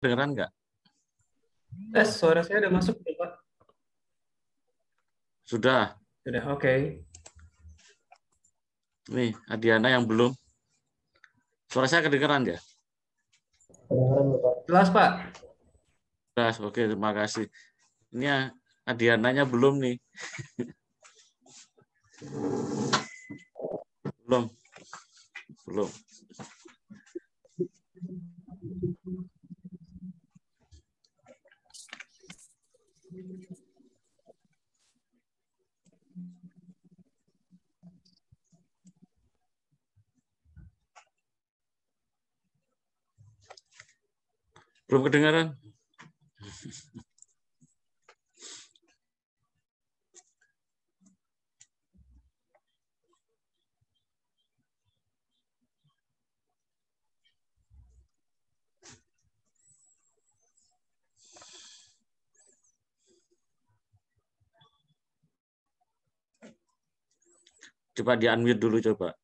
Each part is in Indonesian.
Kedengeran nggak? Eh, suara saya udah masuk ya, Pak? Sudah. Sudah, oke. Okay. Nih, Adiana yang belum. Suara saya kedengeran ya? Jelas, Pak. Jelas, oke, okay, terima kasih. Ini ya, Adiananya belum nih. belum. Belum. Belum kedengaran? Coba di unmute dulu coba.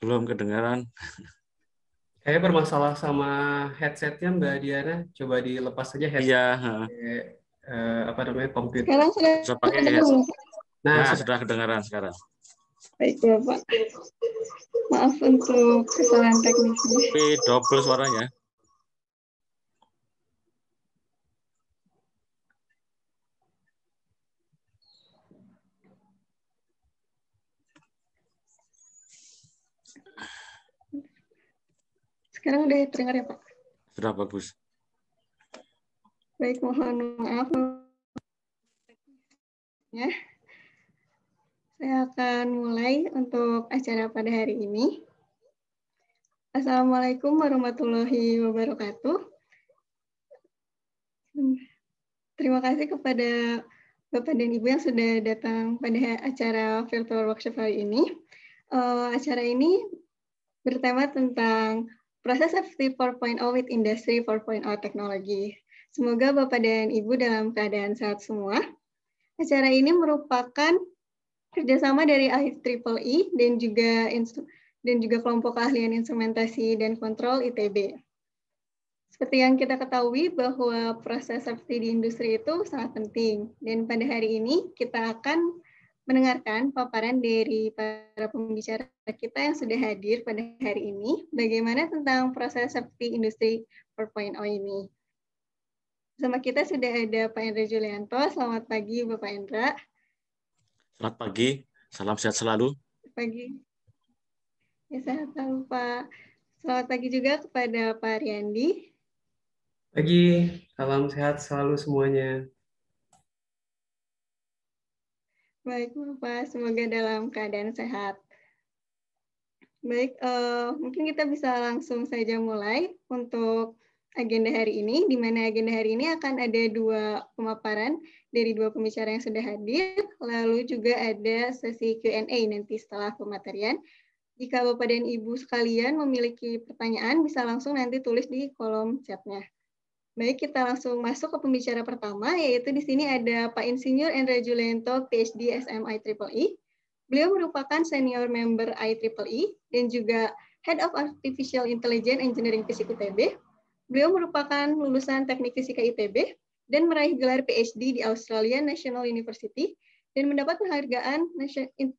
Belum kedengaran. Kayaknya bermasalah sama headsetnya Mbak Diana. Coba dilepas aja headset. Iya. eh, apa namanya komputer. Sekarang sudah. Bisa pakai headset. Nah, nah sudah. sudah kedengaran sekarang. Baik Bapak. Maaf untuk kesalahan teknisnya. Tapi double suaranya. Sekarang udah terdengar ya, Pak? Sudah bagus. Baik, mohon maaf. Ya. Saya akan mulai untuk acara pada hari ini. Assalamualaikum warahmatullahi wabarakatuh. Terima kasih kepada Bapak dan Ibu yang sudah datang pada acara virtual workshop hari ini. Uh, acara ini bertema tentang proses safety 4.0 with industry 4.0 technology. Semoga Bapak dan Ibu dalam keadaan sehat semua. Acara ini merupakan kerjasama dari IEEE e dan juga dan juga kelompok keahlian instrumentasi dan kontrol ITB. Seperti yang kita ketahui bahwa proses safety di industri itu sangat penting dan pada hari ini kita akan mendengarkan paparan dari para pembicara kita yang sudah hadir pada hari ini, bagaimana tentang proses safety industri 4.0 ini. Sama kita sudah ada Pak Endra Julianto. Selamat pagi, Bapak Endra. Selamat pagi. Salam sehat selalu. Selamat pagi. Ya, sehat selalu, Pak. Selamat pagi juga kepada Pak Riyandi. Pagi. Salam sehat selalu semuanya. Baik, Bapak. Semoga dalam keadaan sehat. Baik, uh, mungkin kita bisa langsung saja mulai untuk agenda hari ini, di mana agenda hari ini akan ada dua pemaparan dari dua pembicara yang sudah hadir, lalu juga ada sesi Q&A nanti setelah pematerian. Jika Bapak dan Ibu sekalian memiliki pertanyaan, bisa langsung nanti tulis di kolom chatnya. Baik, kita langsung masuk ke pembicara pertama, yaitu di sini ada Pak Insinyur Endra Julento, PhD SMI IEEE. E. Beliau merupakan senior member IEEE e dan juga Head of Artificial Intelligence Engineering Fisik ITB. Beliau merupakan lulusan Teknik Fisika ITB dan meraih gelar PhD di Australian National University dan mendapat penghargaan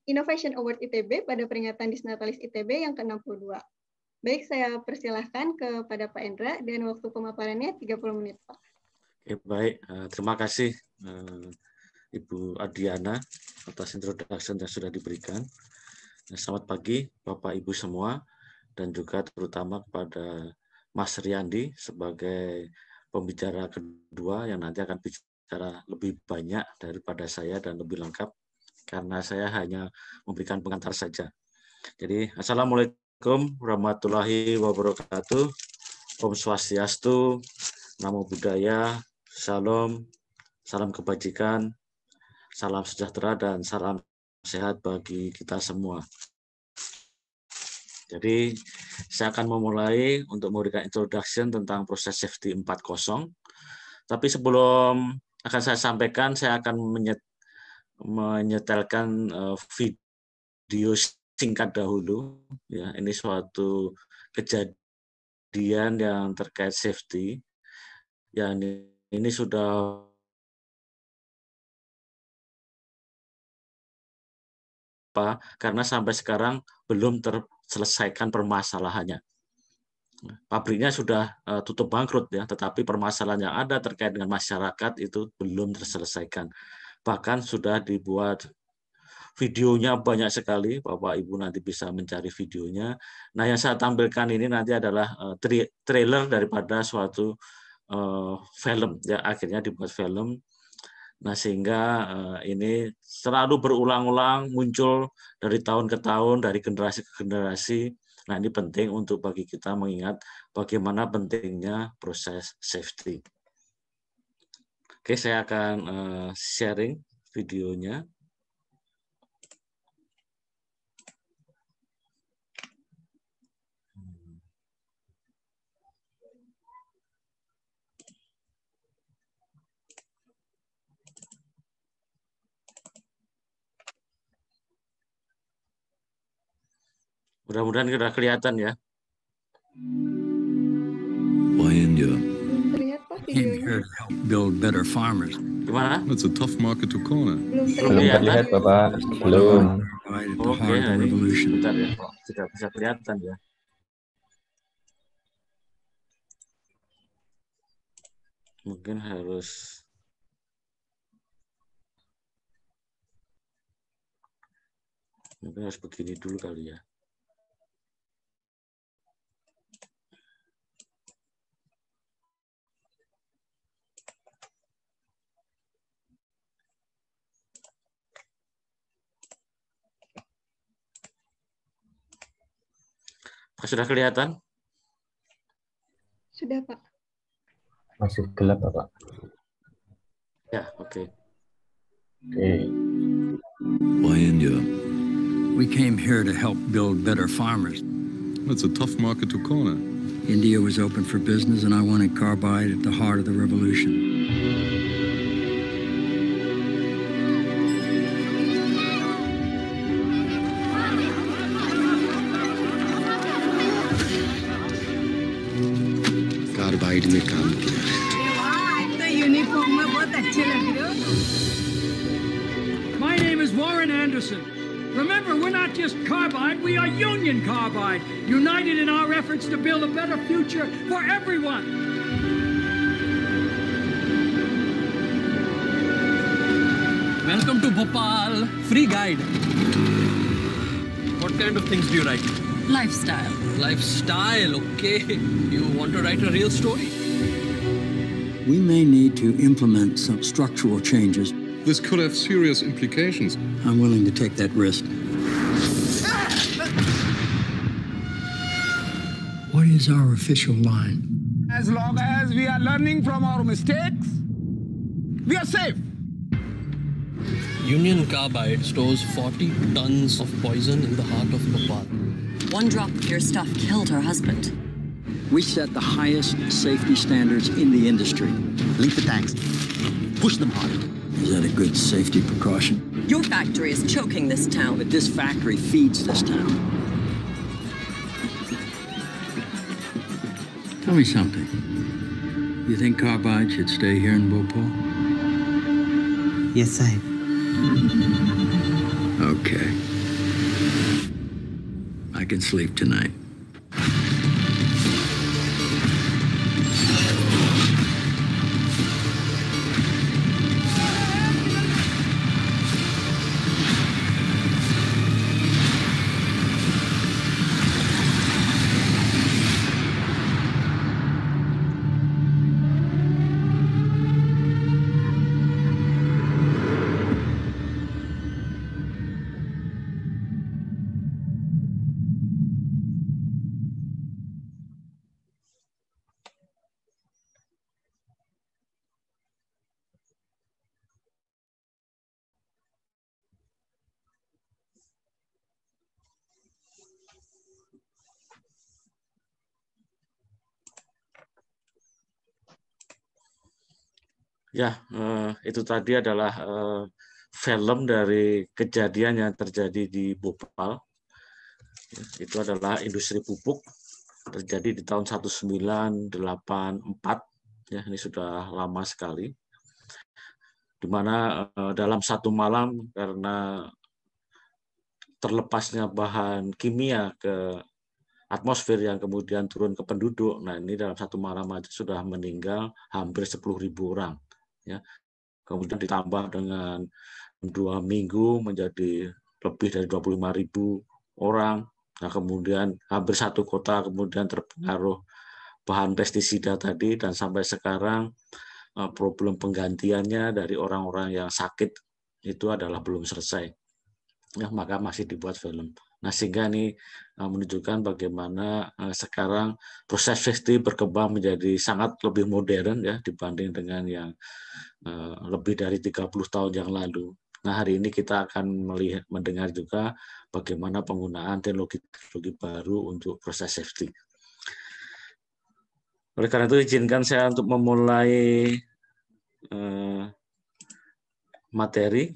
Innovation Award ITB pada peringatan Disnatalis ITB yang ke-62. Baik, saya persilahkan kepada Pak Endra dan waktu pemaparannya 30 menit, Pak. Oke, baik. Eh, terima kasih eh, Ibu Adiana atas introduction yang sudah diberikan. Nah, selamat pagi Bapak Ibu semua dan juga terutama kepada Mas Riyandi sebagai pembicara kedua yang nanti akan bicara lebih banyak daripada saya dan lebih lengkap karena saya hanya memberikan pengantar saja. Jadi Assalamualaikum Assalamualaikum warahmatullahi wabarakatuh. Om Swastiastu, Namo Buddhaya, Salam, salam kebajikan, salam sejahtera dan salam sehat bagi kita semua. Jadi saya akan memulai untuk memberikan introduction tentang proses safety 4.0. Tapi sebelum akan saya sampaikan, saya akan menyet, menyetelkan eh, video singkat dahulu ya ini suatu kejadian yang terkait safety yang ini sudah apa karena sampai sekarang belum terselesaikan permasalahannya pabriknya sudah eh, tutup bangkrut ya, tetapi permasalahan yang ada terkait dengan masyarakat itu belum terselesaikan. Bahkan sudah dibuat videonya banyak sekali, Bapak Ibu nanti bisa mencari videonya. Nah, yang saya tampilkan ini nanti adalah eh, trailer daripada suatu eh, film, ya akhirnya dibuat film. Nah, sehingga eh, ini selalu berulang-ulang muncul dari tahun ke tahun, dari generasi ke generasi. Nah, ini penting untuk bagi kita mengingat bagaimana pentingnya proses safety. Oke, saya akan sharing videonya. Mudah-mudahan sudah kelihatan ya. Why India? India build better farmers. Gimana? It's a tough market to corner. Belum terlihat, Bapak. Belum. Oke, okay, bentar ya. Tidak bisa kelihatan ya. Mungkin harus mungkin harus begini dulu kali ya. Sudah kelihatan? Sudah, Pak. Masih gelap, Pak. Ya, oke. Okay. Okay. We came here to help build better farmers. It's a tough market to corner. India was open for business, and I wanted carbide at the heart of the revolution. Side में काम किया है Remember, we're not just carbide, we are Union Carbide, united in our efforts to build a better future for everyone. Welcome to Bhopal, free guide. What kind of things do you write? Lifestyle. Lifestyle, okay. You want to write a real story? We may need to implement some structural changes. This could have serious implications. I'm willing to take that risk. What is our official line? As long as we are learning from our mistakes, we are safe. Union Carbide stores 40 tons of poison in the heart of Bhopal. One drop of your stuff killed her husband. We set the highest safety standards in the industry. Link the tanks. Push them hard. Is that a good safety precaution? Your factory is choking this town. But this factory feeds this town. Tell me something. You think Carbide should stay here in Bhopal? Yes, I. Okay. I can sleep tonight. Ya, eh, itu tadi adalah eh, film dari kejadian yang terjadi di Bhopal. Itu adalah industri pupuk terjadi di tahun 1984. Ya, ini sudah lama sekali. Di mana eh, dalam satu malam karena terlepasnya bahan kimia ke atmosfer yang kemudian turun ke penduduk. Nah, ini dalam satu malam aja sudah meninggal hampir 10.000 orang ya kemudian ditambah dengan dua minggu menjadi lebih dari 25 ribu orang. Nah, kemudian hampir satu kota kemudian terpengaruh bahan pestisida tadi dan sampai sekarang eh, problem penggantiannya dari orang-orang yang sakit itu adalah belum selesai. Ya, maka masih dibuat film. Nah, sehingga ini eh, menunjukkan bagaimana eh, sekarang proses safety berkembang menjadi sangat lebih modern ya dibanding dengan yang eh, lebih dari 30 tahun yang lalu. Nah, hari ini kita akan melihat mendengar juga bagaimana penggunaan teknologi-teknologi baru untuk proses safety. Oleh karena itu izinkan saya untuk memulai materi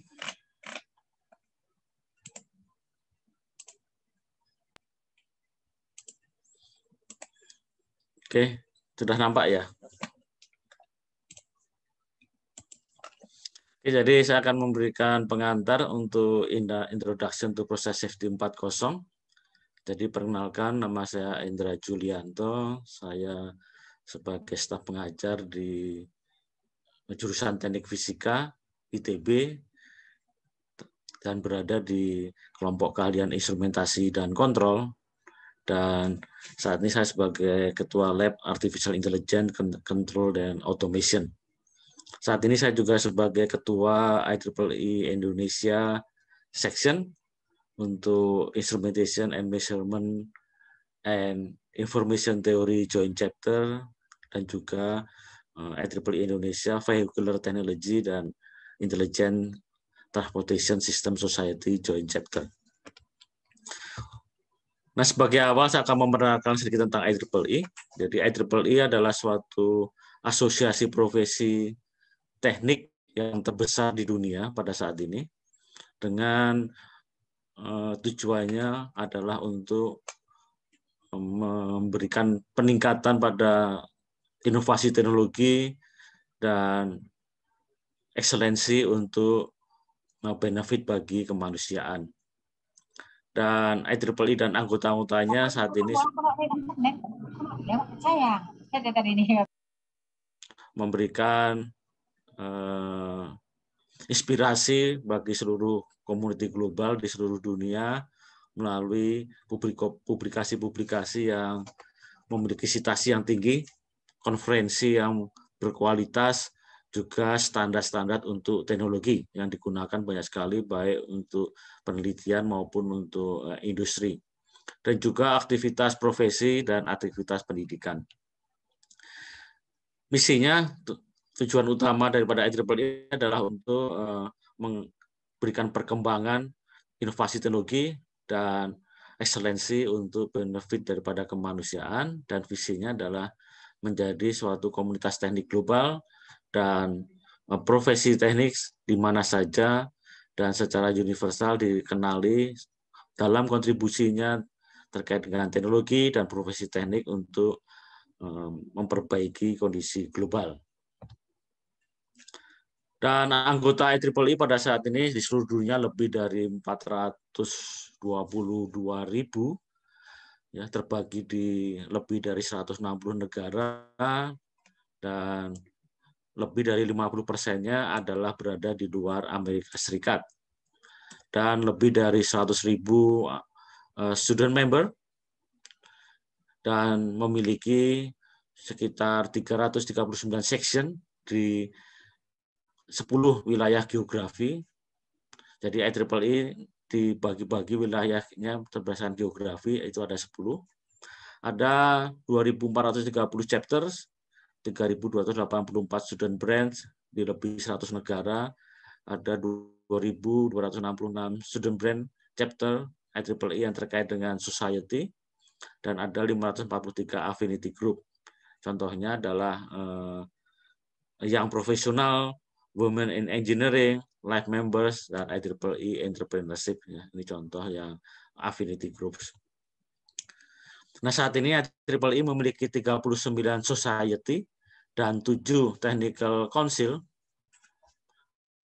Oke, sudah nampak ya? Oke, jadi saya akan memberikan pengantar untuk Introduction to Process Safety 4.0. Jadi perkenalkan nama saya Indra Julianto, saya sebagai staf pengajar di jurusan Teknik Fisika ITB dan berada di kelompok keahlian instrumentasi dan kontrol dan saat ini saya sebagai Ketua Lab Artificial Intelligence Control dan Automation. Saat ini saya juga sebagai Ketua IEEE e Indonesia Section untuk Instrumentation and Measurement and Information Theory Joint Chapter dan juga eh, IEEE e Indonesia Vehicular Technology dan Intelligent Transportation System Society Joint Chapter. Nah, sebagai awal saya akan memperkenalkan sedikit tentang IEEE. E. Jadi IEEE e adalah suatu asosiasi profesi teknik yang terbesar di dunia pada saat ini dengan uh, tujuannya adalah untuk memberikan peningkatan pada inovasi teknologi dan ekselensi untuk eh, benefit bagi kemanusiaan dan IEEE e dan anggota-anggotanya saat ini memberikan uh, inspirasi bagi seluruh komunitas global di seluruh dunia melalui publikasi-publikasi yang memiliki citasi yang tinggi, konferensi yang berkualitas, juga standar-standar untuk teknologi yang digunakan banyak sekali baik untuk penelitian maupun untuk eh, industri dan juga aktivitas profesi dan aktivitas pendidikan. Misinya tujuan utama daripada IEEE adalah untuk eh, memberikan perkembangan inovasi teknologi dan ekselensi untuk benefit daripada kemanusiaan dan visinya adalah menjadi suatu komunitas teknik global dan eh, profesi teknik di mana saja dan secara universal dikenali dalam kontribusinya terkait dengan teknologi dan profesi teknik untuk eh, memperbaiki kondisi global. Dan anggota IEEE pada saat ini di seluruh dunia lebih dari 422 ribu, ya, terbagi di lebih dari 160 negara, dan lebih dari 50 persennya adalah berada di luar Amerika Serikat. Dan lebih dari 100 ribu eh, student member dan memiliki sekitar 339 section di 10 wilayah geografi. Jadi IEEE dibagi-bagi wilayahnya berdasarkan geografi itu ada 10. Ada 2430 chapters 3.284 student branch di lebih 100 negara, ada 2.266 student brand chapter IEEE yang terkait dengan society, dan ada 543 affinity group. Contohnya adalah uh, yang profesional, women in engineering, life members, dan IEEE entrepreneurship. Ya, ini contoh yang affinity groups. Nah saat ini Triple I memiliki 39 society dan 7 technical council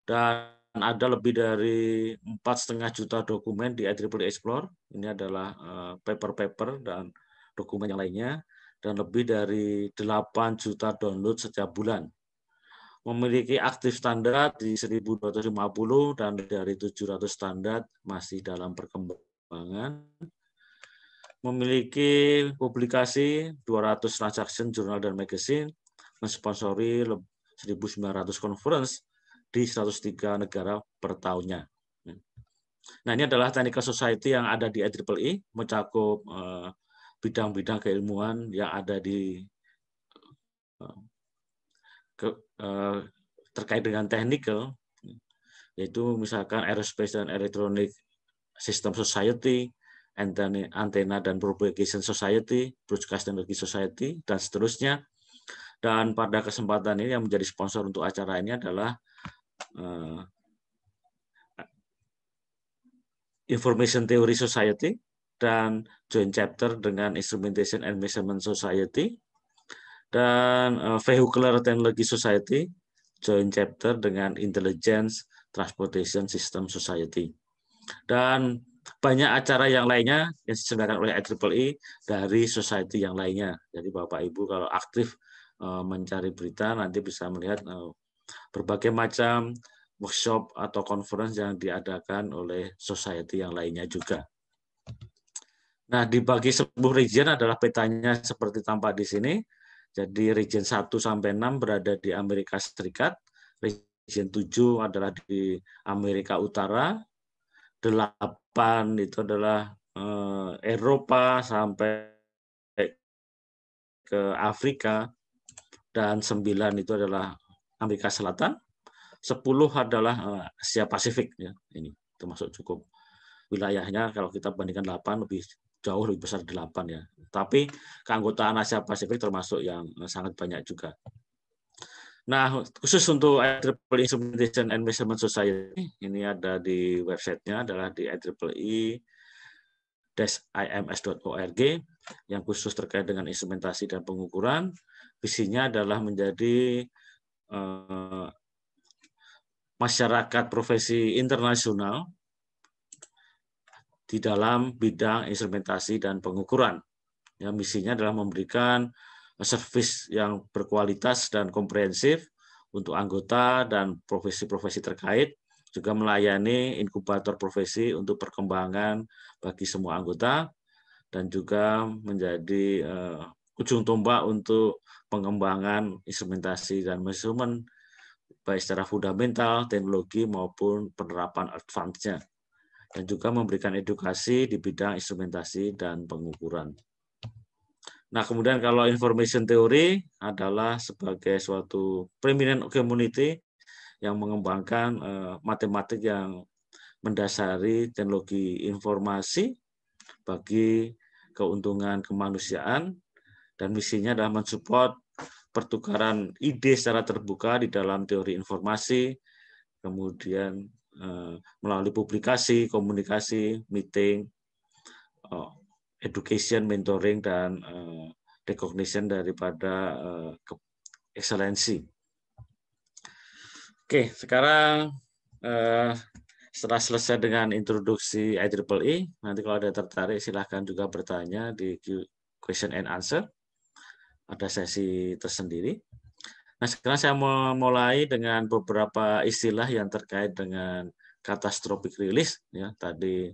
dan ada lebih dari empat setengah juta dokumen di Triple Explore. Ini adalah eh, paper-paper dan dokumen yang lainnya dan lebih dari 8 juta download setiap bulan. Memiliki aktif standar di 1250 dan dari 700 standar masih dalam perkembangan memiliki publikasi 200 transaction jurnal dan magazine, mensponsori 1.900 conference di 103 negara per tahunnya. Nah, ini adalah technical society yang ada di IEEE, e, mencakup eh, bidang-bidang keilmuan yang ada di eh, ke, eh, terkait dengan technical, yaitu misalkan aerospace dan electronic system society, Antena dan Propagation Society, Broadcast Energy Society, dan seterusnya. Dan pada kesempatan ini yang menjadi sponsor untuk acara ini adalah uh, Information Theory Society dan Joint Chapter dengan Instrumentation and Measurement Society dan uh, Vehicular Technology Society, Joint Chapter dengan Intelligence Transportation System Society. Dan banyak acara yang lainnya yang diselenggarakan oleh IEEE dari society yang lainnya. Jadi Bapak Ibu kalau aktif eh, mencari berita nanti bisa melihat eh, berbagai macam workshop atau conference yang diadakan oleh society yang lainnya juga. Nah, dibagi sebuah region adalah petanya seperti tampak di sini. Jadi region 1 sampai 6 berada di Amerika Serikat, region 7 adalah di Amerika Utara, delapan itu adalah uh, Eropa sampai ke Afrika dan sembilan itu adalah Amerika Selatan, sepuluh adalah eh, Asia Pasifik ya ini termasuk cukup wilayahnya kalau kita bandingkan delapan lebih jauh lebih besar delapan ya. Tapi keanggotaan Asia Pasifik termasuk yang sangat banyak juga. Nah, khusus untuk IEEE Instrumentation and Measurement Society, ini ada di websitenya adalah di IEEE ims.org yang khusus terkait dengan instrumentasi dan pengukuran. Visinya adalah menjadi uh, masyarakat profesi internasional di dalam bidang instrumentasi dan pengukuran. Yang misinya adalah memberikan service yang berkualitas dan komprehensif untuk anggota dan profesi-profesi terkait, juga melayani inkubator profesi untuk perkembangan bagi semua anggota, dan juga menjadi uh, ujung tombak untuk pengembangan instrumentasi dan measurement baik secara fundamental, teknologi maupun penerapan advance-nya dan juga memberikan edukasi di bidang instrumentasi dan pengukuran. Nah, kemudian kalau information theory adalah sebagai suatu preeminent community yang mengembangkan uh, matematik yang mendasari teknologi informasi bagi keuntungan kemanusiaan dan misinya adalah mensupport pertukaran ide secara terbuka di dalam teori informasi, kemudian uh, melalui publikasi, komunikasi, meeting, uh, education, mentoring, dan uh, recognition daripada uh, excellency. Oke, sekarang uh, setelah selesai dengan introduksi IEEE, e, nanti kalau ada tertarik silahkan juga bertanya di question and answer. Ada sesi tersendiri. Nah, sekarang saya mau mulai dengan beberapa istilah yang terkait dengan catastrophic release. Ya, tadi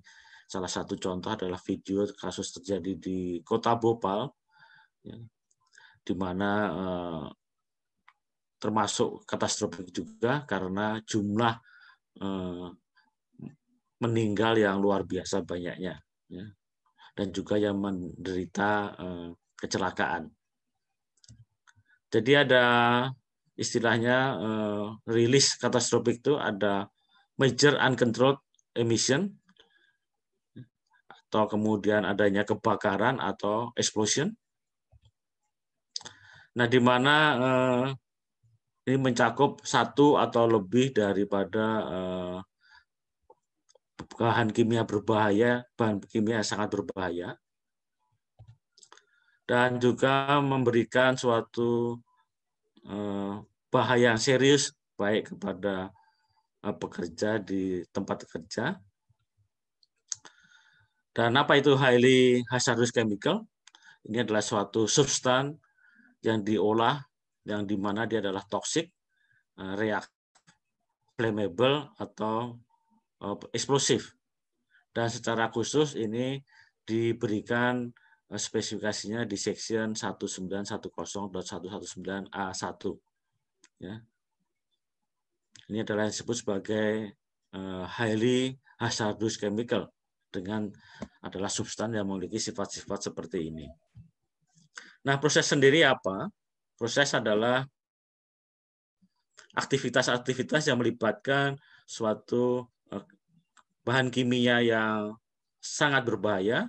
Salah satu contoh adalah video kasus terjadi di kota Bhopal, ya, di mana eh, termasuk katastrofik juga karena jumlah eh, meninggal yang luar biasa banyaknya, ya, dan juga yang menderita eh, kecelakaan. Jadi ada istilahnya eh, rilis katastrofik itu ada major uncontrolled emission atau kemudian adanya kebakaran atau explosion. Nah, di mana eh, ini mencakup satu atau lebih daripada eh, bahan kimia berbahaya, bahan kimia yang sangat berbahaya, dan juga memberikan suatu eh, bahaya yang serius baik kepada eh, pekerja di tempat kerja dan apa itu highly hazardous chemical? Ini adalah suatu substan yang diolah yang di mana dia adalah toxic, eh, reaktif, flammable atau eksplosif. Eh, Dan secara khusus ini diberikan eh, spesifikasinya di section 1910.119A1. Ya. Ini adalah yang disebut sebagai highly hazardous chemical dengan adalah substan yang memiliki sifat-sifat seperti ini. Nah, proses sendiri apa? Proses adalah aktivitas-aktivitas yang melibatkan suatu eh, bahan kimia yang sangat berbahaya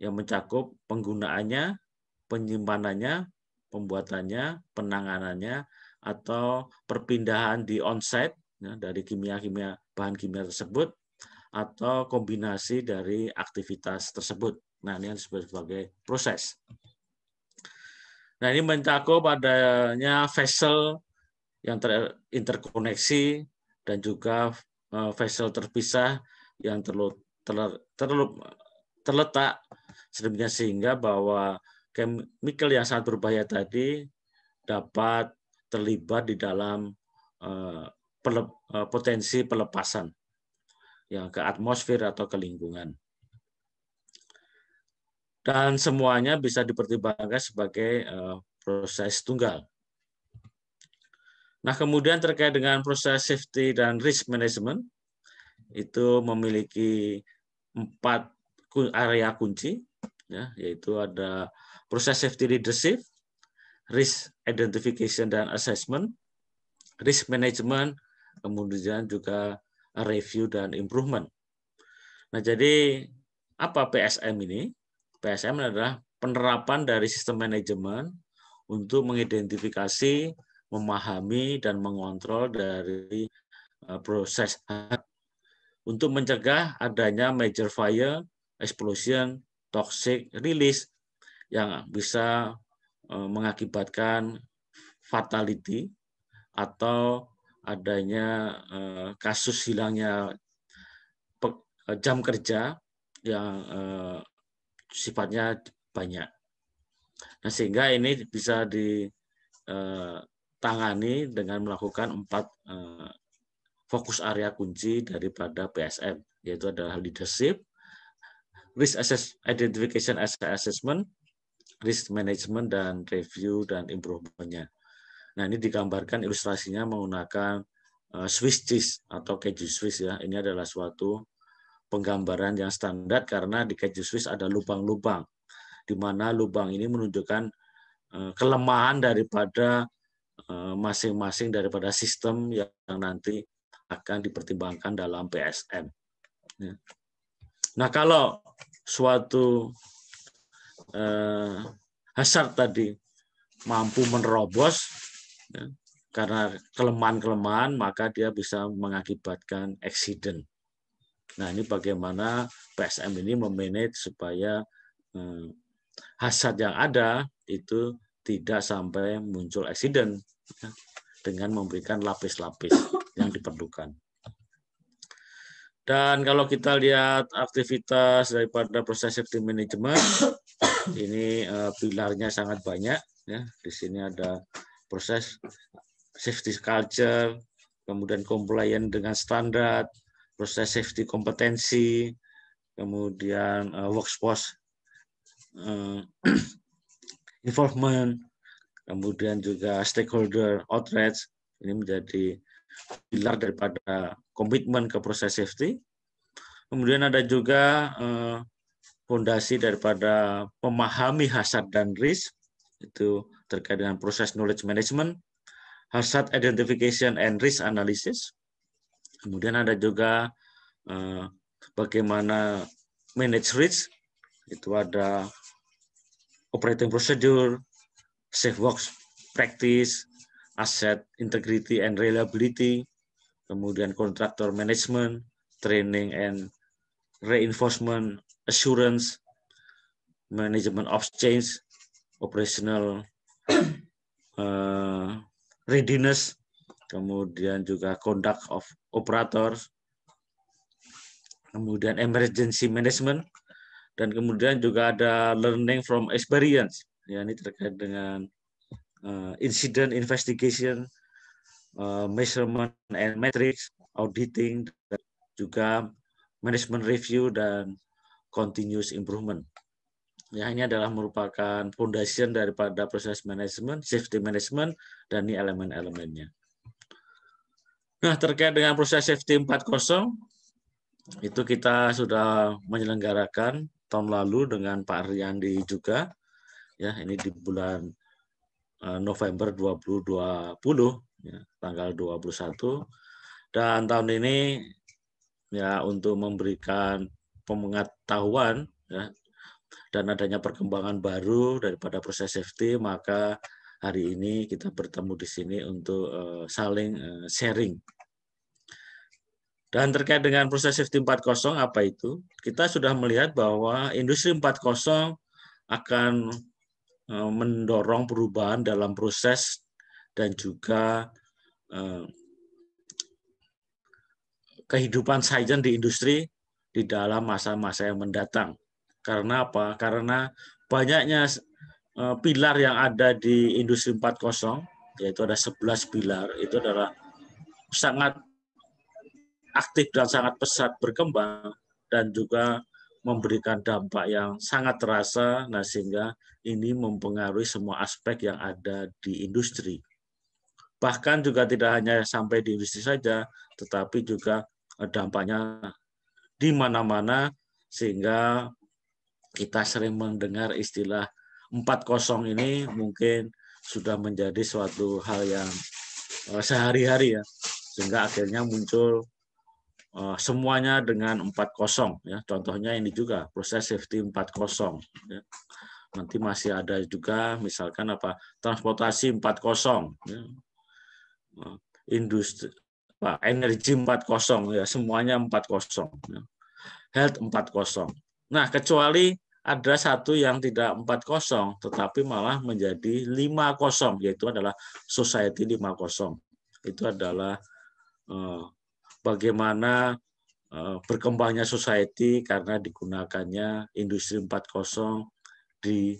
yang mencakup penggunaannya, penyimpanannya, pembuatannya, penanganannya, atau perpindahan di onsite ya, dari kimia-kimia bahan kimia tersebut atau kombinasi dari aktivitas tersebut. Nah, ini sebagai proses. Nah, ini mencakup adanya vessel yang terinterkoneksi dan juga eh, vessel terpisah yang terlalu, terletak sedemikian sehingga bahwa chemical yang sangat berbahaya tadi dapat terlibat di dalam eh, eh, potensi pelepasan ya ke atmosfer atau ke lingkungan. Dan semuanya bisa dipertimbangkan sebagai uh, proses tunggal. Nah, kemudian terkait dengan proses safety dan risk management itu memiliki empat area kunci ya, yaitu ada proses safety leadership, risk identification dan assessment, risk management, kemudian juga review dan improvement. Nah, jadi apa PSM ini? PSM adalah penerapan dari sistem manajemen untuk mengidentifikasi, memahami, dan mengontrol dari e, proses untuk mencegah adanya major fire, explosion, toxic release yang bisa e, mengakibatkan fatality atau adanya eh, kasus hilangnya eh, jam kerja yang eh, sifatnya banyak. Nah, sehingga ini bisa ditangani dengan melakukan empat fokus area kunci daripada PSM, yaitu adalah leadership, risk assess identification as assessment, risk management, dan review dan improvementnya. Nah, ini digambarkan ilustrasinya menggunakan eh, Swiss cheese atau keju Swiss ya. Ini adalah suatu penggambaran yang standar karena di keju Swiss ada lubang-lubang di mana lubang ini menunjukkan eh, kelemahan daripada eh, masing-masing daripada sistem yang nanti akan dipertimbangkan dalam PSM. Ya. Nah, kalau suatu eh, hazard tadi mampu menerobos Ya. Karena kelemahan-kelemahan maka dia bisa mengakibatkan eksiden. Nah ini bagaimana PSM ini memanage supaya hmm, hasad yang ada itu tidak sampai muncul eksiden ya, dengan memberikan lapis-lapis yang diperlukan. Dan kalau kita lihat aktivitas daripada proses safety management, ini eh, pilarnya sangat banyak. Ya. Di sini ada proses safety culture, kemudian komplain dengan standar, proses safety kompetensi, kemudian uh, workforce uh, involvement, kemudian juga stakeholder outreach. Ini menjadi pilar daripada komitmen ke proses safety. Kemudian ada juga eh, fondasi daripada pemahami hasad dan risk, itu terkait dengan proses knowledge management, hazard identification and risk analysis. Kemudian ada juga uh, bagaimana manage risk, itu ada operating procedure, safe works practice, asset integrity and reliability, kemudian contractor management, training and reinforcement assurance, management of change, operational uh, readiness, kemudian juga conduct of operators, kemudian emergency management, dan kemudian juga ada learning from experience. Ya, ini terkait dengan uh, incident investigation, uh, measurement and metrics, auditing, juga management review dan continuous improvement. Ya, ini adalah merupakan foundation daripada proses manajemen, safety management, dan ini elemen-elemennya. Nah, terkait dengan proses safety 4.0, itu kita sudah menyelenggarakan tahun lalu dengan Pak Riyandi juga. Ya, ini di bulan eh, November 2020, ya, tanggal 21. Dan tahun ini ya untuk memberikan pengetahuan ya, dan adanya perkembangan baru daripada proses safety, maka hari ini kita bertemu di sini untuk eh, saling eh, sharing. Dan terkait dengan proses safety 4.0 apa itu? Kita sudah melihat bahwa industri 4.0 akan eh, mendorong perubahan dalam proses dan juga kehidupan saizen di industri di dalam masa-masa yang mendatang. Karena apa? Karena banyaknya eh, pilar yang ada di industri 4.0, yaitu ada 11 pilar, itu adalah sangat aktif dan sangat pesat berkembang dan juga memberikan dampak yang sangat terasa, nah sehingga ini mempengaruhi semua aspek yang ada di industri. Bahkan juga tidak hanya sampai di industri saja, tetapi juga eh, dampaknya di mana-mana sehingga kita sering mendengar istilah 4.0 ini mungkin sudah menjadi suatu hal yang eh, sehari-hari ya sehingga akhirnya muncul eh, semuanya dengan 4.0 ya contohnya ini juga proses safety 4.0 ya. nanti masih ada juga misalkan apa transportasi 4.0 ya. Eh, industri apa energi 4.0 ya semuanya 4.0 ya. health 4.0 nah kecuali ada satu yang tidak 4-0, tetapi malah menjadi 5-0, yaitu adalah Society 5-0. Itu adalah eh, bagaimana eh, berkembangnya society karena digunakannya industri 4.0 di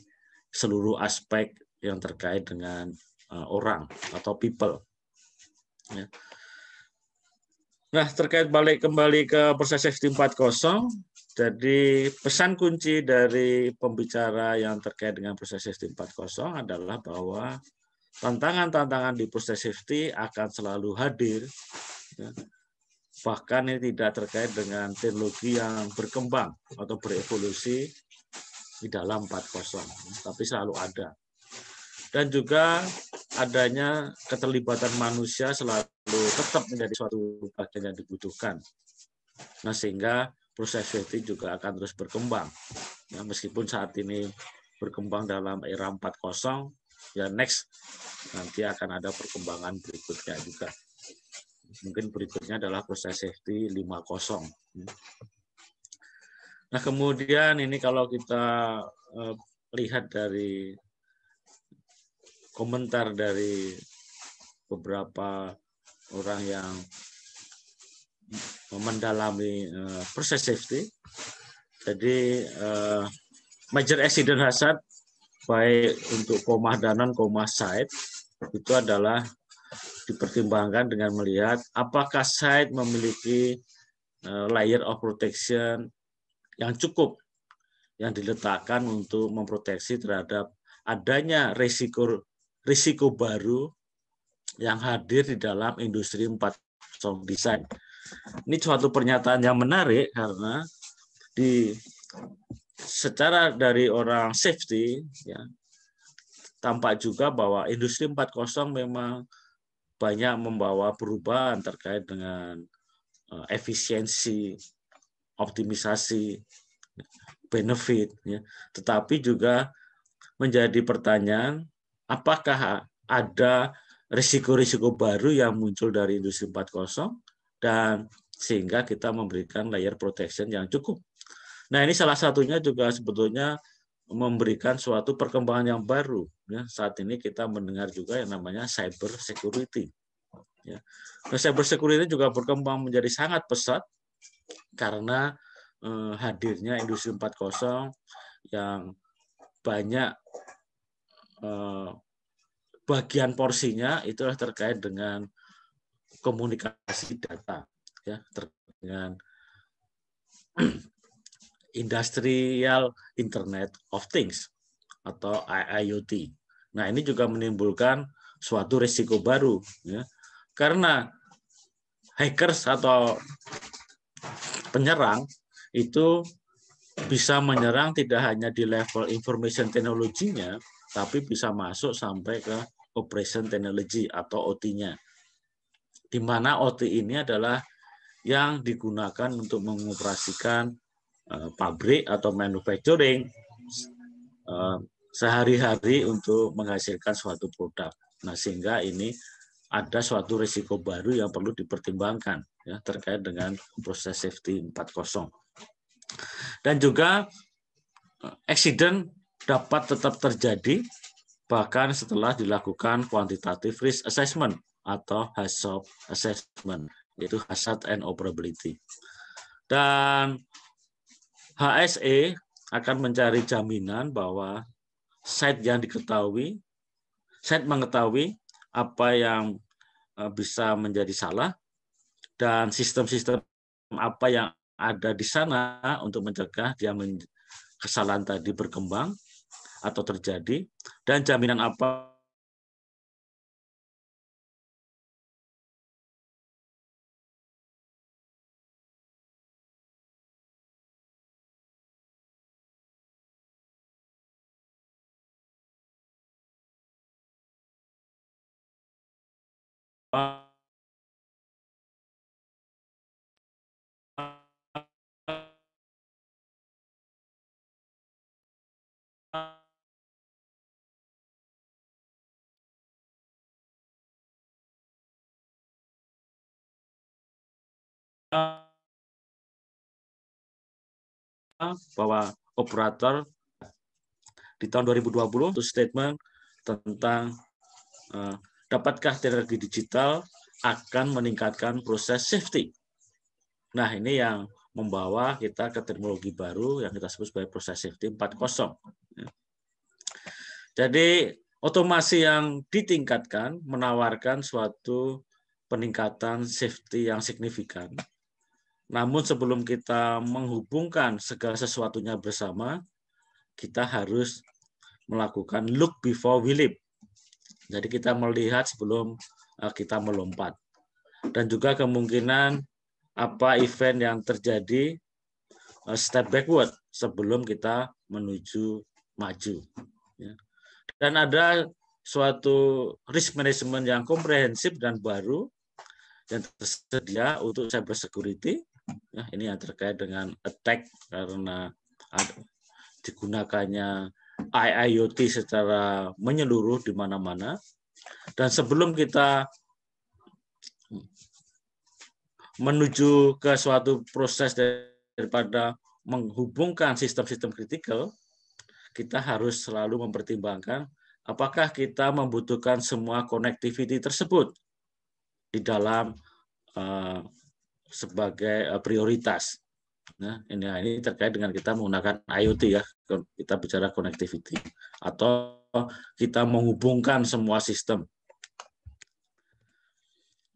seluruh aspek yang terkait dengan eh, orang atau people. Ya. Nah, terkait balik kembali ke proses empat 4.0, jadi pesan kunci dari pembicara yang terkait dengan proses safety 4.0 adalah bahwa tantangan-tantangan di proses safety akan selalu hadir, ya. bahkan ini tidak terkait dengan teknologi yang berkembang atau berevolusi di dalam 4.0, tapi selalu ada. Dan juga adanya keterlibatan manusia selalu tetap menjadi suatu bagian yang dibutuhkan. Nah, sehingga proses safety juga akan terus berkembang. Ya, meskipun saat ini berkembang dalam era 4.0, ya next nanti akan ada perkembangan berikutnya juga. Mungkin berikutnya adalah proses safety 5.0. Nah kemudian ini kalau kita uh, lihat dari komentar dari beberapa orang yang mendalami uh, eh, proses safety. Jadi uh, major accident hazard baik untuk koma danan, koma site itu adalah dipertimbangkan dengan melihat apakah site memiliki uh, layer of protection yang cukup yang diletakkan untuk memproteksi terhadap adanya risiko risiko baru yang hadir di dalam industri 4.0 desain ini suatu pernyataan yang menarik karena di secara dari orang safety ya tampak juga bahwa industri 4.0 memang banyak membawa perubahan terkait dengan eh, efisiensi, optimisasi, benefit ya. Tetapi juga menjadi pertanyaan apakah ada risiko-risiko baru yang muncul dari industri 4.0 dan sehingga kita memberikan layer protection yang cukup. Nah ini salah satunya juga sebetulnya memberikan suatu perkembangan yang baru. Ya, saat ini kita mendengar juga yang namanya cyber security. Ya. Nah, cyber security juga berkembang menjadi sangat pesat karena eh, hadirnya industri 4.0 yang banyak eh, bagian porsinya itulah terkait dengan komunikasi data ya terkait dengan industrial internet of things atau IIoT. Nah, ini juga menimbulkan suatu risiko baru ya. Karena hackers atau penyerang itu bisa menyerang tidak hanya di level information technology-nya, tapi bisa masuk sampai ke operation technology atau OT-nya di mana OT ini adalah yang digunakan untuk mengoperasikan eh, pabrik atau manufacturing eh, sehari-hari untuk menghasilkan suatu produk. Nah, sehingga ini ada suatu risiko baru yang perlu dipertimbangkan ya, terkait dengan proses safety 4.0. Dan juga eh, accident dapat tetap terjadi bahkan setelah dilakukan quantitative risk assessment atau hazard assessment, yaitu hazard and operability. Dan HSE akan mencari jaminan bahwa site yang diketahui, site mengetahui apa yang eh, bisa menjadi salah dan sistem-sistem apa yang ada di sana untuk mencegah dia kesalahan tadi berkembang atau terjadi dan jaminan apa bahwa operator di tahun 2020 itu statement tentang eh, dapatkah teknologi digital akan meningkatkan proses safety. Nah, ini yang membawa kita ke teknologi baru yang kita sebut sebagai proses safety 4.0. Jadi, otomasi yang ditingkatkan menawarkan suatu peningkatan safety yang signifikan namun sebelum kita menghubungkan segala sesuatunya bersama, kita harus melakukan look before we leap. Jadi kita melihat sebelum eh, kita melompat. Dan juga kemungkinan apa event yang terjadi eh, step backward sebelum kita menuju maju. Ya. Dan ada suatu risk management yang komprehensif dan baru yang tersedia untuk cyber security Nah, ini yang terkait dengan attack karena digunakannya IIoT secara menyeluruh di mana-mana. Dan sebelum kita menuju ke suatu proses daripada menghubungkan sistem-sistem kritikal, kita harus selalu mempertimbangkan apakah kita membutuhkan semua connectivity tersebut di dalam eh, sebagai eh, prioritas. Nah, ini, nah, ini terkait dengan kita menggunakan IoT ya, kita bicara connectivity atau kita menghubungkan semua sistem.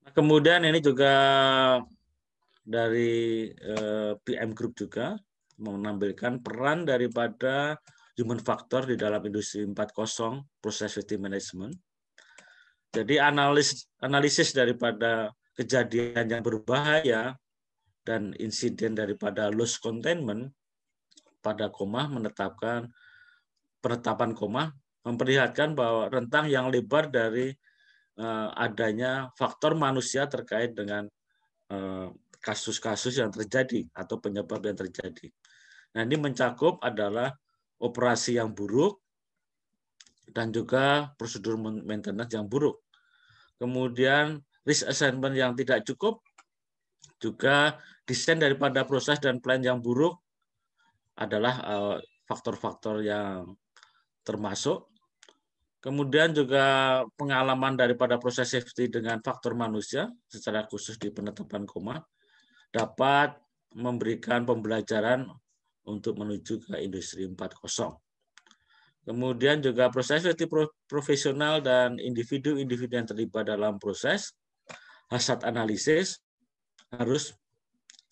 Nah, kemudian ini juga dari eh, PM Group juga menampilkan peran daripada human factor di dalam industri 4.0 proses safety management. Jadi analis analisis daripada kejadian yang berbahaya dan insiden daripada loss containment pada koma menetapkan penetapan koma memperlihatkan bahwa rentang yang lebar dari uh, adanya faktor manusia terkait dengan kasus eh, kasus-kasus yang terjadi atau penyebab yang terjadi. Nah, ini mencakup adalah operasi yang buruk dan juga prosedur maintenance yang buruk. Kemudian risk assessment yang tidak cukup, juga desain daripada proses dan plan yang buruk adalah eh, faktor-faktor yang termasuk. Kemudian juga pengalaman daripada proses safety dengan faktor manusia secara khusus di penetapan koma dapat memberikan pembelajaran untuk menuju ke industri 4.0. Kemudian juga proses safety profesional dan individu-individu yang terlibat dalam proses hasad analisis harus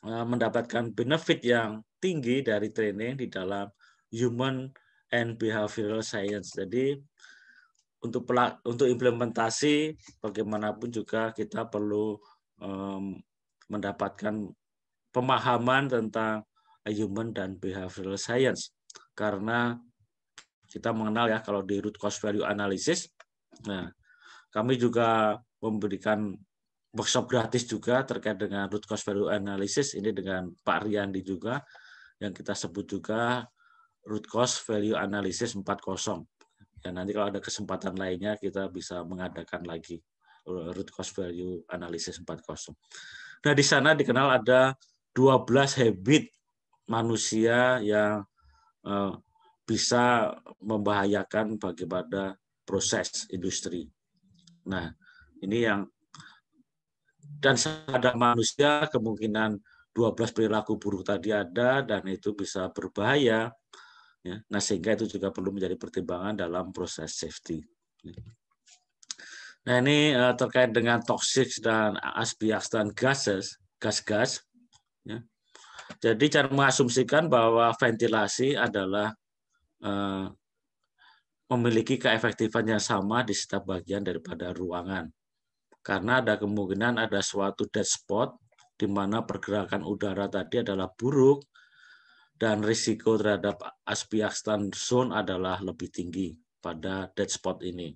eh, mendapatkan benefit yang tinggi dari training di dalam human and behavioral science. Jadi untuk untuk implementasi bagaimanapun juga kita perlu um, mendapatkan pemahaman tentang human dan behavioral science karena kita mengenal ya kalau di root cause value analysis. Nah, kami juga memberikan workshop gratis juga terkait dengan root cause value analysis ini dengan Pak Riyandi juga yang kita sebut juga root cause value analysis 40. Dan ya, nanti kalau ada kesempatan lainnya kita bisa mengadakan lagi root cause value analysis 40. Nah, di sana dikenal ada 12 habit manusia yang eh, bisa membahayakan bagaimana proses industri. Nah, ini yang dan sadar manusia kemungkinan 12 perilaku buruk tadi ada dan itu bisa berbahaya. Ya. Nah sehingga itu juga perlu menjadi pertimbangan dalam proses safety. Nah ini uh, terkait dengan toxic dan asbiaks dan gases, gas-gas. Ya. Jadi cara mengasumsikan bahwa ventilasi adalah uh, memiliki keefektifan yang sama di setiap bagian daripada ruangan. Karena ada kemungkinan ada suatu dead spot di mana pergerakan udara tadi adalah buruk dan risiko terhadap aspiakstan zone adalah lebih tinggi pada dead spot ini.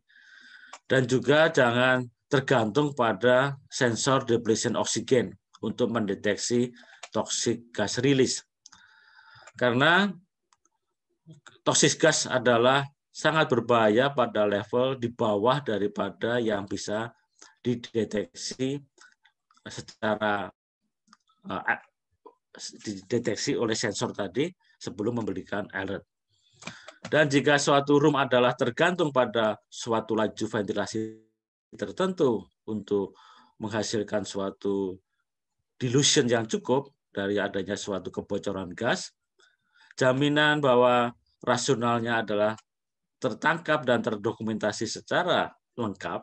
Dan juga jangan tergantung pada sensor depletion oksigen untuk mendeteksi toxic gas rilis Karena toxic gas adalah sangat berbahaya pada level di bawah daripada yang bisa dideteksi secara eh, dideteksi oleh sensor tadi sebelum memberikan alert. Dan jika suatu room adalah tergantung pada suatu laju ventilasi tertentu untuk menghasilkan suatu dilution yang cukup dari adanya suatu kebocoran gas, jaminan bahwa rasionalnya adalah tertangkap dan terdokumentasi secara lengkap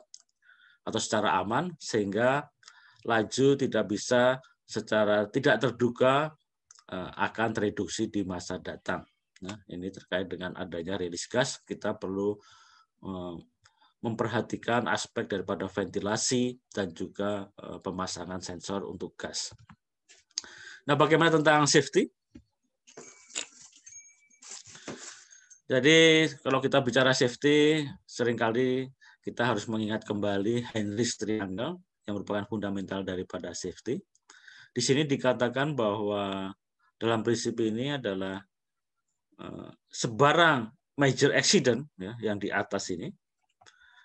atau secara aman sehingga laju tidak bisa secara tidak terduga eh, akan tereduksi di masa datang. Nah, ini terkait dengan adanya rilis gas, kita perlu eh, memperhatikan aspek daripada ventilasi dan juga eh, pemasangan sensor untuk gas. Nah, bagaimana tentang safety? Jadi, kalau kita bicara safety, seringkali kita harus mengingat kembali Heinrich Triangle yang merupakan fundamental daripada safety. Di sini dikatakan bahwa dalam prinsip ini adalah eh, sebarang major accident ya, yang di atas ini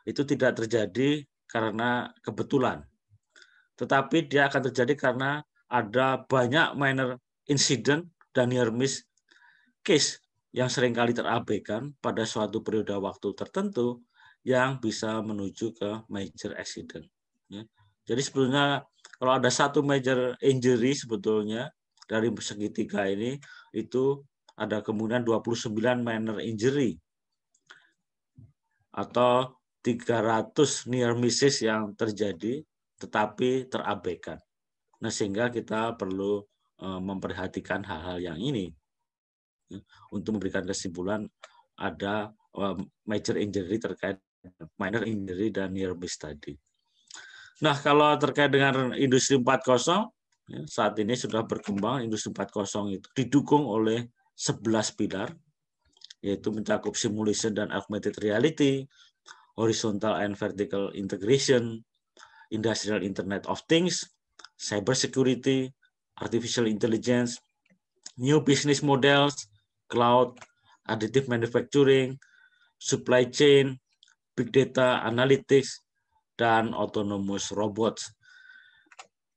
itu tidak terjadi karena kebetulan, tetapi dia akan terjadi karena ada banyak minor incident dan near miss case yang seringkali terabaikan pada suatu periode waktu tertentu yang bisa menuju ke major accident. Ya. Jadi sebetulnya kalau ada satu major injury sebetulnya dari segitiga ini itu ada puluh 29 minor injury atau 300 near misses yang terjadi tetapi terabaikan. Nah, sehingga kita perlu e, memperhatikan hal-hal yang ini ya, untuk memberikan kesimpulan ada e, major injury terkait minor injury dan near miss tadi. Nah, kalau terkait dengan industri 4.0, ya, saat ini sudah berkembang industri 4.0 itu didukung oleh 11 pilar, yaitu mencakup simulation dan augmented reality, horizontal and vertical integration, industrial internet of things, cyber security, artificial intelligence, new business models, cloud, additive manufacturing, supply chain, big data analytics, dan autonomous robots.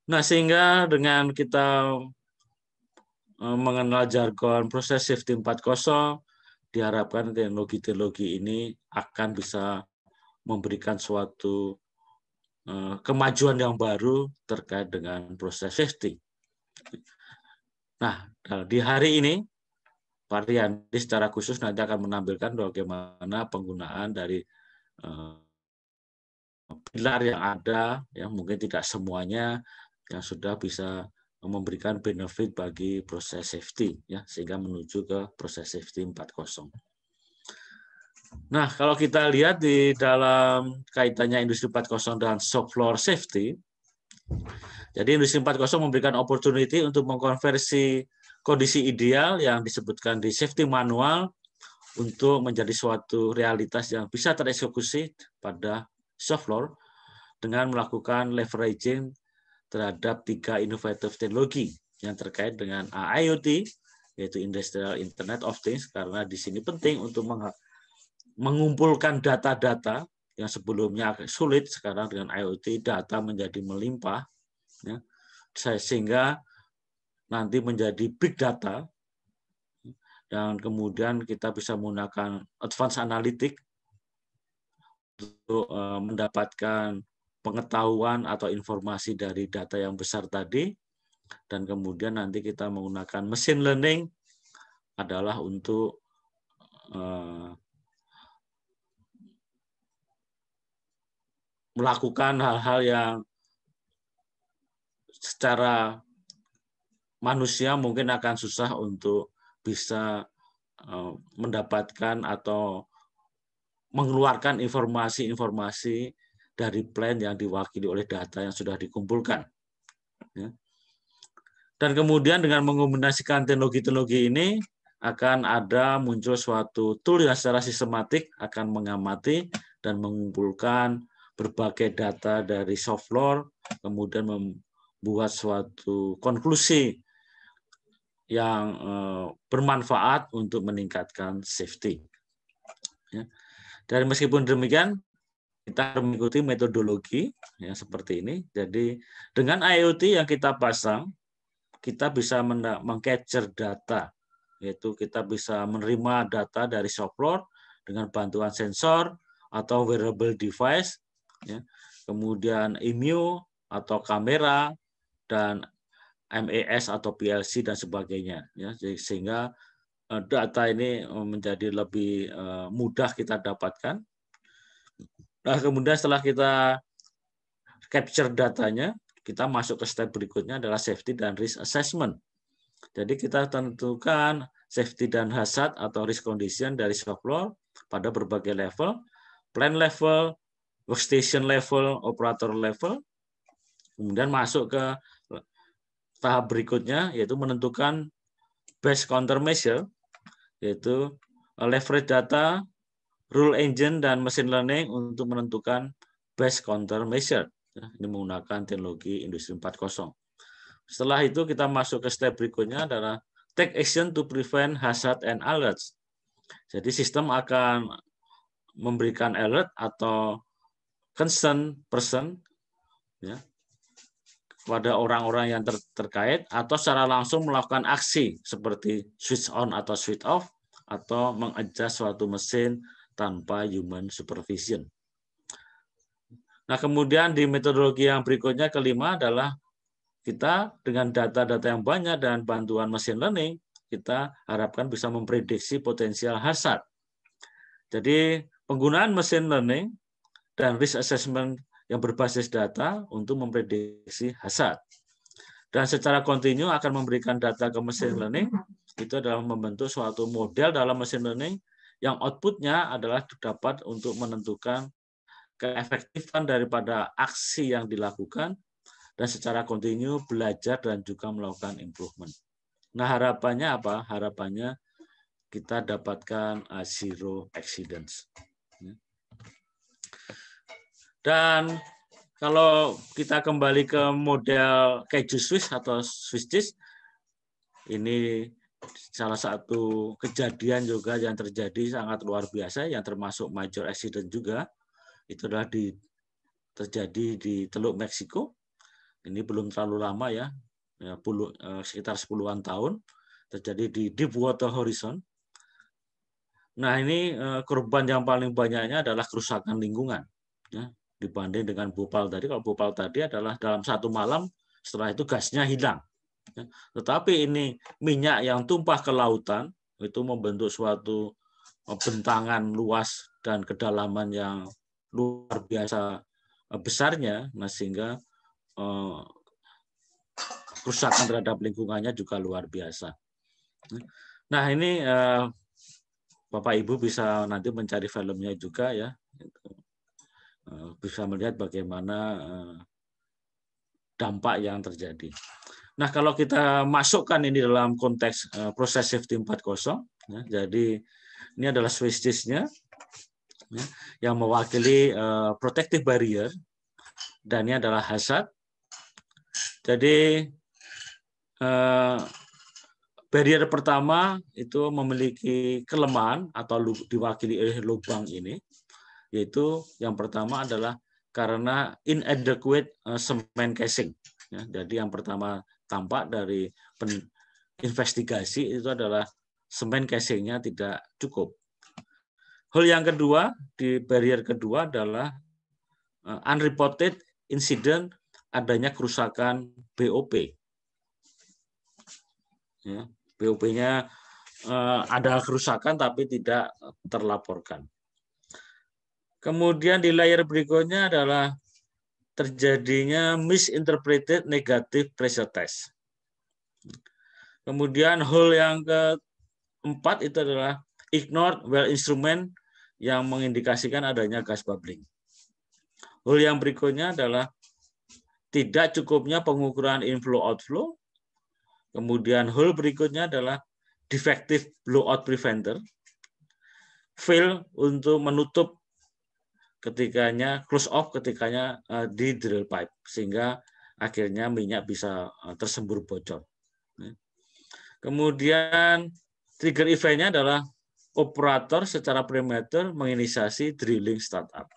Nah, sehingga dengan kita eh, mengenal jargon proses safety 4.0, diharapkan teknologi-teknologi ini akan bisa memberikan suatu eh, kemajuan yang baru terkait dengan proses safety. Nah, di hari ini, Pak Riyandi secara khusus nanti akan menampilkan bagaimana penggunaan dari Eh, pilar yang ada ya mungkin tidak semuanya yang sudah bisa memberikan benefit bagi proses safety ya sehingga menuju ke proses safety 4.0. Nah, kalau kita lihat di dalam kaitannya industri 4.0 dan soft floor safety, jadi industri 4.0 memberikan opportunity untuk mengkonversi kondisi ideal yang disebutkan di safety manual untuk menjadi suatu realitas yang bisa tereksekusi pada soft floor dengan melakukan leveraging terhadap tiga inovatif teknologi yang terkait dengan IoT, yaitu Industrial Internet of Things, karena di sini penting untuk mengumpulkan data-data yang sebelumnya sulit, sekarang dengan IoT data menjadi melimpah, ya, sehingga nanti menjadi big data dan kemudian kita bisa menggunakan advance analytic untuk eh, mendapatkan pengetahuan atau informasi dari data yang besar tadi dan kemudian nanti kita menggunakan machine learning adalah untuk eh, melakukan hal-hal yang secara manusia mungkin akan susah untuk bisa eh, mendapatkan atau mengeluarkan informasi-informasi dari plan yang diwakili oleh data yang sudah dikumpulkan. Ya. Dan kemudian dengan mengombinasikan teknologi-teknologi ini akan ada muncul suatu tool yang secara sistematik akan mengamati dan mengumpulkan berbagai data dari software, kemudian membuat suatu konklusi yang eh, bermanfaat untuk meningkatkan safety. Ya. Dan meskipun demikian, kita mengikuti metodologi yang seperti ini. Jadi dengan IoT yang kita pasang, kita bisa mengcapture data, yaitu kita bisa menerima data dari software dengan bantuan sensor atau wearable device, ya. kemudian IMU atau kamera dan MES atau PLC dan sebagainya ya sehingga eh, data ini eh, menjadi lebih eh, mudah kita dapatkan. Nah, kemudian setelah kita capture datanya, kita masuk ke step berikutnya adalah safety dan risk assessment. Jadi kita tentukan safety dan hazard atau risk condition dari shop floor pada berbagai level, plan level, workstation level, operator level, kemudian masuk ke tahap berikutnya yaitu menentukan best countermeasure yaitu uh, leverage data, rule engine dan machine learning untuk menentukan best countermeasure. Ya, ini menggunakan teknologi industri 4.0. Setelah itu kita masuk ke step berikutnya adalah take action to prevent hazard and alerts. Jadi sistem akan memberikan alert atau concern person ya, pada orang-orang yang ter terkait atau secara langsung melakukan aksi seperti switch on atau switch off atau mengadjust suatu mesin tanpa human supervision. Nah, kemudian di metodologi yang berikutnya kelima adalah kita dengan data-data yang banyak dan bantuan mesin learning, kita harapkan bisa memprediksi potensial hazard. Jadi, penggunaan mesin learning dan risk assessment yang berbasis data untuk memprediksi hasad. Dan secara kontinu akan memberikan data ke mesin hmm. learning, itu adalah membentuk suatu model dalam mesin learning yang outputnya adalah dapat untuk menentukan keefektifan daripada aksi yang dilakukan dan secara kontinu belajar dan juga melakukan improvement. Nah harapannya apa? Harapannya kita dapatkan uh, zero accidents. Ya. Dan kalau kita kembali ke model keju Swiss atau Swiss cheese, ini salah satu kejadian juga yang terjadi sangat luar biasa yang termasuk major accident juga itu adalah di terjadi di Teluk Meksiko. Ini belum terlalu lama ya, ya puluh, eh, sekitar sepuluhan tahun terjadi di Deepwater Horizon. Nah, ini eh, korban yang paling banyaknya adalah kerusakan lingkungan ya, dibanding dengan bupal tadi. Kalau bupal tadi adalah dalam satu malam setelah itu gasnya hilang. Ya. Tetapi ini minyak yang tumpah ke lautan itu membentuk suatu eh, bentangan luas dan kedalaman yang luar biasa eh, besarnya, nah sehingga eh, kerusakan terhadap lingkungannya juga luar biasa. Ya. Nah ini Bapak Ibu bisa nanti mencari filmnya juga ya. Eh, bisa melihat bagaimana eh, dampak yang terjadi. Nah, kalau kita masukkan ini dalam konteks eh, proses safety 4.0, ya, jadi ini adalah spesiesnya ya, yang mewakili protective barrier dan ini adalah hazard. Jadi uh, barrier pertama itu memiliki kelemahan atau diwakili oleh lubang ini yaitu yang pertama adalah karena inadequate eh, semen casing. Ya, jadi yang pertama tampak dari pen, investigasi itu adalah semen casingnya tidak cukup. Hal yang kedua di barrier kedua adalah eh, unreported incident adanya kerusakan BOP. Ya, BOP-nya eh, ada kerusakan tapi tidak terlaporkan. Kemudian di layer berikutnya adalah terjadinya misinterpreted negative pressure test. Kemudian hole yang keempat itu adalah ignored well instrument yang mengindikasikan adanya gas bubbling. Hole yang berikutnya adalah tidak cukupnya pengukuran inflow outflow. Kemudian hole berikutnya adalah defective blowout preventer. Fail untuk menutup ketikanya close off ketikanya uh, di drill pipe sehingga akhirnya minyak bisa uh, tersembur bocor. Ya. Kemudian trigger eventnya adalah operator secara prematur menginisiasi drilling startup.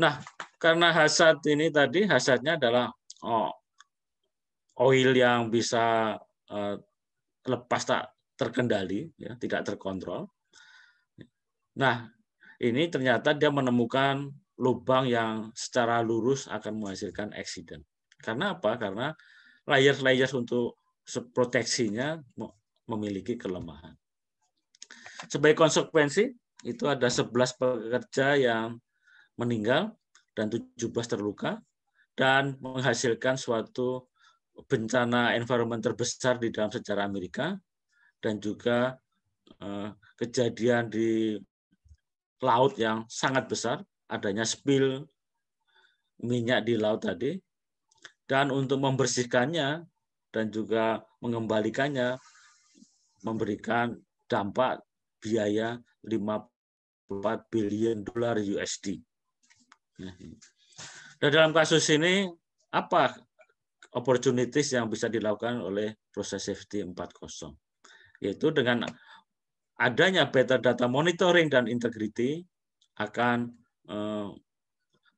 Nah, karena hasad ini tadi hasadnya adalah oh, oil yang bisa uh, lepas tak terkendali, ya, tidak terkontrol. Nah, ini ternyata dia menemukan lubang yang secara lurus akan menghasilkan eksiden. Karena apa? Karena layer-layer untuk proteksinya memiliki kelemahan. Sebagai konsekuensi, itu ada 11 pekerja yang meninggal dan 17 terluka dan menghasilkan suatu bencana environment terbesar di dalam sejarah Amerika dan juga eh, kejadian di laut yang sangat besar, adanya spill minyak di laut tadi, dan untuk membersihkannya dan juga mengembalikannya memberikan dampak biaya 54 billion dolar USD. Ya. Dan dalam kasus ini apa opportunities yang bisa dilakukan oleh proses safety 4.0 yaitu dengan adanya data monitoring dan integrity akan eh,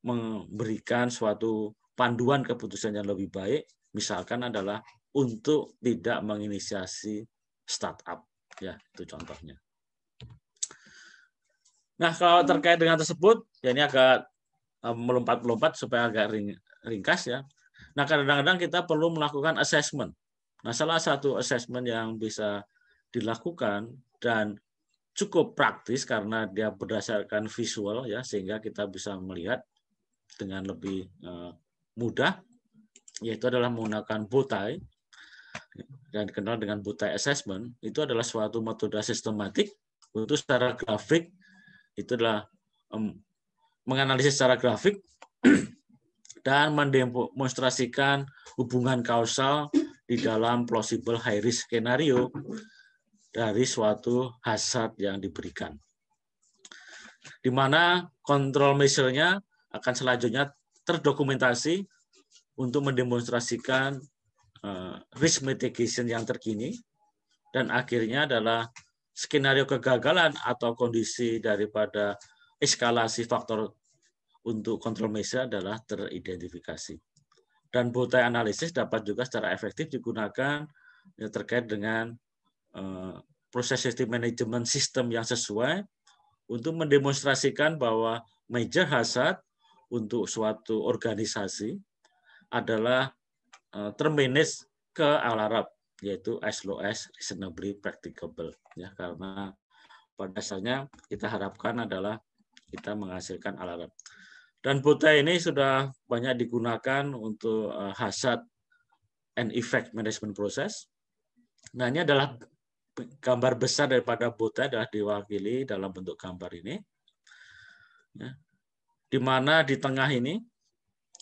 memberikan suatu panduan keputusan yang lebih baik, misalkan adalah untuk tidak menginisiasi startup. Ya, itu contohnya. Nah, kalau terkait dengan tersebut, ya ini agak eh, melompat lompat supaya agak ringkas ya. Nah, kadang-kadang kita perlu melakukan assessment. Nah, salah satu assessment yang bisa dilakukan dan cukup praktis karena dia berdasarkan visual ya sehingga kita bisa melihat dengan lebih eh, mudah yaitu adalah menggunakan butai dan dikenal dengan butai assessment itu adalah suatu metode sistematik untuk secara grafik itu adalah um, menganalisis secara grafik dan mendemonstrasikan hubungan kausal di dalam plausible high risk skenario dari suatu hasad yang diberikan. Di mana kontrol measure-nya akan selanjutnya terdokumentasi untuk mendemonstrasikan eh, risk mitigation yang terkini dan akhirnya adalah skenario kegagalan atau kondisi daripada eskalasi faktor untuk kontrol measure adalah teridentifikasi. Dan botai analisis dapat juga secara efektif digunakan ya, terkait dengan Eh, proses sistem manajemen sistem yang sesuai untuk mendemonstrasikan bahwa major hazard untuk suatu organisasi adalah eh, termanage ke alarm, yaitu as low as reasonably practicable ya karena pada dasarnya kita harapkan adalah kita menghasilkan alarm dan bota ini sudah banyak digunakan untuk eh, hazard and effect management process nah ini adalah gambar besar daripada Buddha adalah diwakili dalam bentuk gambar ini. Ya. Di mana di tengah ini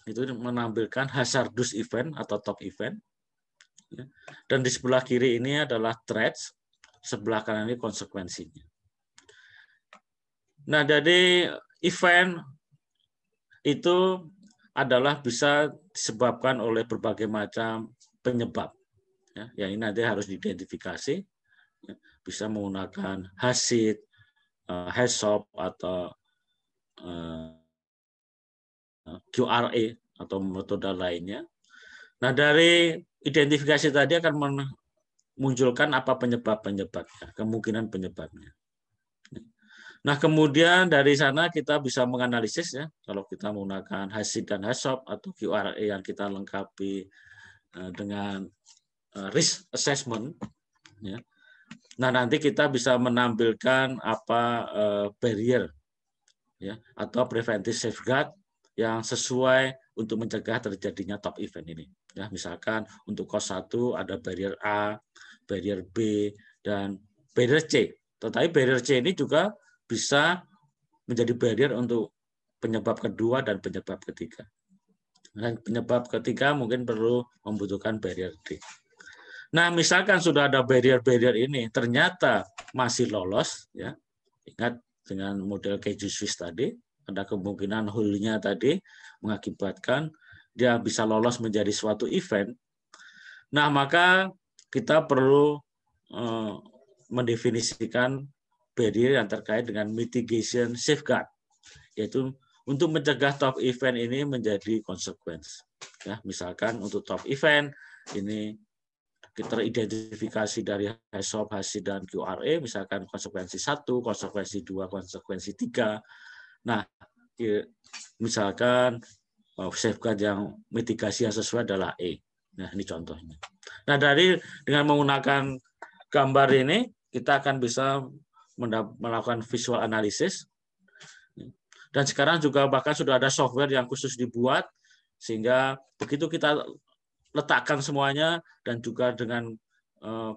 itu menampilkan hazardous event atau top event. Ya. Dan di sebelah kiri ini adalah threats, sebelah kanan ini konsekuensinya. Nah, jadi event itu adalah bisa disebabkan oleh berbagai macam penyebab. Ya, yang ini nanti harus diidentifikasi bisa menggunakan hasid, eh, HESOP atau eh, QRA e atau metode lainnya. Nah, dari identifikasi tadi akan munculkan apa penyebab-penyebabnya, kemungkinan penyebabnya. Nah, kemudian dari sana kita bisa menganalisis ya, kalau kita menggunakan Hasid dan HASOP atau QRA e yang kita lengkapi eh, dengan risk assessment ya. Nah nanti kita bisa menampilkan apa uh, barrier ya atau preventive safeguard yang sesuai untuk mencegah terjadinya top event ini. Ya, misalkan untuk kos 1 ada barrier A, barrier B, dan barrier C. Tetapi barrier C ini juga bisa menjadi barrier untuk penyebab kedua dan penyebab ketiga. Dan penyebab ketiga mungkin perlu membutuhkan barrier D. Nah, misalkan sudah ada barrier-barrier ini, ternyata masih lolos, ya ingat dengan model keju Swiss tadi, ada kemungkinan hulunya tadi mengakibatkan dia bisa lolos menjadi suatu event. Nah, maka kita perlu eh, mendefinisikan barrier yang terkait dengan mitigation safeguard, yaitu untuk mencegah top event ini menjadi konsekuensi. Ya, misalkan untuk top event ini teridentifikasi dari HESOP, hasil dan QRE, misalkan konsekuensi satu konsekuensi dua konsekuensi tiga Nah, ya, misalkan oh, safeguard yang mitigasi yang sesuai adalah E. Nah, ini contohnya. Nah, dari dengan menggunakan gambar ini, kita akan bisa melakukan visual analisis. Dan sekarang juga bahkan sudah ada software yang khusus dibuat, sehingga begitu kita letakkan semuanya dan juga dengan eh,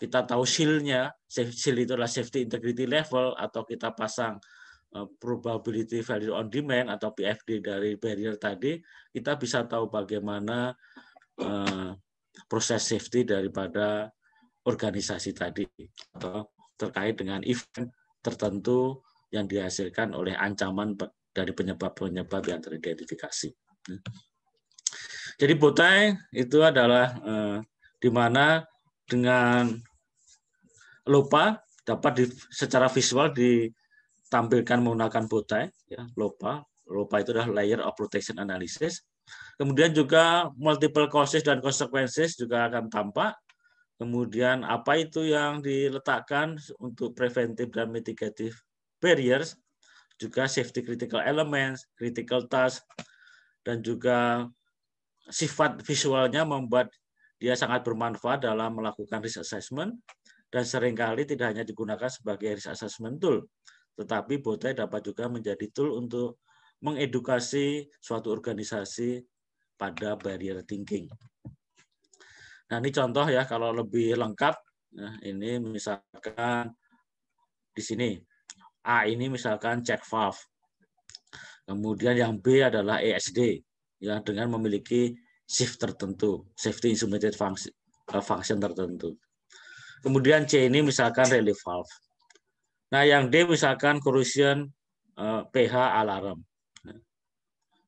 kita tahu shieldnya, shield itu adalah safety integrity level atau kita pasang eh, probability value on demand atau PFD dari barrier tadi, kita bisa tahu bagaimana eh, proses safety daripada organisasi tadi atau terkait dengan event tertentu yang dihasilkan oleh ancaman dari penyebab-penyebab yang teridentifikasi. Jadi botai itu adalah eh, di mana dengan lupa dapat di, secara visual ditampilkan menggunakan botai ya lupa lupa itu adalah layer of protection analysis kemudian juga multiple causes dan consequences juga akan tampak kemudian apa itu yang diletakkan untuk preventive dan mitigative barriers juga safety critical elements critical tasks, dan juga sifat visualnya membuat dia sangat bermanfaat dalam melakukan risk assessment dan seringkali tidak hanya digunakan sebagai risk assessment tool, tetapi Botai dapat juga menjadi tool untuk mengedukasi suatu organisasi pada barrier thinking. Nah ini contoh ya kalau lebih lengkap, nah, ini misalkan di sini A ini misalkan check valve, kemudian yang B adalah ESD, ya dengan memiliki shift tertentu, safety instrumented function, eh, function tertentu. Kemudian C ini misalkan relief valve. Nah, yang D misalkan corrosion uh, eh, pH alarm. Ya.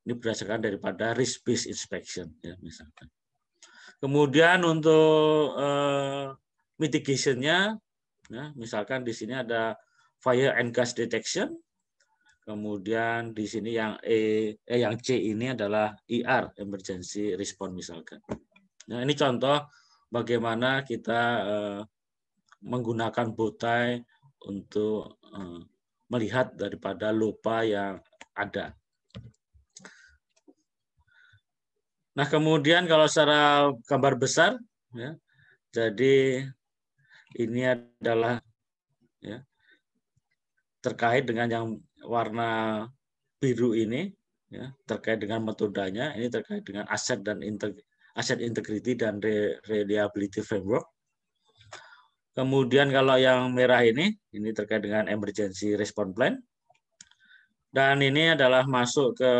Ini berdasarkan daripada risk based inspection ya misalkan. Kemudian untuk uh, mitigationnya, ya, misalkan di sini ada fire and gas detection, Kemudian di sini yang E eh, yang C ini adalah IR e emergency response misalkan. Nah, ini contoh bagaimana kita eh, menggunakan botai untuk eh, melihat daripada lupa yang ada. Nah, kemudian kalau secara gambar besar ya. Jadi ini adalah ya terkait dengan yang warna biru ini ya, terkait dengan metodenya, ini terkait dengan aset dan aset integrity dan re reliability framework. Kemudian kalau yang merah ini, ini terkait dengan emergency response plan. Dan ini adalah masuk ke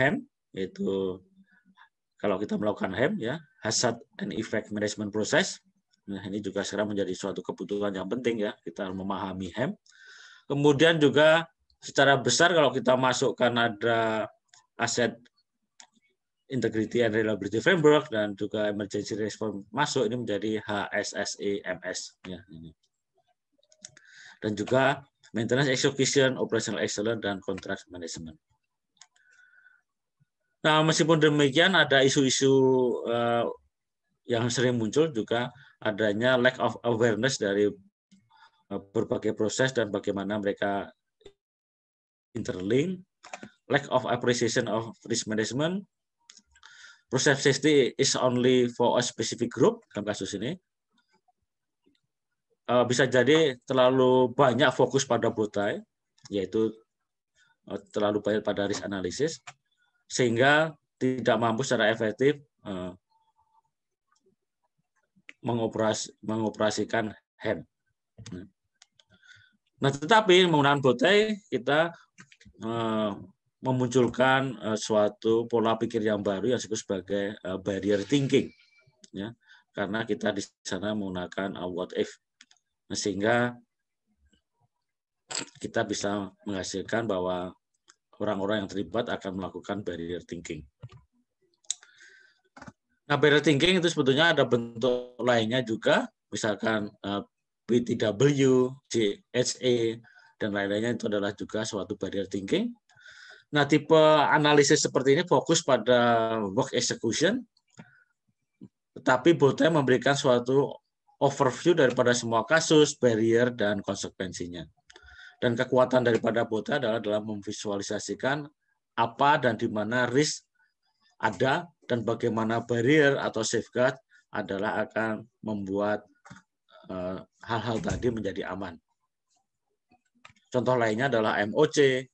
HEM, yaitu kalau kita melakukan HEM ya, hazard and effect management process. Nah, ini juga sekarang menjadi suatu kebutuhan yang penting ya, kita memahami HEM. Kemudian juga secara besar kalau kita masukkan ada aset integrity and reliability framework dan juga emergency response masuk ini menjadi HSSEMS e ya ini. Dan juga maintenance execution, operational excellence dan contract management. Nah, meskipun demikian ada isu-isu eh, yang sering muncul juga adanya lack of awareness dari eh, berbagai proses dan bagaimana mereka Interlink, lack of appreciation of risk management, process safety is only for a specific group dalam kasus ini. Eh, bisa jadi terlalu banyak fokus pada botai, yaitu eh, terlalu banyak pada risk analysis, sehingga tidak mampu secara efektif eh, mengoperasi, mengoperasikan hand. Nah, tetapi menggunakan botai kita Eh, memunculkan eh, suatu pola pikir yang baru yang disebut sebagai eh, barrier thinking ya karena kita di sana menggunakan what if nah, sehingga kita bisa menghasilkan bahwa orang-orang yang terlibat akan melakukan barrier thinking. Nah, barrier thinking itu sebetulnya ada bentuk lainnya juga, misalkan PTW, JSA, dan lain-lainnya itu adalah juga suatu barrier thinking. Nah, tipe analisis seperti ini fokus pada work execution, tetapi Botem memberikan suatu overview daripada semua kasus, barrier, dan konsekuensinya. Dan kekuatan daripada bota adalah dalam memvisualisasikan apa dan di mana risk ada dan bagaimana barrier atau safeguard adalah akan membuat eh, hal-hal uh, tadi menjadi aman. Contoh lainnya adalah MOC,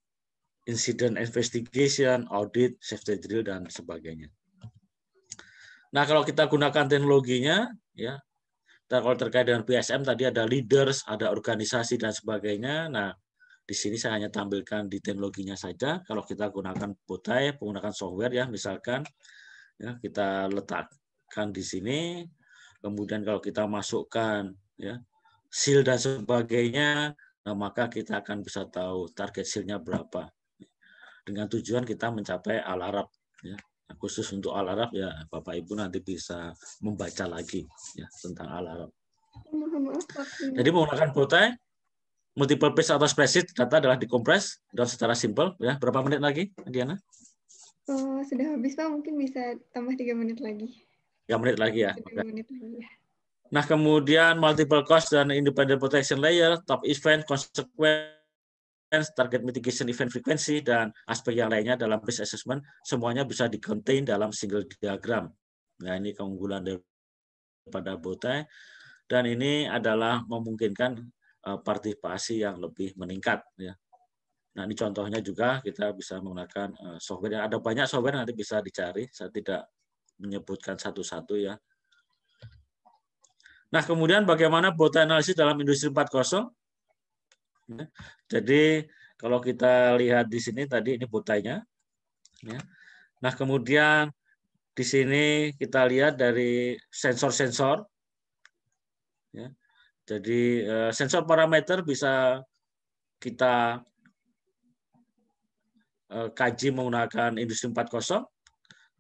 incident investigation, audit, safety drill, dan sebagainya. Nah, kalau kita gunakan teknologinya, ya, kalau terkait dengan PSM tadi ada leaders, ada organisasi, dan sebagainya. Nah, di sini saya hanya tampilkan di teknologinya saja. Kalau kita gunakan botai, menggunakan software ya, misalkan ya kita letakkan di sini. Kemudian kalau kita masukkan ya seal dan sebagainya, nah, maka kita akan bisa tahu target silnya berapa. Dengan tujuan kita mencapai al-arab. Ya. Nah, khusus untuk al-arab ya Bapak Ibu nanti bisa membaca lagi ya tentang al-arab. Jadi menggunakan protein multiple page atau spreadsheet data adalah dikompres dan secara simpel ya berapa menit lagi Diana? Oh, sudah habis Pak, mungkin bisa tambah tiga menit lagi. Tiga menit lagi ya. Tiga menit lagi ya. Nah, kemudian multiple cost dan independent protection layer, top event, consequence, target mitigation event frequency, dan aspek yang lainnya dalam risk assessment, semuanya bisa dicontain dalam single diagram. Nah, ini keunggulan daripada Botai. Dan ini adalah memungkinkan eh, partisipasi yang lebih meningkat. Ya. Nah, ini contohnya juga kita bisa menggunakan eh, software. Ada banyak software nanti bisa dicari. Saya tidak menyebutkan satu-satu ya. Nah, kemudian bagaimana bota analisis dalam industri 4.0? Ya, jadi kalau kita lihat di sini tadi ini botanya. Ya. Nah, kemudian di sini kita lihat dari sensor-sensor. Ya. Jadi eh, sensor parameter bisa kita eh, kaji menggunakan industri 4.0.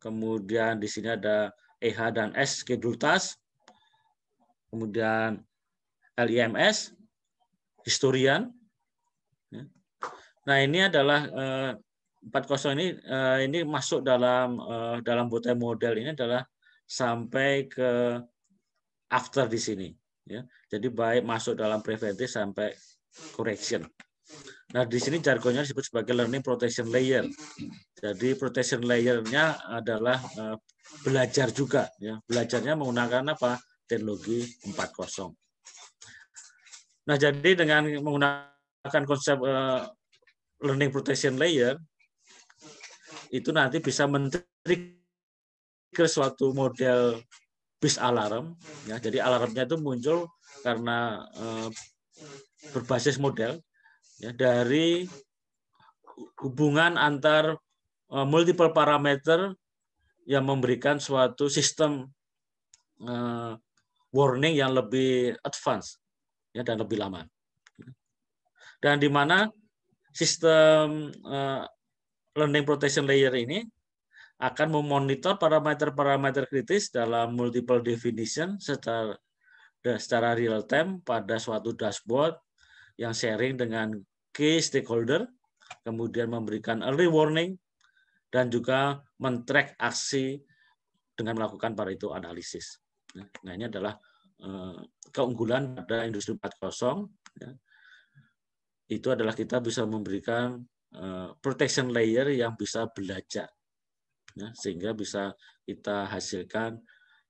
Kemudian di sini ada EH dan S schedule task kemudian LIMS, historian. Ya. Nah ini adalah 40 eh, ini eh, ini masuk dalam eh, dalam botai model ini adalah sampai ke after di sini. Ya. Jadi baik masuk dalam preventif sampai correction. Nah di sini jargonnya disebut sebagai learning protection layer. Jadi protection layernya adalah belajar juga. Ya. Belajarnya menggunakan apa? teknologi 4.0. Nah, jadi dengan menggunakan konsep eh, learning protection layer itu nanti bisa menteri ke suatu model bis alarm ya. Jadi alarmnya itu muncul karena eh, berbasis model ya dari hubungan antar eh, multiple parameter yang memberikan suatu sistem warning yang lebih advance ya dan lebih lama. Dan di mana sistem uh, learning protection layer ini akan memonitor parameter-parameter kritis dalam multiple definition secara secara real time pada suatu dashboard yang sharing dengan key stakeholder, kemudian memberikan early warning dan juga men-track aksi dengan melakukan para itu analisis. Nah ini adalah eh, keunggulan pada industri 4.0 ya, itu adalah kita bisa memberikan eh, protection layer yang bisa belajar ya, sehingga bisa kita hasilkan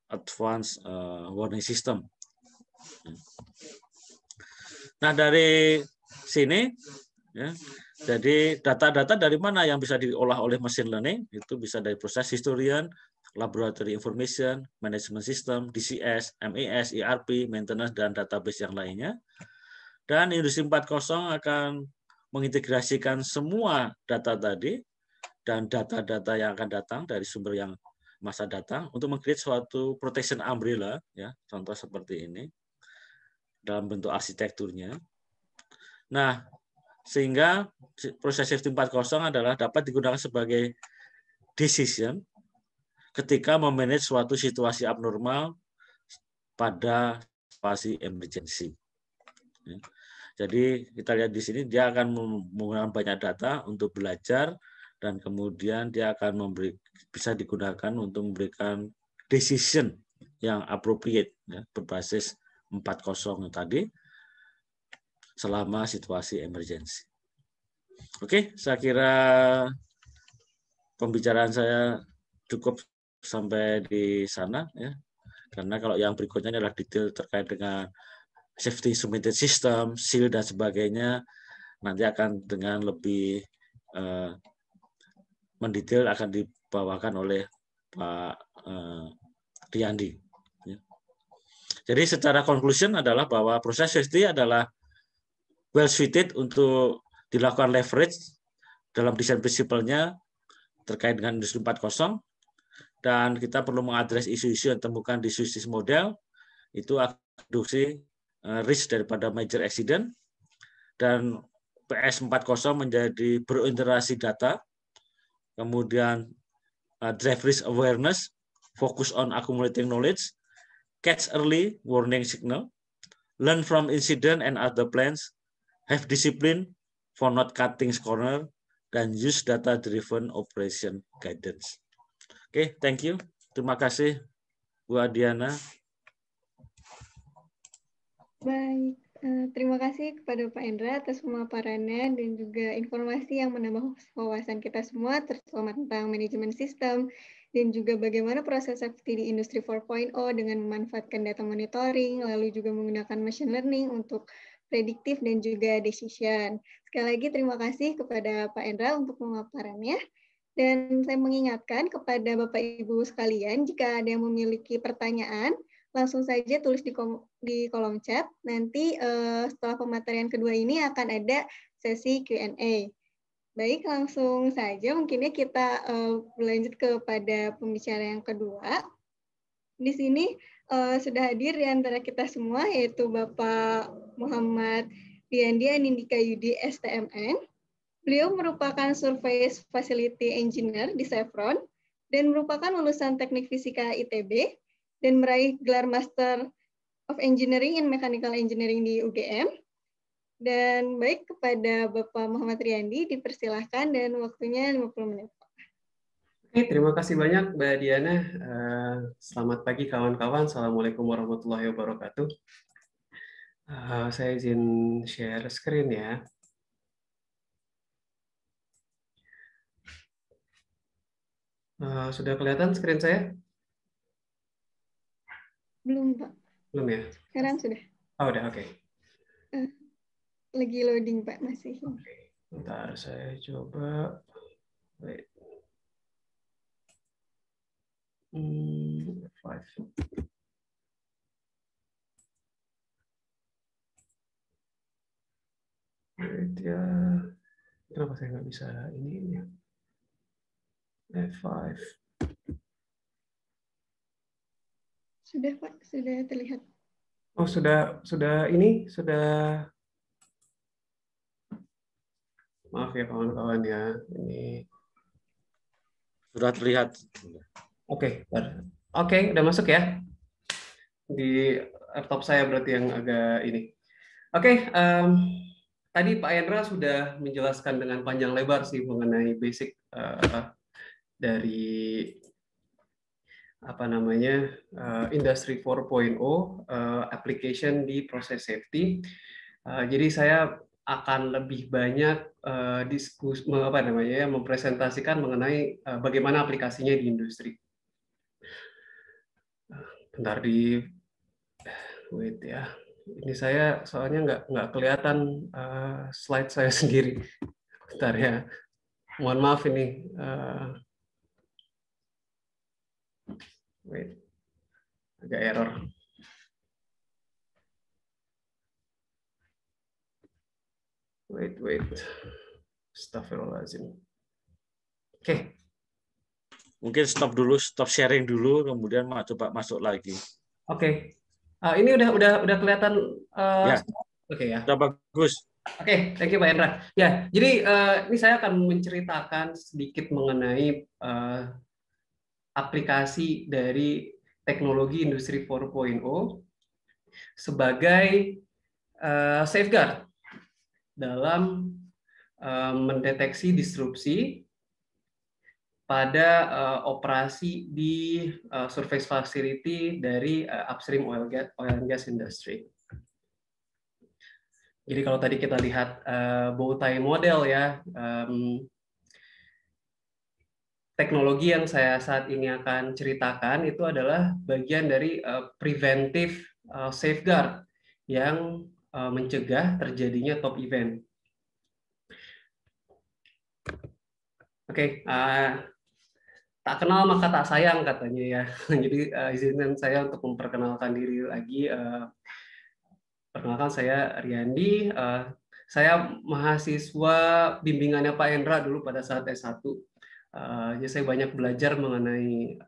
advance eh, warning system. Nah dari sini, ya, jadi data-data dari mana yang bisa diolah oleh machine learning itu bisa dari proses historian, laboratory information, management system, DCS, MES, ERP, maintenance, dan database yang lainnya. Dan Industri 4.0 akan mengintegrasikan semua data tadi dan data-data yang akan datang dari sumber yang masa datang untuk mengcreate suatu protection umbrella ya contoh seperti ini dalam bentuk arsitekturnya. Nah, sehingga proses safety 4.0 adalah dapat digunakan sebagai decision ketika memanage suatu situasi abnormal pada situasi emergensi. Ya. Jadi kita lihat di sini dia akan menggunakan banyak data untuk belajar dan kemudian dia akan memberi bisa digunakan untuk memberikan decision yang appropriate ya, berbasis 40 tadi selama situasi emergensi. Oke, saya kira pembicaraan saya cukup sampai di sana ya. Karena kalau yang berikutnya adalah detail terkait dengan safety submitted system, seal dan sebagainya nanti akan dengan lebih eh, mendetail akan dibawakan oleh Pak eh, Riyandi. Ya. Jadi secara conclusion adalah bahwa proses safety adalah well suited untuk dilakukan leverage dalam desain prinsipalnya terkait dengan industri dan kita perlu mengadres isu-isu yang temukan di bisnis model itu akan reduksi eh, risk daripada major accident dan PS40 menjadi berinteraksi data kemudian eh, drive risk awareness focus on accumulating knowledge catch early warning signal learn from incident and other plans have discipline for not cutting corner dan use data driven operation guidance Oke, okay, thank you. Terima kasih Bu Adiana. Baik, eh, terima kasih kepada Pak Endra atas parannya dan juga informasi yang menambah wawasan kita semua terutama tentang manajemen sistem dan juga bagaimana proses safety di industri 4.0 dengan memanfaatkan data monitoring lalu juga menggunakan machine learning untuk prediktif dan juga decision. Sekali lagi terima kasih kepada Pak Endra untuk pemaparannya. Dan saya mengingatkan kepada Bapak Ibu sekalian, jika ada yang memiliki pertanyaan, langsung saja tulis di, kom di kolom chat. Nanti eh, setelah pematerian kedua ini akan ada sesi Q&A. Baik, langsung saja mungkinnya kita eh, berlanjut kepada pembicara yang kedua. Di sini eh, sudah hadir di antara kita semua, yaitu Bapak Muhammad Diandian Indika Yudi, STMN Beliau merupakan Surface Facility Engineer di Chevron dan merupakan lulusan Teknik Fisika ITB dan meraih gelar Master of Engineering in Mechanical Engineering di UGM. Dan baik kepada Bapak Muhammad Riyandi, dipersilahkan dan waktunya 50 menit. Oke, terima kasih banyak Mbak Diana. Eh, selamat pagi kawan-kawan. Assalamualaikum warahmatullahi wabarakatuh. Eh, saya izin share screen ya. Eh, sudah kelihatan screen saya? Belum, Pak. Belum ya? Sekarang sudah. Oh, udah, oke. Okay. Eh, lagi loading, Pak, masih. okay. ntar saya coba. Wait. Hmm, five. Wait, ya. Kenapa saya nggak bisa ini? ini? Ya? F5. Sudah Pak, sudah terlihat. Oh, sudah sudah ini sudah Maaf ya kawan-kawan ya. Ini sudah terlihat. Oke, okay. oke, okay, udah masuk ya. Di laptop saya berarti yang agak ini. Oke, okay, um, tadi Pak Endra sudah menjelaskan dengan panjang lebar sih mengenai basic uh, dari apa namanya uh, eh, industri 4.0 uh, eh, application di proses safety. Uh, jadi saya akan lebih banyak uh, diskus apa namanya ya mempresentasikan mengenai uh, bagaimana aplikasinya di industri. Bentar di wait ya. Ini saya soalnya nggak nggak kelihatan uh, slide saya sendiri. Bentar ya. Mohon maaf ini uh, Wait. Agak error. Wait, wait. Astagfirullahaladzim. Oke. Okay. Mungkin stop dulu, stop sharing dulu, kemudian coba masuk lagi. Oke. Okay. Uh, ini udah udah udah kelihatan uh, ya. Oke okay, ya. Sudah bagus. Oke, okay, thank you Pak Endra. Ya, jadi uh, ini saya akan menceritakan sedikit mengenai uh, aplikasi dari teknologi industri 4.0 sebagai uh, safeguard dalam uh, mendeteksi disrupsi pada uh, operasi di uh, surface facility dari uh, upstream oil, gas, oil and gas industry. Jadi kalau tadi kita lihat uh, tie model ya, um, teknologi yang saya saat ini akan ceritakan itu adalah bagian dari uh, preventive uh, safeguard yang uh, mencegah terjadinya top event. Oke, okay, uh, tak kenal maka tak sayang katanya ya. Jadi uh, izinkan saya untuk memperkenalkan diri lagi. Uh, perkenalkan saya Riyandi. Uh, saya mahasiswa bimbingannya Pak Endra dulu pada saat S1. Uh, eh, jadi ya, saya banyak belajar mengenai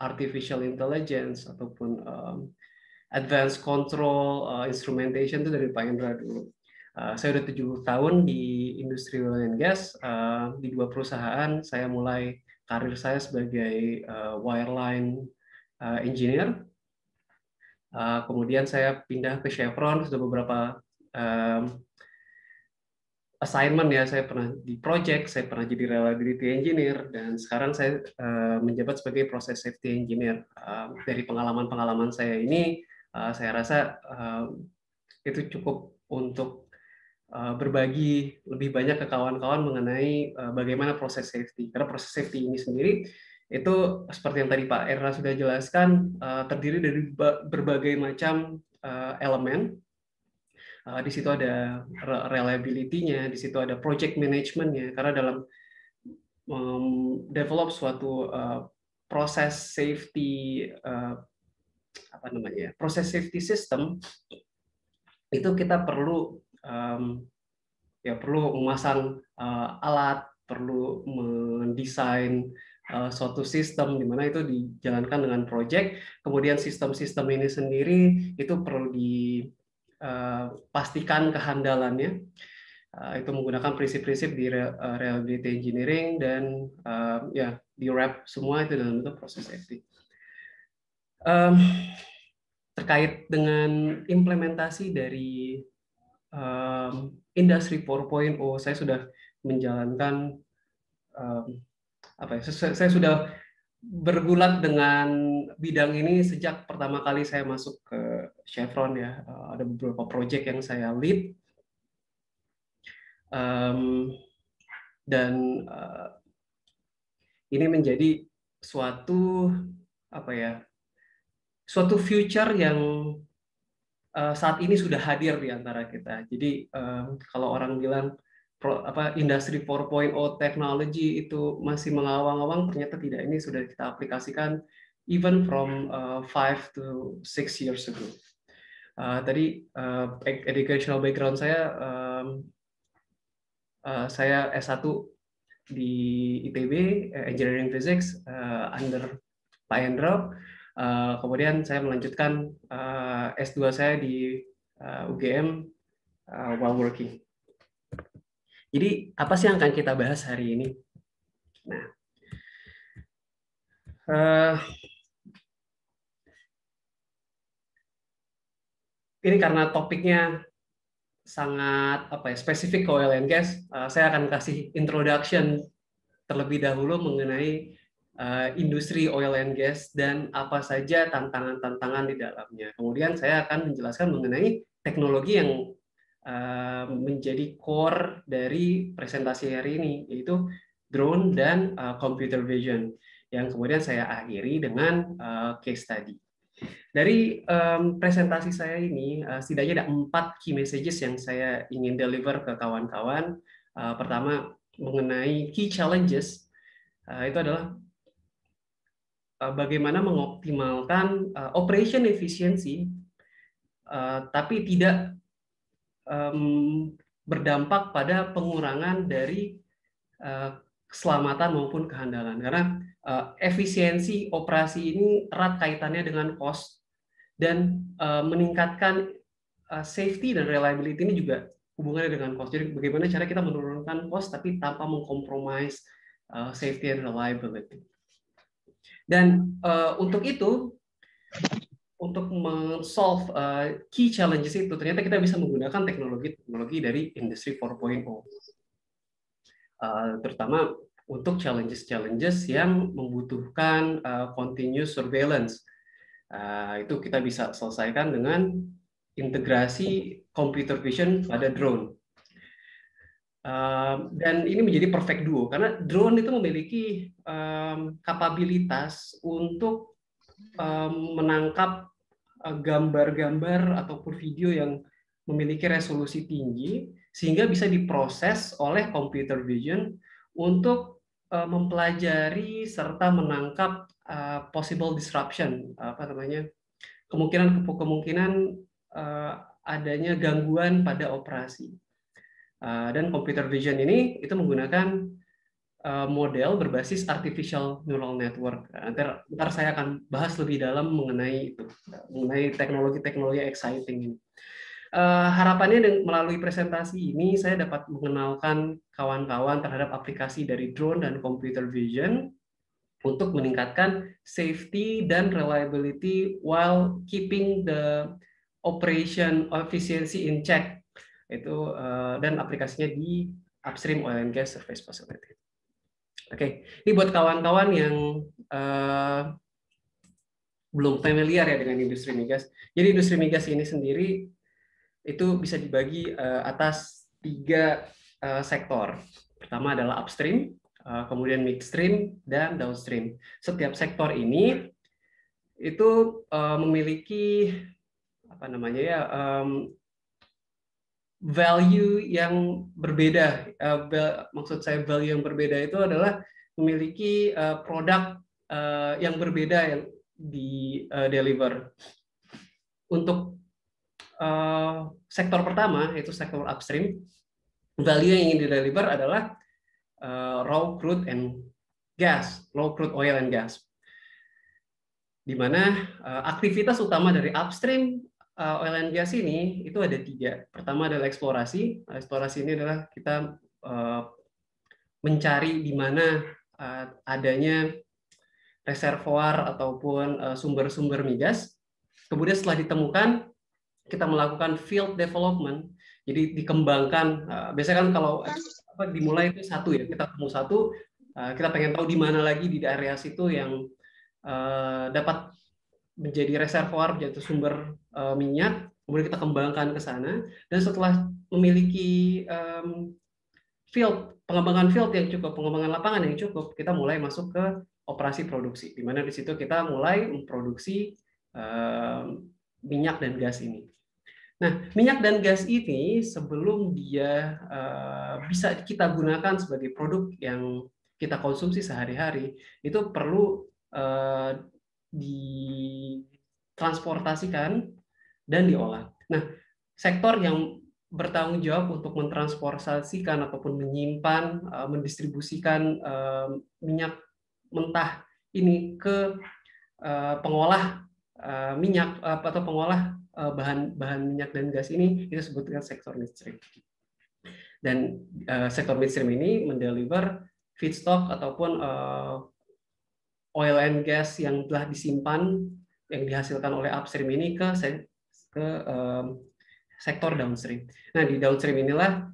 artificial intelligence ataupun um, advanced control uh, instrumentation itu dari Pak Indra dulu. Uh, saya sudah tujuh tahun di industri oil and gas uh, di dua perusahaan. Saya mulai karir saya sebagai uh, wireline uh, engineer. Uh, kemudian saya pindah ke Chevron sudah beberapa um, assignment ya saya pernah di project saya pernah jadi reliability engineer dan sekarang saya uh, menjabat sebagai proses safety engineer uh, dari pengalaman pengalaman saya ini uh, saya rasa uh, itu cukup untuk berbagi lebih banyak ke kawan-kawan mengenai bagaimana proses safety karena proses safety ini sendiri itu seperti yang tadi Pak Erna sudah jelaskan terdiri dari berbagai macam elemen Eh, di situ ada reliability-nya, di situ ada project management-nya. Karena dalam um, develop suatu uh, proses safety uh, apa namanya ya, proses safety system itu kita perlu um, ya perlu memasang uh, alat, perlu mendesain uh, suatu sistem di mana itu dijalankan dengan project. Kemudian sistem-sistem ini sendiri itu perlu di Eh, pastikan kehandalannya eh, itu menggunakan prinsip-prinsip di eh, reliability engineering dan ya di wrap semua itu dalam bentuk proses safety terkait dengan implementasi dari um, industri 4.0 saya sudah menjalankan apa ya saya sudah bergulat dengan bidang ini sejak pertama kali saya masuk ke Chevron ya. Eh, ada beberapa project yang saya lead. Um, dan uh, ini menjadi suatu apa ya? suatu future yang uh, saat ini sudah hadir di antara kita. Jadi um, kalau orang bilang pro, apa industri 4.0 teknologi itu masih mengawang-awang, ternyata tidak. Ini sudah kita aplikasikan even from uh, five to six years ago. Eh, tadi uh, educational background saya um, uh, saya S1 di ITB Engineering Physics uh, under Pak Hendro. Uh, kemudian saya melanjutkan uh, S2 saya di uh, UGM uh, while working. Jadi apa sih yang akan kita bahas hari ini? Nah, uh, ini karena topiknya sangat apa ya spesifik ke oil and gas, uh, saya akan kasih introduction terlebih dahulu mengenai uh, industri oil and gas dan apa saja tantangan-tantangan di dalamnya. Kemudian saya akan menjelaskan mengenai teknologi yang uh, menjadi core dari presentasi hari ini, yaitu drone dan uh, computer vision. Yang kemudian saya akhiri dengan uh, case study. Dari um, presentasi saya ini, uh, setidaknya ada empat key messages yang saya ingin deliver ke kawan-kawan. Uh, pertama, mengenai key challenges, uh, itu adalah uh, bagaimana mengoptimalkan uh, operation efficiency, uh, tapi tidak um, berdampak pada pengurangan dari uh, keselamatan maupun kehandalan. Karena uh, efisiensi operasi ini erat kaitannya dengan cost dan uh, meningkatkan uh, safety dan reliability ini juga hubungannya dengan cost. Jadi bagaimana cara kita menurunkan cost tapi tanpa mengkompromis uh, eh, safety and reliability. Dan uh, untuk itu, untuk solve uh, key challenges itu, ternyata kita bisa menggunakan teknologi-teknologi dari industri 4.0. Uh, terutama untuk challenges-challenges yang membutuhkan uh, continuous surveillance, Ah, itu kita bisa selesaikan dengan integrasi computer vision pada drone. Um, dan ini menjadi perfect duo karena drone itu memiliki um, kapabilitas untuk um, menangkap gambar-gambar uh, ataupun video yang memiliki resolusi tinggi sehingga bisa diproses oleh computer vision untuk uh, mempelajari serta menangkap Eh, possible disruption apa namanya kemungkinan kemungkinan uh, adanya gangguan pada operasi uh, dan computer vision ini itu menggunakan uh, model berbasis artificial neural network Nanti ntar saya akan bahas lebih dalam mengenai itu mengenai teknologi-teknologi exciting ini uh, harapannya dengan, melalui presentasi ini saya dapat mengenalkan kawan-kawan terhadap aplikasi dari drone dan computer vision untuk meningkatkan safety dan reliability while keeping the operation efficiency in check itu uh, dan aplikasinya di upstream oil and gas surface facility. Oke, okay. ini buat kawan-kawan yang uh, belum familiar ya dengan industri migas. Jadi industri migas ini sendiri itu bisa dibagi uh, atas tiga uh, sektor. Pertama adalah upstream, Eh, kemudian midstream dan downstream. Setiap sektor ini itu eh, memiliki apa namanya ya value yang berbeda. Eh, maksud saya value yang berbeda itu adalah memiliki produk yang berbeda yang di deliver. Untuk sektor pertama yaitu sektor upstream, value yang ingin di deliver adalah uh, raw crude and gas, raw crude oil and gas. Di mana uh, aktivitas utama dari upstream uh, oil and gas ini itu ada tiga. Pertama adalah eksplorasi. Eksplorasi ini adalah kita uh, mencari di mana uh, adanya reservoir ataupun sumber-sumber uh, migas. Kemudian setelah ditemukan, kita melakukan field development. Jadi dikembangkan. Uh, biasanya kan kalau kan dimulai itu satu ya kita temu satu eh, kita pengen tahu di mana lagi di daerah situ yang eh, dapat menjadi reservoir yaitu sumber eh, minyak kemudian kita kembangkan ke sana dan setelah memiliki field pengembangan field yang cukup pengembangan lapangan yang cukup kita mulai masuk ke operasi produksi di mana di situ kita mulai memproduksi minyak dan gas ini Nah, minyak dan gas ini sebelum dia uh, bisa kita gunakan sebagai produk yang kita konsumsi sehari-hari, itu perlu uh, ditransportasikan dan diolah. Nah, sektor yang bertanggung jawab untuk mentransportasikan ataupun menyimpan, uh, mendistribusikan uh, minyak mentah ini ke uh, pengolah minyak atau pengolah Eh, bahan bahan minyak dan gas ini itu disebutkan sektor midstream. Dan uh, sektor midstream ini mendeliver feedstock ataupun uh, oil and gas yang telah disimpan yang dihasilkan oleh upstream ini ke ke um, sektor downstream. Nah di downstream inilah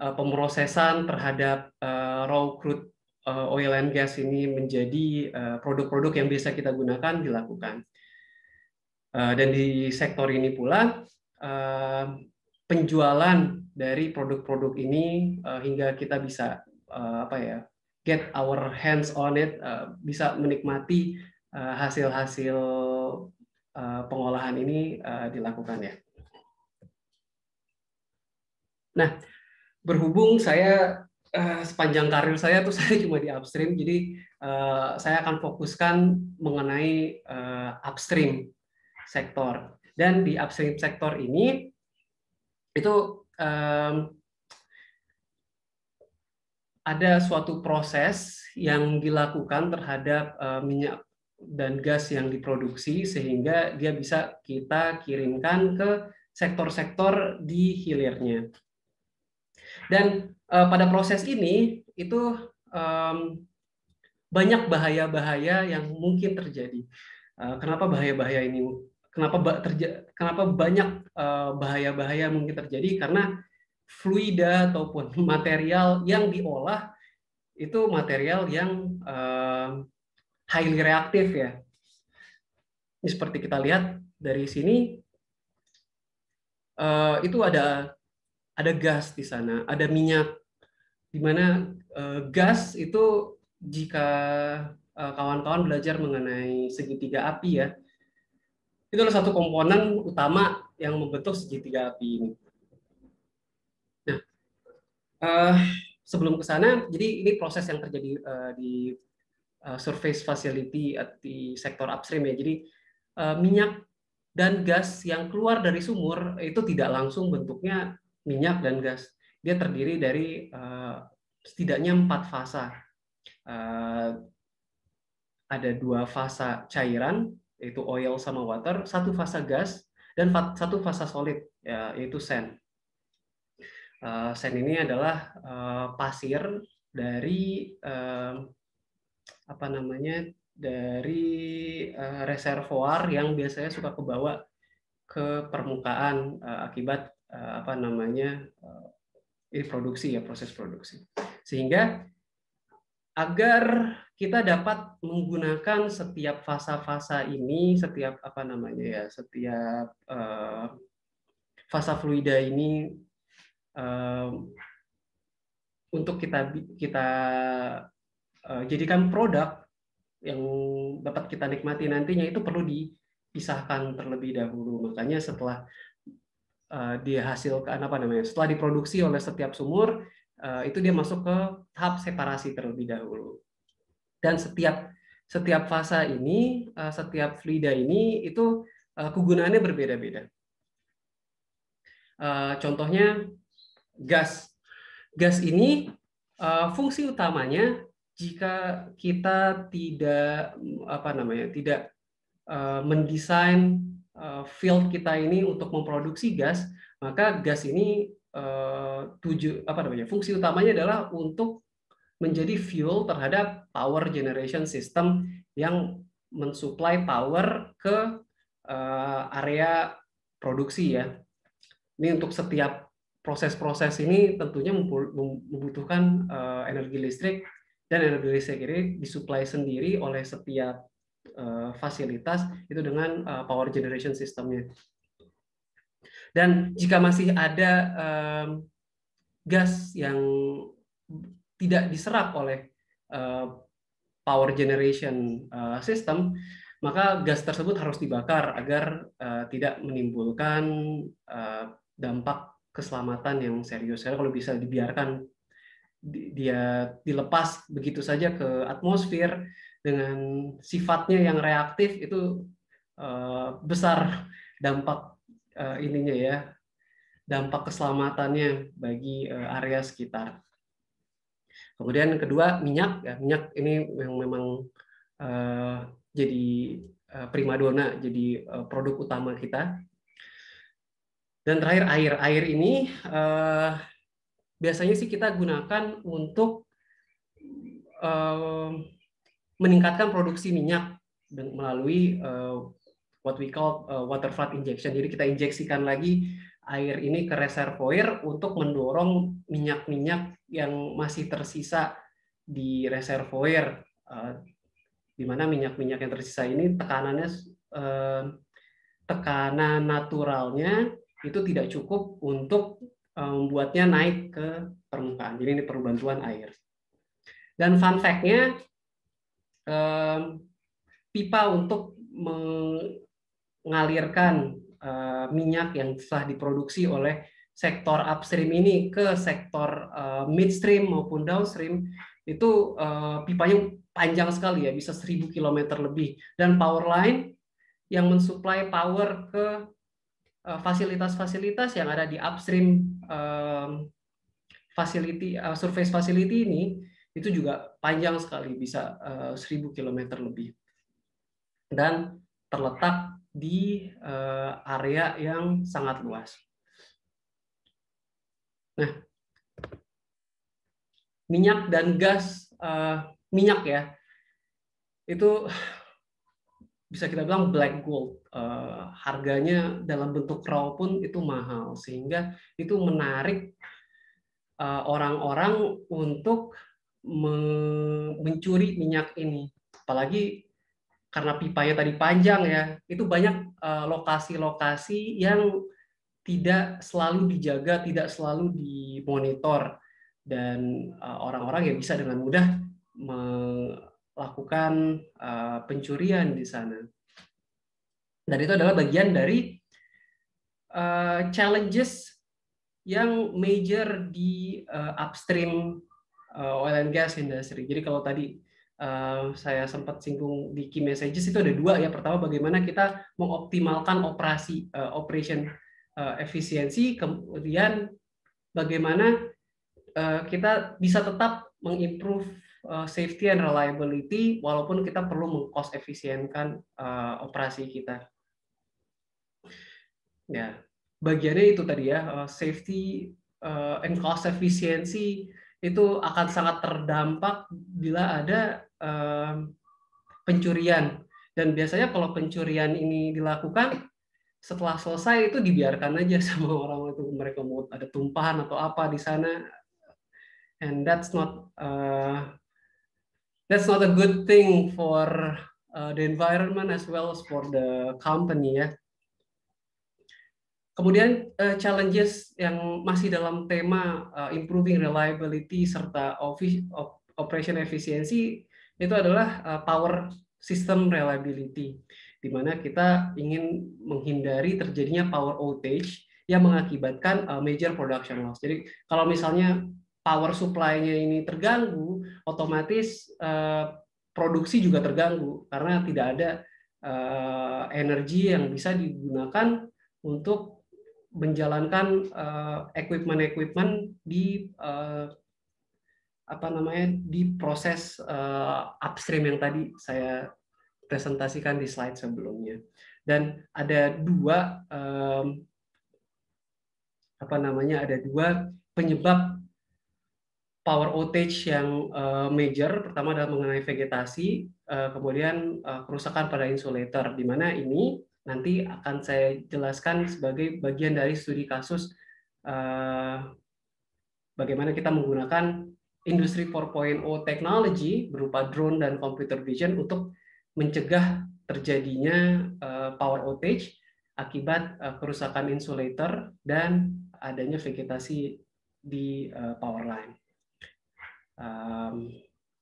uh, pemrosesan terhadap uh, raw crude uh, oil and gas ini menjadi produk-produk uh, yang bisa kita gunakan dilakukan. Eh, dan di sektor ini pula eh, penjualan dari produk-produk ini eh, hingga kita bisa apa ya get our hands on it bisa menikmati hasil-hasil pengolahan ini dilakukan ya. Nah, berhubung saya sepanjang karir saya tuh saya cuma di upstream, jadi saya akan fokuskan mengenai upstream sektor. Dan di upstream sektor ini itu um, ada suatu proses yang dilakukan terhadap uh, minyak dan gas yang diproduksi sehingga dia bisa kita kirimkan ke sektor-sektor di hilirnya. Dan uh, pada proses ini itu um, banyak bahaya-bahaya yang mungkin terjadi. Eh, kenapa bahaya-bahaya ini kenapa ba terja kenapa banyak eh, bahaya-bahaya mungkin terjadi karena fluida ataupun material yang diolah itu material yang uh, highly reaktif ya. Ini seperti kita lihat dari sini uh, itu ada ada gas di sana, ada minyak di mana uh, gas itu jika kawan-kawan uh, belajar mengenai segitiga api ya, itu adalah satu komponen utama yang membentuk segitiga api ini. Nah, uh, sebelum ke sana, jadi ini proses yang terjadi uh, di uh, surface facility di sektor upstream ya. Jadi uh, minyak dan gas yang keluar dari sumur itu tidak langsung bentuknya minyak dan gas. Dia terdiri dari uh, setidaknya empat fasa. Uh, ada dua fasa cairan, yaitu oil sama water, satu fase gas dan satu fase solid ya, yaitu sand. Eh, sand ini adalah eh, pasir dari eh, apa namanya dari reservoir yang biasanya suka kebawa ke permukaan akibat apa namanya ini produksi ya proses produksi sehingga agar kita dapat menggunakan setiap fasa-fasa ini, setiap apa namanya ya, setiap uh, fasa fluida ini uh, untuk kita kita uh, jadikan produk yang dapat kita nikmati nantinya itu perlu dipisahkan terlebih dahulu. Makanya setelah uh, dihasilkan apa namanya, setelah diproduksi oleh setiap sumur uh, itu dia masuk ke tahap separasi terlebih dahulu dan setiap setiap fase ini, eh, setiap fluida ini itu eh, kegunaannya berbeda-beda. Eh, contohnya gas. Gas ini fungsi utamanya jika kita tidak apa namanya tidak mendesain field kita ini untuk memproduksi gas, maka gas ini tujuh apa namanya fungsi utamanya adalah untuk menjadi fuel terhadap power generation system yang mensuplai power ke eh, area produksi ya. Ini untuk setiap proses-proses ini tentunya membutuhkan eh, energi listrik dan energi listrik ini disuplai sendiri oleh setiap eh, fasilitas itu dengan power generation systemnya Dan jika masih ada gas yang tidak diserap oleh eh, power generation uh, system, maka gas tersebut harus dibakar agar eh, tidak menimbulkan dampak keselamatan yang serius. Karena kalau bisa dibiarkan dia dilepas begitu saja ke atmosfer dengan sifatnya yang reaktif itu besar dampak uh, ininya ya dampak keselamatannya bagi area sekitar. Kemudian kedua minyak, ya, minyak ini yang memang uh, jadi uh, eh, primadona, jadi uh, produk utama kita. Dan terakhir air, air ini uh, biasanya sih kita gunakan untuk uh, meningkatkan produksi minyak melalui uh, what we call uh, water flood injection. Jadi kita injeksikan lagi air ini ke reservoir untuk mendorong minyak-minyak yang masih tersisa di reservoir eh, di mana minyak-minyak yang tersisa ini tekanannya eh, tekanan naturalnya itu tidak cukup untuk eh, membuatnya naik ke permukaan. Jadi ini perlu bantuan air. Dan fun fact-nya pipa untuk mengalirkan minyak yang telah diproduksi oleh sektor upstream ini ke sektor uh, midstream maupun downstream itu uh, eh, pipanya panjang sekali ya bisa 1000 km lebih dan power line yang mensuplai power ke eh, fasilitas-fasilitas uh, yang ada di upstream uh, facility uh, surface facility ini itu juga panjang sekali bisa uh, 1000 km lebih dan terletak di uh, area yang sangat luas. Nah, minyak dan gas uh, minyak ya itu bisa kita bilang black gold uh, harganya dalam bentuk raw pun itu mahal sehingga itu menarik eh, orang-orang uh, untuk me mencuri minyak ini apalagi karena pipanya tadi panjang ya itu banyak lokasi-lokasi uh, yang tidak selalu dijaga, tidak selalu dimonitor dan eh, orang-orang yang bisa dengan mudah melakukan eh, pencurian di sana. Dan itu adalah bagian dari eh, challenges yang major di upstream uh, oil and gas industry. Jadi kalau tadi saya sempat singgung di key messages itu ada dua ya. Pertama bagaimana kita mengoptimalkan operasi operation Eh, efisiensi, kemudian bagaimana eh, kita bisa tetap mengimprove eh, safety and reliability walaupun kita perlu mengkos efisienkan operasi kita. Ya, bagiannya itu tadi ya, safety and cost efficiency itu akan sangat terdampak bila ada pencurian dan biasanya kalau pencurian ini dilakukan setelah selesai itu dibiarkan aja sama orang itu mereka mau ada tumpahan atau apa di sana and that's not uh, that's not a good thing for uh, the environment as well as for the company ya kemudian uh, challenges yang masih dalam tema uh, improving reliability serta office, op, operation efficiency itu adalah uh, power system reliability di mana kita ingin menghindari terjadinya power outage yang mengakibatkan uh, major production loss. Jadi kalau misalnya power supply-nya ini terganggu, otomatis uh, produksi juga terganggu karena tidak ada uh, energi yang bisa digunakan untuk menjalankan equipment-equipment di apa namanya di proses upstream yang tadi saya presentasikan di slide sebelumnya. Dan ada dua um, apa namanya ada dua penyebab power outage yang uh, major pertama adalah mengenai vegetasi uh, kemudian uh, kerusakan pada insulator di mana ini nanti akan saya jelaskan sebagai bagian dari studi kasus uh, bagaimana kita menggunakan industri 4.0 technology berupa drone dan computer vision untuk mencegah terjadinya eh, power outage akibat eh, kerusakan insulator dan adanya vegetasi di eh, power line.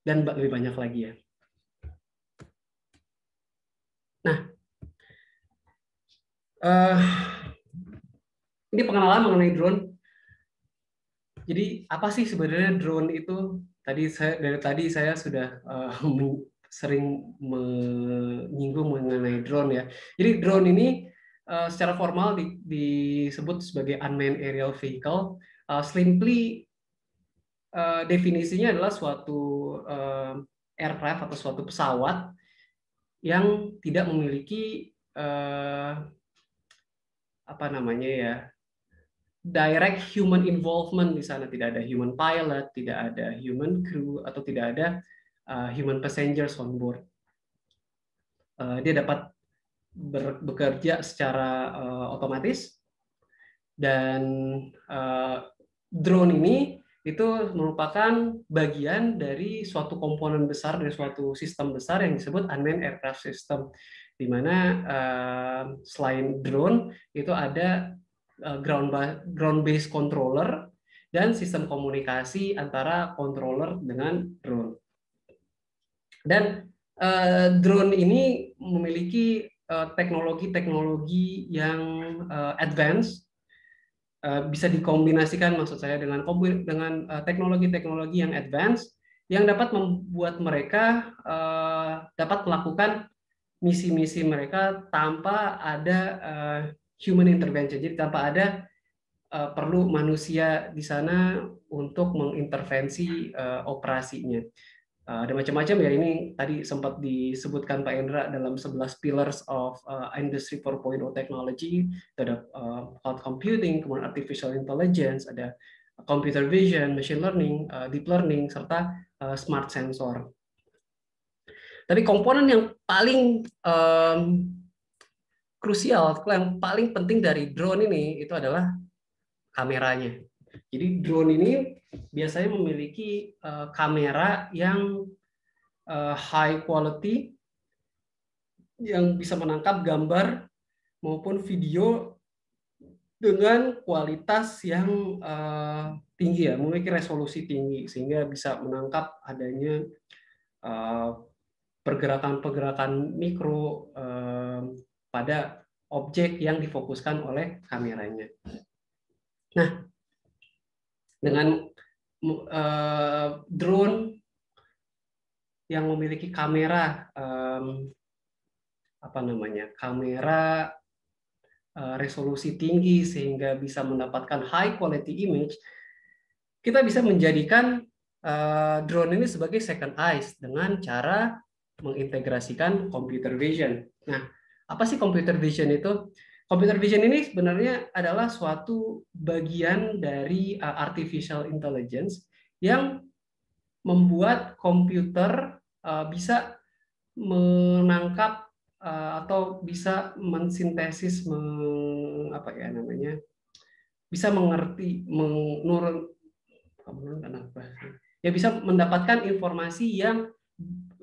Dan lebih banyak lagi ya. Nah, ini pengenalan mengenai drone. Jadi apa sih sebenarnya drone itu? Tadi saya dari tadi saya sudah uh, sering menyinggung mengenai drone ya. Jadi drone ini uh, secara formal di, disebut sebagai unmanned aerial vehicle. Uh, eh, simply uh, eh, definisinya adalah suatu uh, aircraft atau suatu pesawat yang tidak memiliki uh, apa namanya ya direct human involvement di sana tidak ada human pilot, tidak ada human crew atau tidak ada uh, human passengers on board. Uh, dia dapat ber, bekerja secara uh, otomatis dan uh, drone ini itu merupakan bagian dari suatu komponen besar dari suatu sistem besar yang disebut unmanned aircraft system di mana uh, selain drone itu ada uh, ground ground based controller dan sistem komunikasi antara controller dengan drone. Dan uh, drone ini memiliki eh, teknologi-teknologi yang uh, advance uh, bisa dikombinasikan maksud saya dengan dengan teknologi-teknologi uh, yang advance yang dapat membuat mereka uh, dapat melakukan misi-misi mereka tanpa ada uh, human intervention jadi tanpa ada uh, perlu manusia di sana untuk mengintervensi uh, operasinya ada eh, macam-macam ya ini tadi sempat disebutkan Pak Endra dalam 11 pillars of uh, industry 4.0 technology ada uh, cloud computing kemudian artificial intelligence ada computer vision machine learning uh, deep learning serta uh, smart sensor tapi komponen yang paling um, krusial yang paling penting dari drone ini itu adalah kameranya jadi drone ini biasanya memiliki uh, kamera yang uh, high quality yang bisa menangkap gambar maupun video dengan kualitas yang uh, tinggi ya, memiliki resolusi tinggi sehingga bisa menangkap adanya pergerakan-pergerakan uh, mikro uh, pada objek yang difokuskan oleh kameranya. Nah, dengan uh, drone yang memiliki kamera um, apa namanya kamera uh, resolusi tinggi sehingga bisa mendapatkan high quality image kita bisa menjadikan uh, drone ini sebagai second eyes dengan cara mengintegrasikan computer vision nah apa sih computer vision itu computer vision ini sebenarnya adalah suatu bagian dari eh, artificial intelligence yang membuat komputer eh, bisa menangkap eh, atau bisa mensintesis meng, apa ya namanya bisa mengerti menurun apa ya bisa mendapatkan informasi yang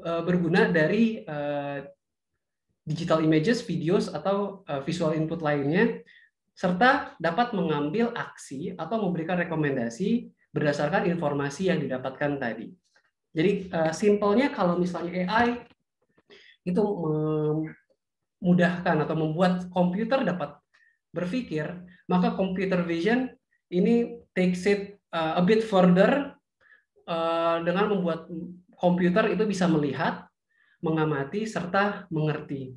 berguna dari digital images, videos, atau eh, visual input lainnya, serta dapat mengambil aksi atau memberikan rekomendasi berdasarkan informasi yang didapatkan tadi. Jadi eh, simpelnya kalau misalnya AI itu memudahkan atau membuat komputer dapat berpikir, maka computer vision ini takes it eh, a bit further dengan membuat komputer itu bisa melihat mengamati, serta mengerti.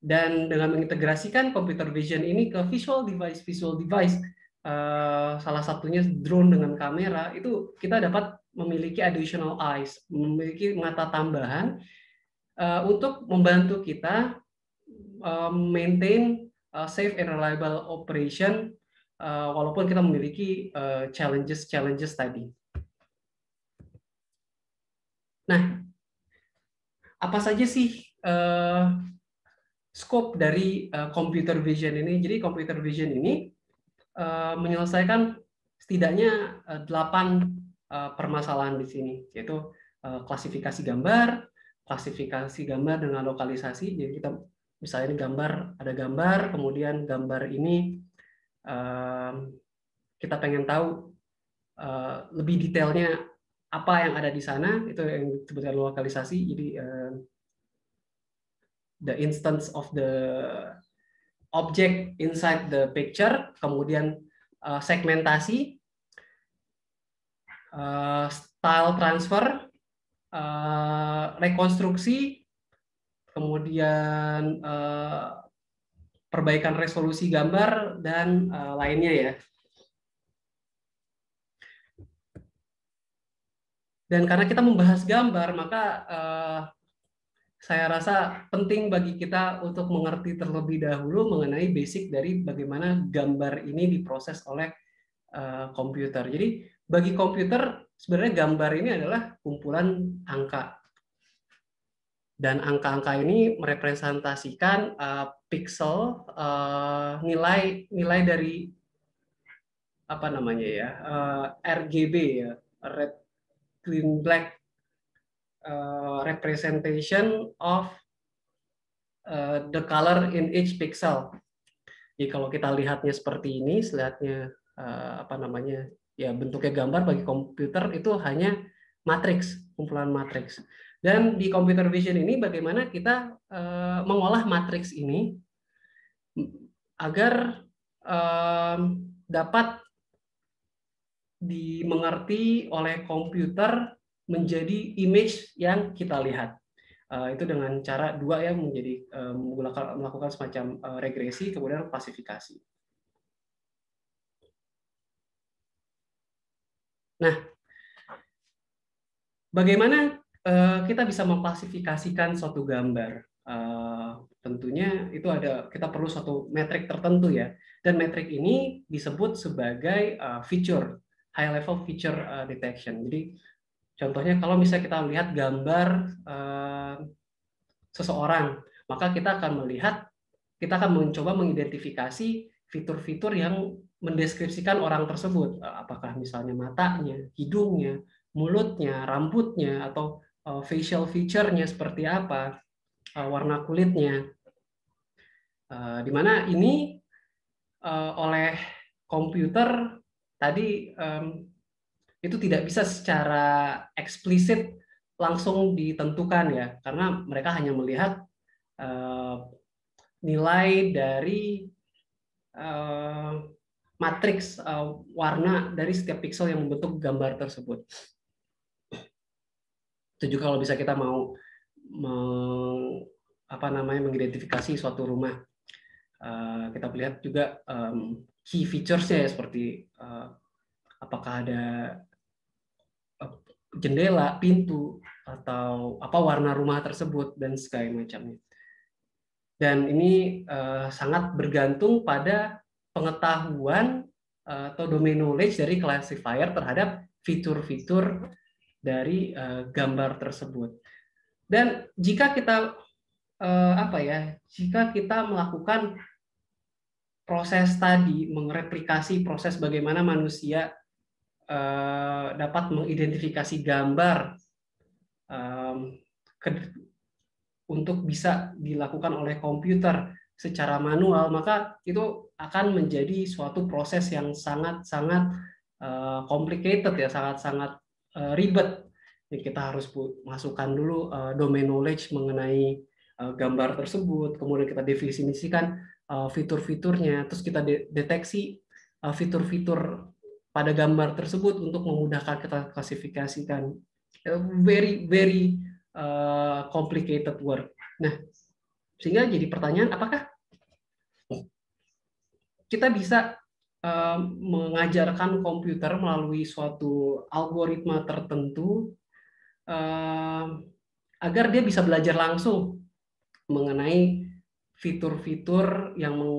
Dan dengan mengintegrasikan computer vision ini ke visual device, visual device, eh, salah satunya drone dengan kamera, itu kita dapat memiliki additional eyes, memiliki mata tambahan eh, untuk membantu kita eh, maintain safe and reliable operation walaupun kita memiliki challenges-challenges tadi. Nah, apa saja sih uh, scope dari uh, computer vision ini? Jadi computer vision ini uh, menyelesaikan setidaknya uh, 8 uh, permasalahan di sini, yaitu uh, klasifikasi gambar, klasifikasi gambar dengan lokalisasi. Jadi kita misalnya ini gambar ada gambar, kemudian gambar ini uh, kita pengen tahu uh, lebih detailnya apa yang ada di sana itu yang disebutkan lokalisasi jadi eh, the instance of the object inside the picture kemudian eh, segmentasi eh, style transfer rekonstruksi kemudian perbaikan resolusi gambar dan lainnya ya Dan karena kita membahas gambar, maka uh, saya rasa penting bagi kita untuk mengerti terlebih dahulu mengenai basic dari bagaimana gambar ini diproses oleh uh, komputer. Jadi bagi komputer sebenarnya gambar ini adalah kumpulan angka. Dan angka-angka ini merepresentasikan uh, pixel nilai nilai nilai dari apa namanya ya uh, RGB ya red green black uh, representation of uh, the color in each pixel. Jadi kalau kita lihatnya seperti ini, lihatnya uh, apa namanya ya bentuknya gambar bagi komputer itu hanya matriks, kumpulan matriks. Dan di computer vision ini bagaimana kita uh, mengolah matriks ini agar uh, dapat dimengerti oleh komputer menjadi image yang kita lihat. Uh, itu dengan cara dua yang menjadi uh, melakukan semacam uh, regresi kemudian klasifikasi. Nah, bagaimana uh, kita bisa mengklasifikasikan suatu gambar? Uh, tentunya itu ada kita perlu suatu metrik tertentu ya dan metrik ini disebut sebagai uh, feature high level feature uh, detection. Jadi contohnya kalau misalnya kita lihat gambar uh, seseorang, maka kita akan melihat, kita akan mencoba mengidentifikasi fitur-fitur yang mendeskripsikan orang tersebut, eh, apakah misalnya matanya, hidungnya, mulutnya, rambutnya, atau uh, facial feature-nya seperti apa, uh, warna kulitnya. Uh, Di mana ini oleh komputer tadi um, itu tidak bisa secara eksplisit langsung ditentukan ya karena mereka hanya melihat uh, nilai dari uh, matriks uh, warna dari setiap pixel yang membentuk gambar tersebut. Itu juga kalau bisa kita mau meng, apa namanya mengidentifikasi suatu rumah. Uh, kita melihat juga um, key featuresnya ya seperti uh, apakah ada eh, jendela, pintu atau apa warna rumah tersebut dan segala macamnya. Dan ini uh, sangat bergantung pada pengetahuan uh, atau domain knowledge dari classifier terhadap fitur-fitur dari uh, gambar tersebut. Dan jika kita uh, apa ya, jika kita melakukan proses tadi mengreplikasi proses bagaimana manusia eh, dapat mengidentifikasi gambar untuk bisa dilakukan oleh komputer secara manual maka itu akan menjadi suatu proses yang sangat-sangat eh, complicated ya sangat-sangat eh, ribet Jadi kita harus masukkan dulu domain knowledge mengenai gambar tersebut kemudian kita definisikan Eh, fitur-fiturnya, terus kita deteksi eh, fitur-fitur pada gambar tersebut untuk memudahkan kita klasifikasikan. Eh, very very complicated work. Nah, sehingga jadi pertanyaan apakah kita bisa mengajarkan komputer melalui suatu algoritma tertentu agar dia bisa belajar langsung mengenai fitur-fitur yang meng,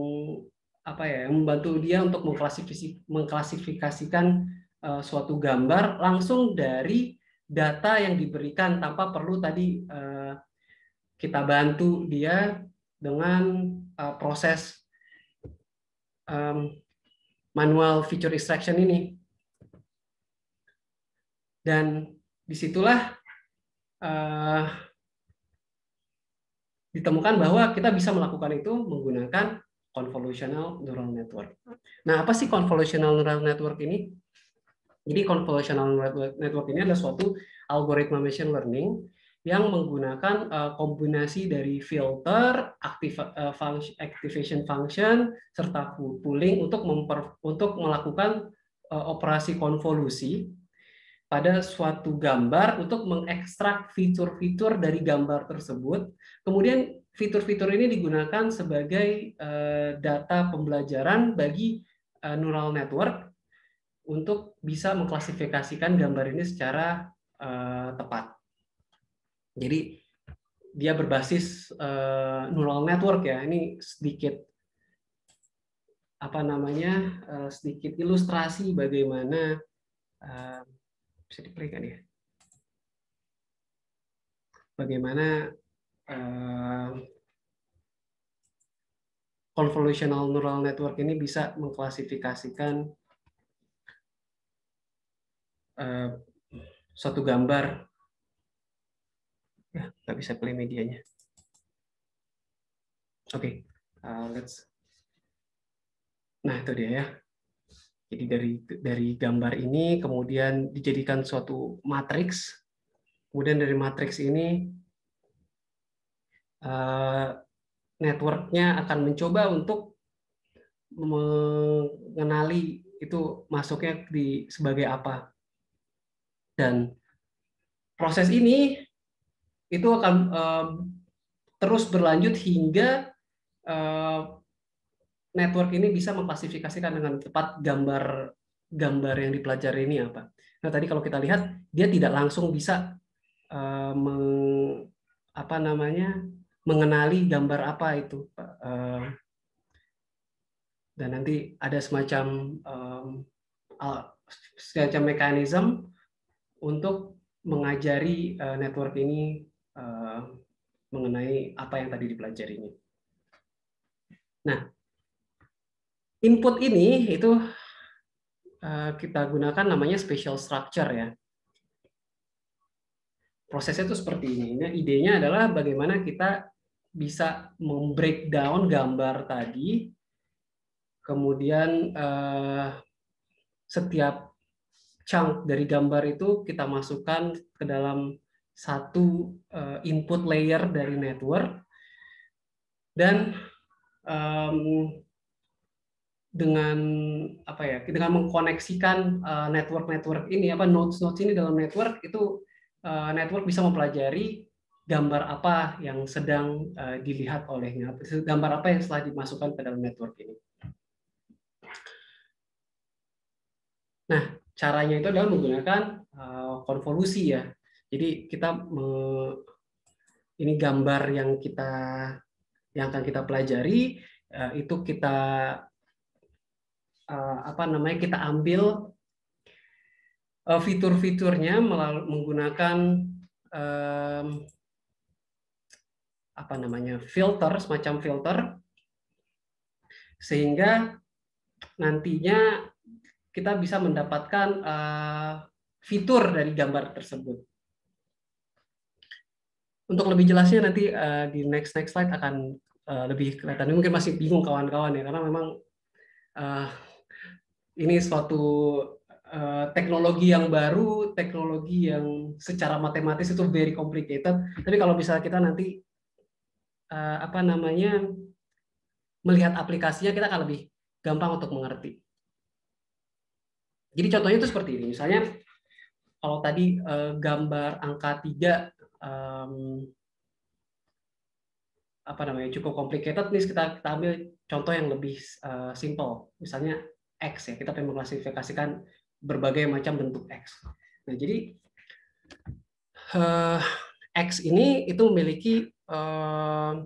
apa ya yang membantu dia untuk mengklasifikasi, mengklasifikasikan uh, suatu gambar langsung dari data yang diberikan tanpa perlu tadi uh, kita bantu dia dengan uh, proses um, manual feature extraction ini dan disitulah uh, ditemukan bahwa kita bisa melakukan itu menggunakan convolutional neural network. Nah, apa sih convolutional neural network ini? Jadi convolutional network ini adalah suatu algoritma machine learning yang menggunakan eh, kombinasi dari filter, eh, activation function, serta pooling untuk untuk melakukan eh, operasi konvolusi pada suatu gambar untuk mengekstrak fitur-fitur dari gambar tersebut. Kemudian fitur-fitur ini digunakan sebagai eh, data pembelajaran bagi eh, neural network untuk bisa mengklasifikasikan gambar ini secara eh, tepat. Jadi dia berbasis neural network ya. Ini sedikit apa namanya? sedikit ilustrasi bagaimana bisa diperlihatkan ya. Bagaimana uh, convolutional neural network ini bisa mengklasifikasikan uh, eh, satu gambar ya nggak bisa play medianya oke okay. uh, eh, let's nah itu dia ya jadi dari dari gambar ini kemudian dijadikan suatu matriks. Kemudian dari matriks ini eh, networknya akan mencoba untuk mengenali itu masuknya di sebagai apa. Dan proses ini itu akan eh, terus berlanjut hingga eh, network ini bisa mempasifikasikan dengan tepat gambar gambar yang dipelajari ini apa. Nah tadi kalau kita lihat dia tidak langsung bisa uh, meng, apa namanya mengenali gambar apa itu uh, dan nanti ada semacam um, semacam mekanisme untuk mengajari uh, network ini uh, mengenai apa yang tadi dipelajarinya. Nah, Input ini itu eh, kita gunakan namanya special structure ya. Prosesnya itu seperti ini. ini. Nah, idenya adalah bagaimana kita bisa membreakdown gambar tadi, kemudian eh, setiap chunk dari gambar itu kita masukkan ke dalam satu eh, input layer dari network, dan dengan apa ya dengan mengkoneksikan eh, network-network ini apa nodes-nodes ini dalam network itu eh, network bisa mempelajari gambar apa yang sedang eh, dilihat olehnya gambar apa yang setelah dimasukkan ke dalam network ini. Nah caranya itu adalah menggunakan uh, konvolusi ya. Jadi kita me, ini gambar yang kita yang akan kita pelajari itu kita Eh, apa namanya kita ambil eh, fitur-fiturnya melalui menggunakan um, apa namanya filter semacam filter sehingga nantinya kita bisa mendapatkan uh, fitur dari gambar tersebut. Untuk lebih jelasnya nanti uh, di next next slide akan uh, lebih kelihatan. Mungkin masih bingung kawan-kawan ya karena memang uh, ini suatu eh, teknologi yang baru, teknologi yang secara matematis itu very complicated. Tapi kalau misalnya kita nanti eh, apa namanya melihat aplikasinya kita akan lebih gampang untuk mengerti. Jadi contohnya itu seperti ini. Misalnya kalau tadi eh, gambar angka 3 apa namanya cukup complicated nih kita, kita ambil contoh yang lebih simple. Misalnya X ya. Kita pengen mengklasifikasikan berbagai macam bentuk X. Nah, jadi uh, X ini itu memiliki uh,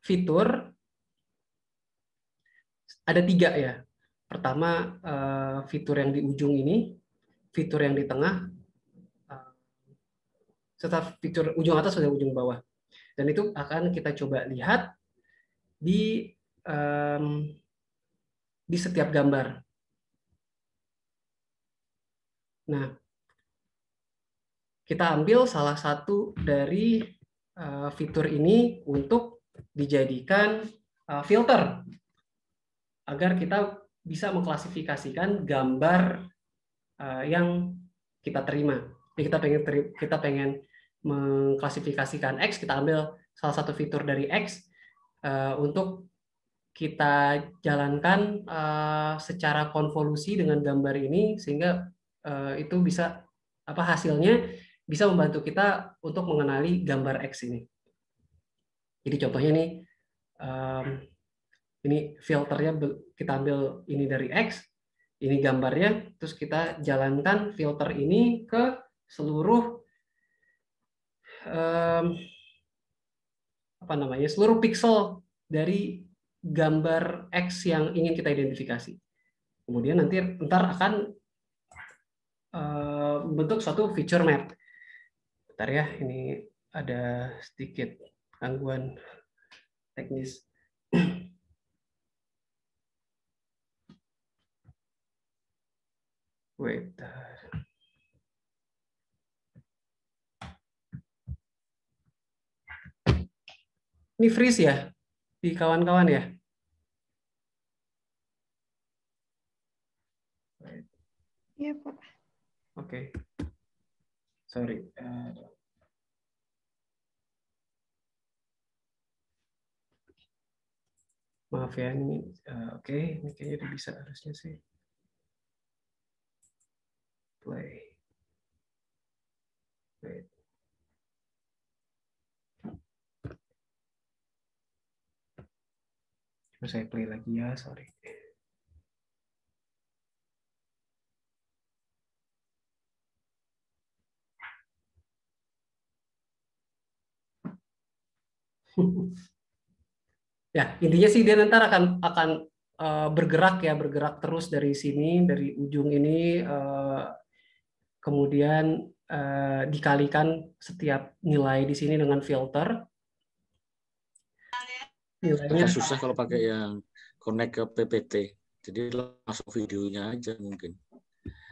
fitur ada tiga ya. Pertama uh, fitur yang di ujung ini, fitur yang di tengah, uh, serta fitur ujung atas dan ujung bawah. Dan itu akan kita coba lihat di um, di setiap gambar. Nah, kita ambil salah satu dari eh, fitur ini untuk dijadikan eh, filter agar kita bisa mengklasifikasikan gambar eh, yang kita terima. Jadi kita pengen kita pengen mengklasifikasikan X, kita ambil salah satu fitur dari X untuk kita jalankan secara konvolusi dengan gambar ini sehingga Eh, itu bisa apa hasilnya bisa membantu kita untuk mengenali gambar X ini. Jadi contohnya nih, um, ini filternya kita ambil ini dari X, ini gambarnya, terus kita jalankan filter ini ke seluruh um, apa namanya seluruh pixel dari gambar X yang ingin kita identifikasi. Kemudian nanti ntar akan membentuk eh, suatu feature map. Bentar ya, ini ada sedikit gangguan teknis. Wait. Uh. Ini freeze ya di kawan-kawan ya. Iya, Pak. Oke. Okay. Sorry. Uh, maaf ya ini uh, oke okay. ini kayaknya udah bisa harusnya sih play wait coba saya play lagi ya sorry ya intinya sih dia nanti akan akan uh, bergerak ya bergerak terus dari sini dari ujung ini uh, kemudian uh, dikalikan setiap nilai di sini dengan filter nilainya Agak susah kalau pakai yang connect ke PPT jadi langsung videonya aja mungkin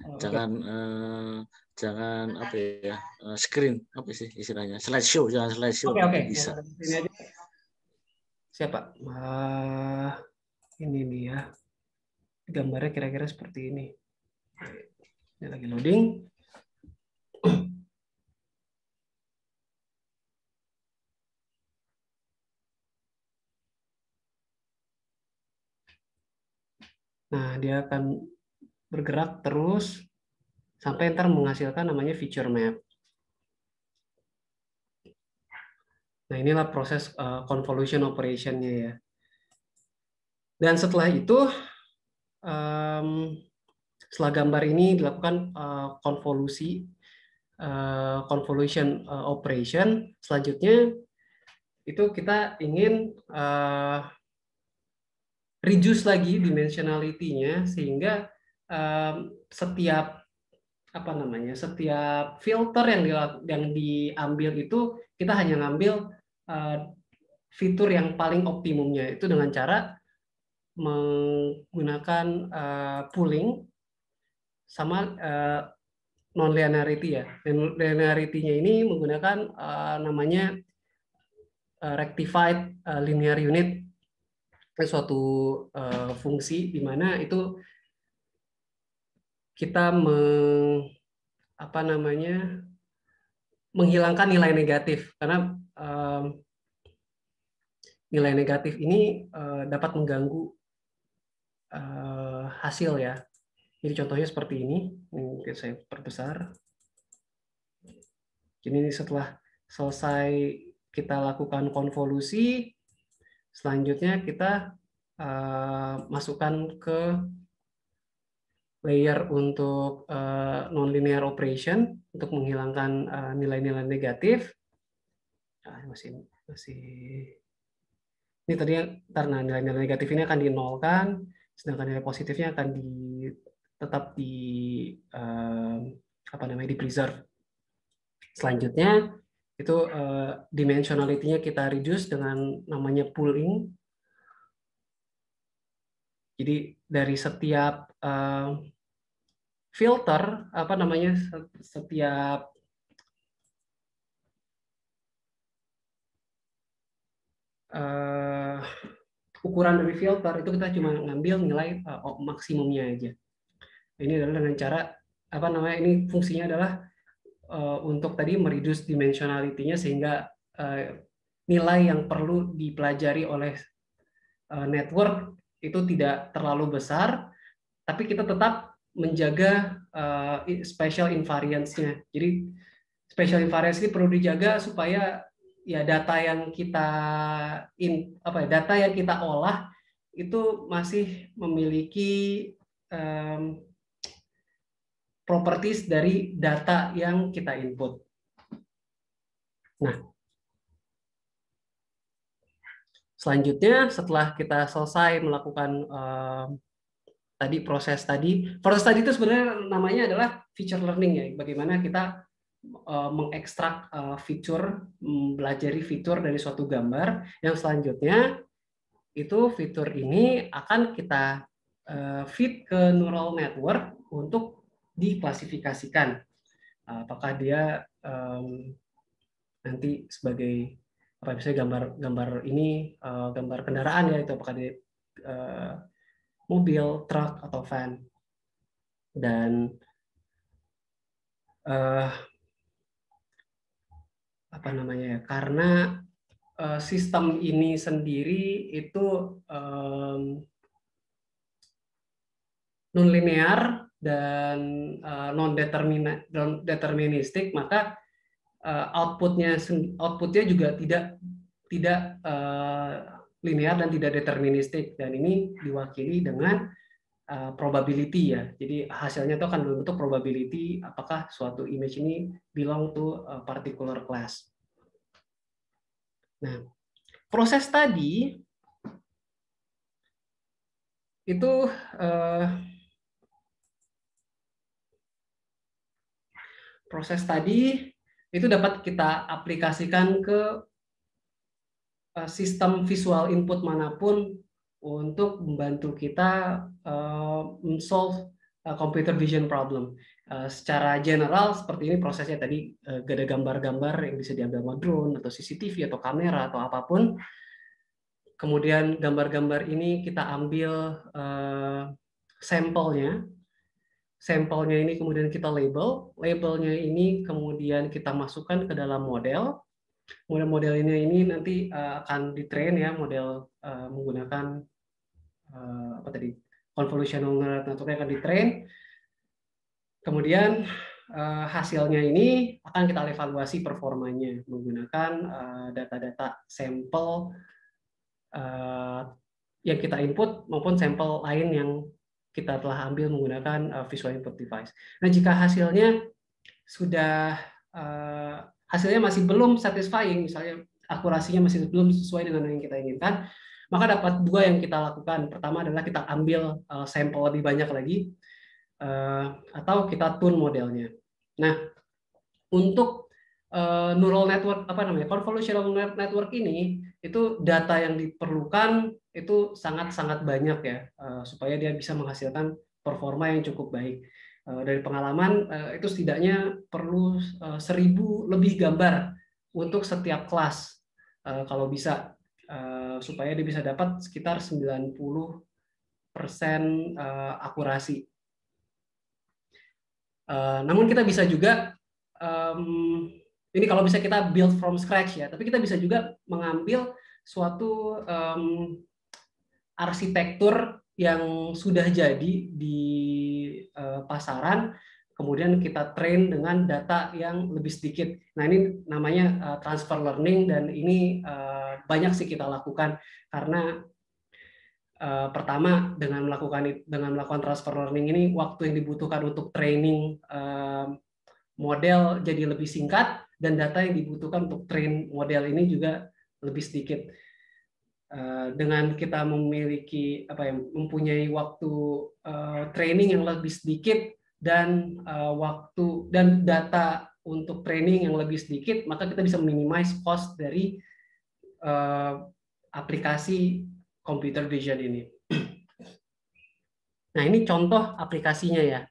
oh, jangan uh, jangan nah, apa ya eh, screen apa sih istilahnya slideshow jangan slideshow oke okay, okay. bisa siapa uh, ini ya gambarnya kira-kira seperti ini ini lagi loading nah dia akan bergerak terus sampai ntar menghasilkan namanya feature map. Nah inilah proses uh, convolution operationnya ya. Dan setelah itu, um, setelah gambar ini dilakukan uh, konvolusi, uh, convolution uh, operation. Selanjutnya itu kita ingin uh, reduce lagi dimensionality-nya sehingga um, setiap apa namanya setiap filter yang yang diambil itu kita hanya ngambil uh, fitur yang paling optimumnya itu dengan cara menggunakan uh, pooling sama uh, non-linearity ya. Non-linearity-nya ini menggunakan uh, namanya uh, rectified uh, linear unit, itu suatu uh, fungsi di mana itu kita meng, apa namanya menghilangkan nilai negatif karena um, nilai negatif ini uh, dapat mengganggu uh, hasil ya. Jadi contohnya seperti ini, mungkin saya perbesar. Jadi ini setelah selesai kita lakukan konvolusi, selanjutnya kita uh, masukkan ke layer untuk uh, nonlinear operation untuk menghilangkan eh, nilai-nilai uh, negatif. Nah, masih masih ini tadi karena nilai-nilai negatif ini akan dinolkan, sedangkan nilai positifnya akan di tetap di uh, apa namanya di preserve. Selanjutnya itu uh, dimensionality-nya kita reduce dengan namanya pooling. Jadi dari setiap filter apa hmm. namanya setiap uh, ukuran dari filter itu kita cuma ngambil nilai uh, maksimumnya aja. Ini adalah dengan cara apa namanya ini fungsinya adalah uh, untuk tadi mereduce dimensionality sehingga uh, nilai yang perlu dipelajari oleh uh, network itu tidak terlalu besar tapi kita tetap menjaga uh, special invariance-nya. Jadi special invariance ini perlu dijaga supaya ya data yang kita in apa ya data yang kita olah itu masih memiliki um, properties dari data yang kita input. Nah, selanjutnya setelah kita selesai melakukan uh, tadi proses tadi proses tadi itu sebenarnya namanya adalah feature learning ya bagaimana kita uh, mengekstrak uh, fitur mempelajari fitur dari suatu gambar yang selanjutnya itu fitur ini akan kita uh, feed ke neural network untuk diklasifikasikan apakah dia um, nanti sebagai apa misalnya gambar gambar ini uh, gambar kendaraan ya itu apakah dia mobil, truk, atau van. Dan uh, apa namanya ya? Karena uh, sistem ini sendiri itu um, linear dan uh, eh, non deterministik, maka uh, outputnya outputnya juga tidak tidak uh, linear dan tidak deterministik dan ini diwakili dengan eh, probability ya. Jadi hasilnya itu akan berbentuk probability apakah suatu image ini belong to a particular class. Nah, proses tadi itu eh, proses tadi itu dapat kita aplikasikan ke Eh, sistem visual input manapun untuk membantu kita uh, solve uh, computer vision problem. Uh, secara general seperti ini prosesnya tadi uh, ada gambar-gambar yang bisa diambil sama drone atau CCTV atau kamera atau apapun. Kemudian gambar-gambar ini kita ambil uh, sampelnya. Sampelnya ini kemudian kita label, labelnya ini kemudian kita masukkan ke dalam model model-modelnya ini nanti uh, akan ditrain ya model uh, menggunakan uh, apa tadi convolutional neural network nah, akan ditrain kemudian uh, hasilnya ini akan kita evaluasi performanya menggunakan data-data uh, sampel uh, yang kita input maupun sampel lain yang kita telah ambil menggunakan uh, visual input device. Nah jika hasilnya sudah uh, hasilnya masih belum satisfying, misalnya akurasinya masih belum sesuai dengan yang kita inginkan, maka dapat dua yang kita lakukan. Pertama adalah kita ambil uh, sampel lebih banyak lagi, uh, atau kita tune modelnya. Nah, untuk uh, neural network apa namanya convolutional network ini itu data yang diperlukan itu sangat sangat banyak ya uh, supaya dia bisa menghasilkan performa yang cukup baik. Eh, dari pengalaman eh, itu setidaknya perlu eh, seribu lebih gambar untuk setiap kelas kalau bisa supaya dia bisa dapat sekitar 90 persen akurasi. Namun kita bisa juga ini kalau bisa kita build from scratch ya, tapi kita bisa juga mengambil suatu arsitektur yang sudah jadi di Eh, pasaran, kemudian kita train dengan data yang lebih sedikit. Nah ini namanya eh, transfer learning dan ini eh, banyak sih kita lakukan karena pertama dengan melakukan dengan melakukan transfer learning ini waktu yang dibutuhkan untuk training model jadi lebih singkat dan data yang dibutuhkan untuk train model ini juga lebih sedikit. Eh, dengan kita memiliki apa ya mempunyai waktu uh, training yang lebih sedikit dan uh, waktu dan data untuk training yang lebih sedikit maka kita bisa minimize cost dari uh, aplikasi computer vision ini. Nah, ini contoh aplikasinya ya.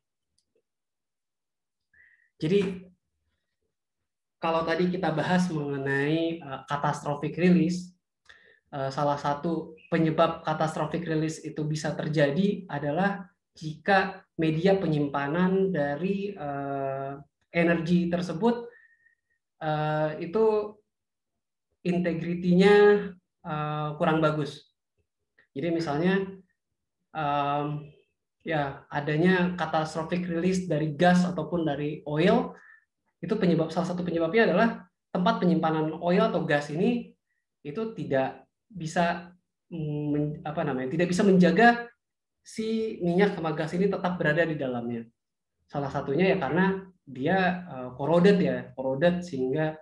Jadi kalau tadi kita bahas mengenai uh, catastrophic release Eh, salah satu penyebab catastrophic release itu bisa terjadi adalah jika media penyimpanan dari uh, energi tersebut uh, itu integritinya uh, kurang bagus. Jadi misalnya um, ya adanya catastrophic release dari gas ataupun dari oil itu penyebab salah satu penyebabnya adalah tempat penyimpanan oil atau gas ini itu tidak bisa men, apa namanya tidak bisa menjaga si minyak sama gas ini tetap berada di dalamnya. Salah satunya ya karena dia uh, ya, corroded sehingga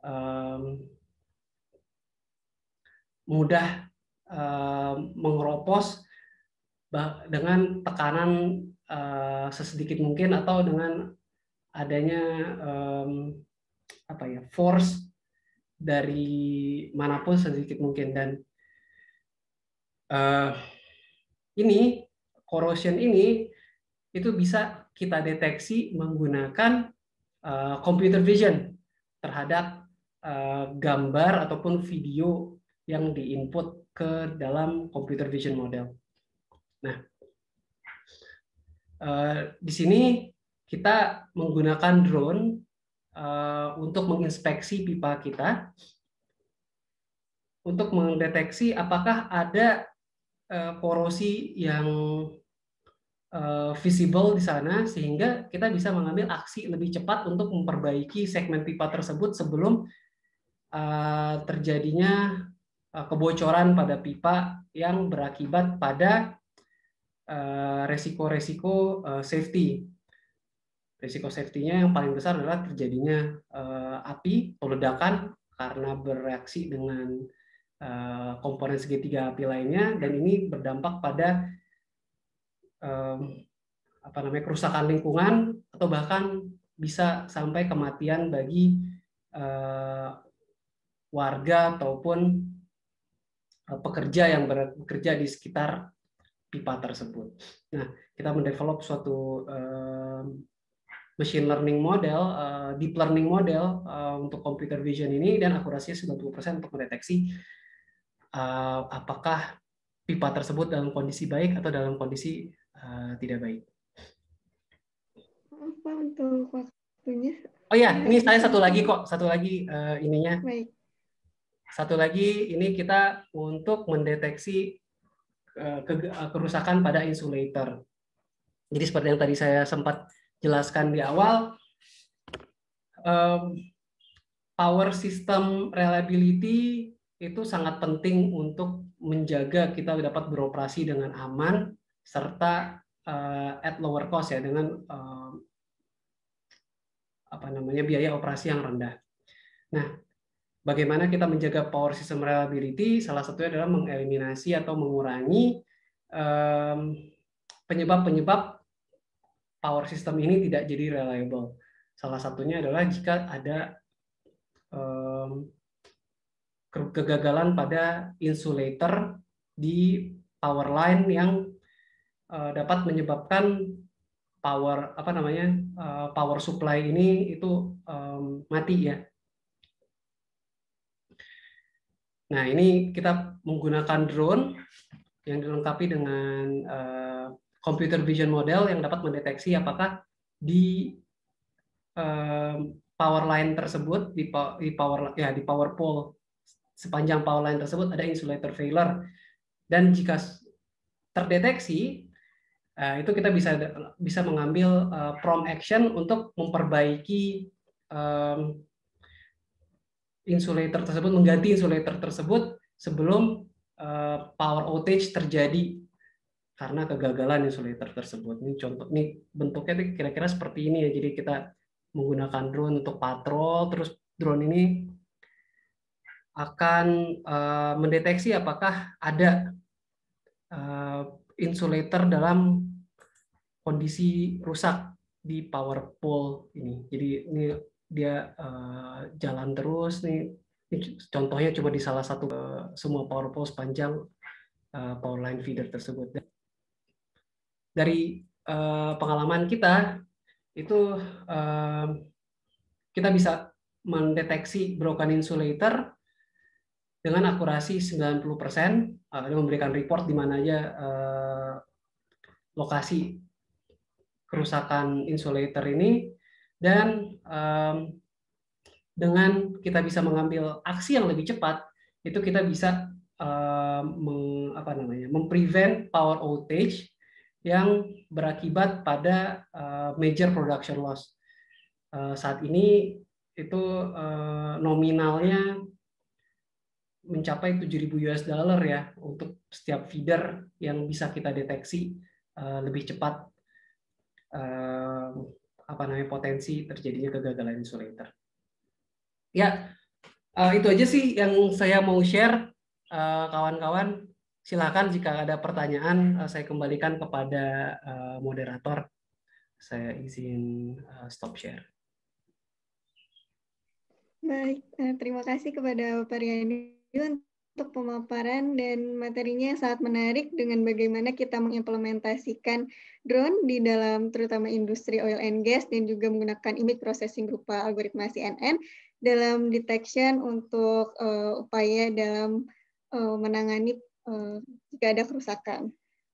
um, mudah uh, mengeropos dengan tekanan uh, sesedikit mungkin atau dengan adanya um, apa ya force dari manapun sedikit mungkin dan uh, ini corrosion ini itu bisa kita deteksi menggunakan uh, computer vision terhadap uh, gambar ataupun video yang diinput ke dalam computer vision model. Nah, uh, di sini kita menggunakan drone Eh, untuk menginspeksi pipa kita untuk mendeteksi apakah ada eh, korosi yang eh, visible di sana sehingga kita bisa mengambil aksi lebih cepat untuk memperbaiki segmen pipa tersebut sebelum terjadinya kebocoran pada pipa yang berakibat pada resiko-resiko safety Risiko safety-nya yang paling besar adalah terjadinya uh, api atau ledakan karena bereaksi dengan uh, komponen segitiga api lainnya dan ini berdampak pada um, apa namanya kerusakan lingkungan atau bahkan bisa sampai kematian bagi uh, warga ataupun uh, pekerja yang bekerja di sekitar pipa tersebut. Nah, kita mendevelop suatu uh, machine learning model, uh, deep learning model uh, untuk computer vision ini dan akurasinya 90% untuk mendeteksi uh, apakah pipa tersebut dalam kondisi baik atau dalam kondisi uh, tidak baik. Apa untuk waktunya? Oh ya, ini iya. saya satu lagi kok, satu lagi uh, ininya. Baik. Satu lagi ini kita untuk mendeteksi uh, ke kerusakan pada insulator. Jadi seperti yang tadi saya sempat jelaskan di awal, um, power system reliability itu sangat penting untuk menjaga kita dapat beroperasi dengan aman serta eh, at lower cost ya dengan apa namanya biaya operasi yang rendah. Nah, bagaimana kita menjaga power system reliability? Salah satunya adalah mengeliminasi atau mengurangi penyebab -penyebab power system ini tidak jadi reliable. Salah satunya adalah jika ada um, kegagalan pada insulator di power line yang uh, dapat menyebabkan power apa namanya uh, power supply ini itu um, mati ya. Nah ini kita menggunakan drone yang dilengkapi dengan uh, computer vision model yang dapat mendeteksi apakah di um, power line tersebut di, di power ya di power pole sepanjang power line tersebut ada insulator failure dan jika terdeteksi uh, itu kita bisa bisa mengambil uh, prompt action untuk memperbaiki um, insulator tersebut mengganti insulator tersebut sebelum uh, power outage terjadi karena kegagalan insulator tersebut. Ini contoh nih bentuknya kira-kira seperti ini ya. Jadi kita menggunakan drone untuk patrol, terus drone ini akan uh, mendeteksi apakah ada uh, insulator dalam kondisi rusak di power pole ini. Jadi ini dia uh, jalan terus nih. Ini contohnya coba di salah satu uh, semua power pole sepanjang uh, power line feeder tersebut dari uh, pengalaman kita itu uh, kita bisa mendeteksi broken insulator dengan akurasi 90% uh, eh, memberikan report di mana aja uh, lokasi kerusakan insulator ini dan um, dengan kita bisa mengambil aksi yang lebih cepat itu kita bisa um, meng, apa namanya memprevent power outage yang berakibat pada eh, major production loss. Eh, saat ini itu eh, nominalnya mencapai 7.000 US dollar ya untuk setiap feeder yang bisa kita deteksi lebih cepat apa namanya potensi terjadinya kegagalan insulator. Ya, itu aja sih yang saya mau share kawan -kawan silakan jika ada pertanyaan eh, saya kembalikan kepada eh, moderator. Saya izin eh, stop share. Baik, terima kasih kepada Pak Riani untuk pemaparan dan materinya sangat menarik dengan bagaimana kita mengimplementasikan drone di dalam terutama industri oil and gas dan juga menggunakan image processing berupa algoritma CNN dalam detection untuk uh, upaya dalam uh, menangani Eh, jika ada kerusakan.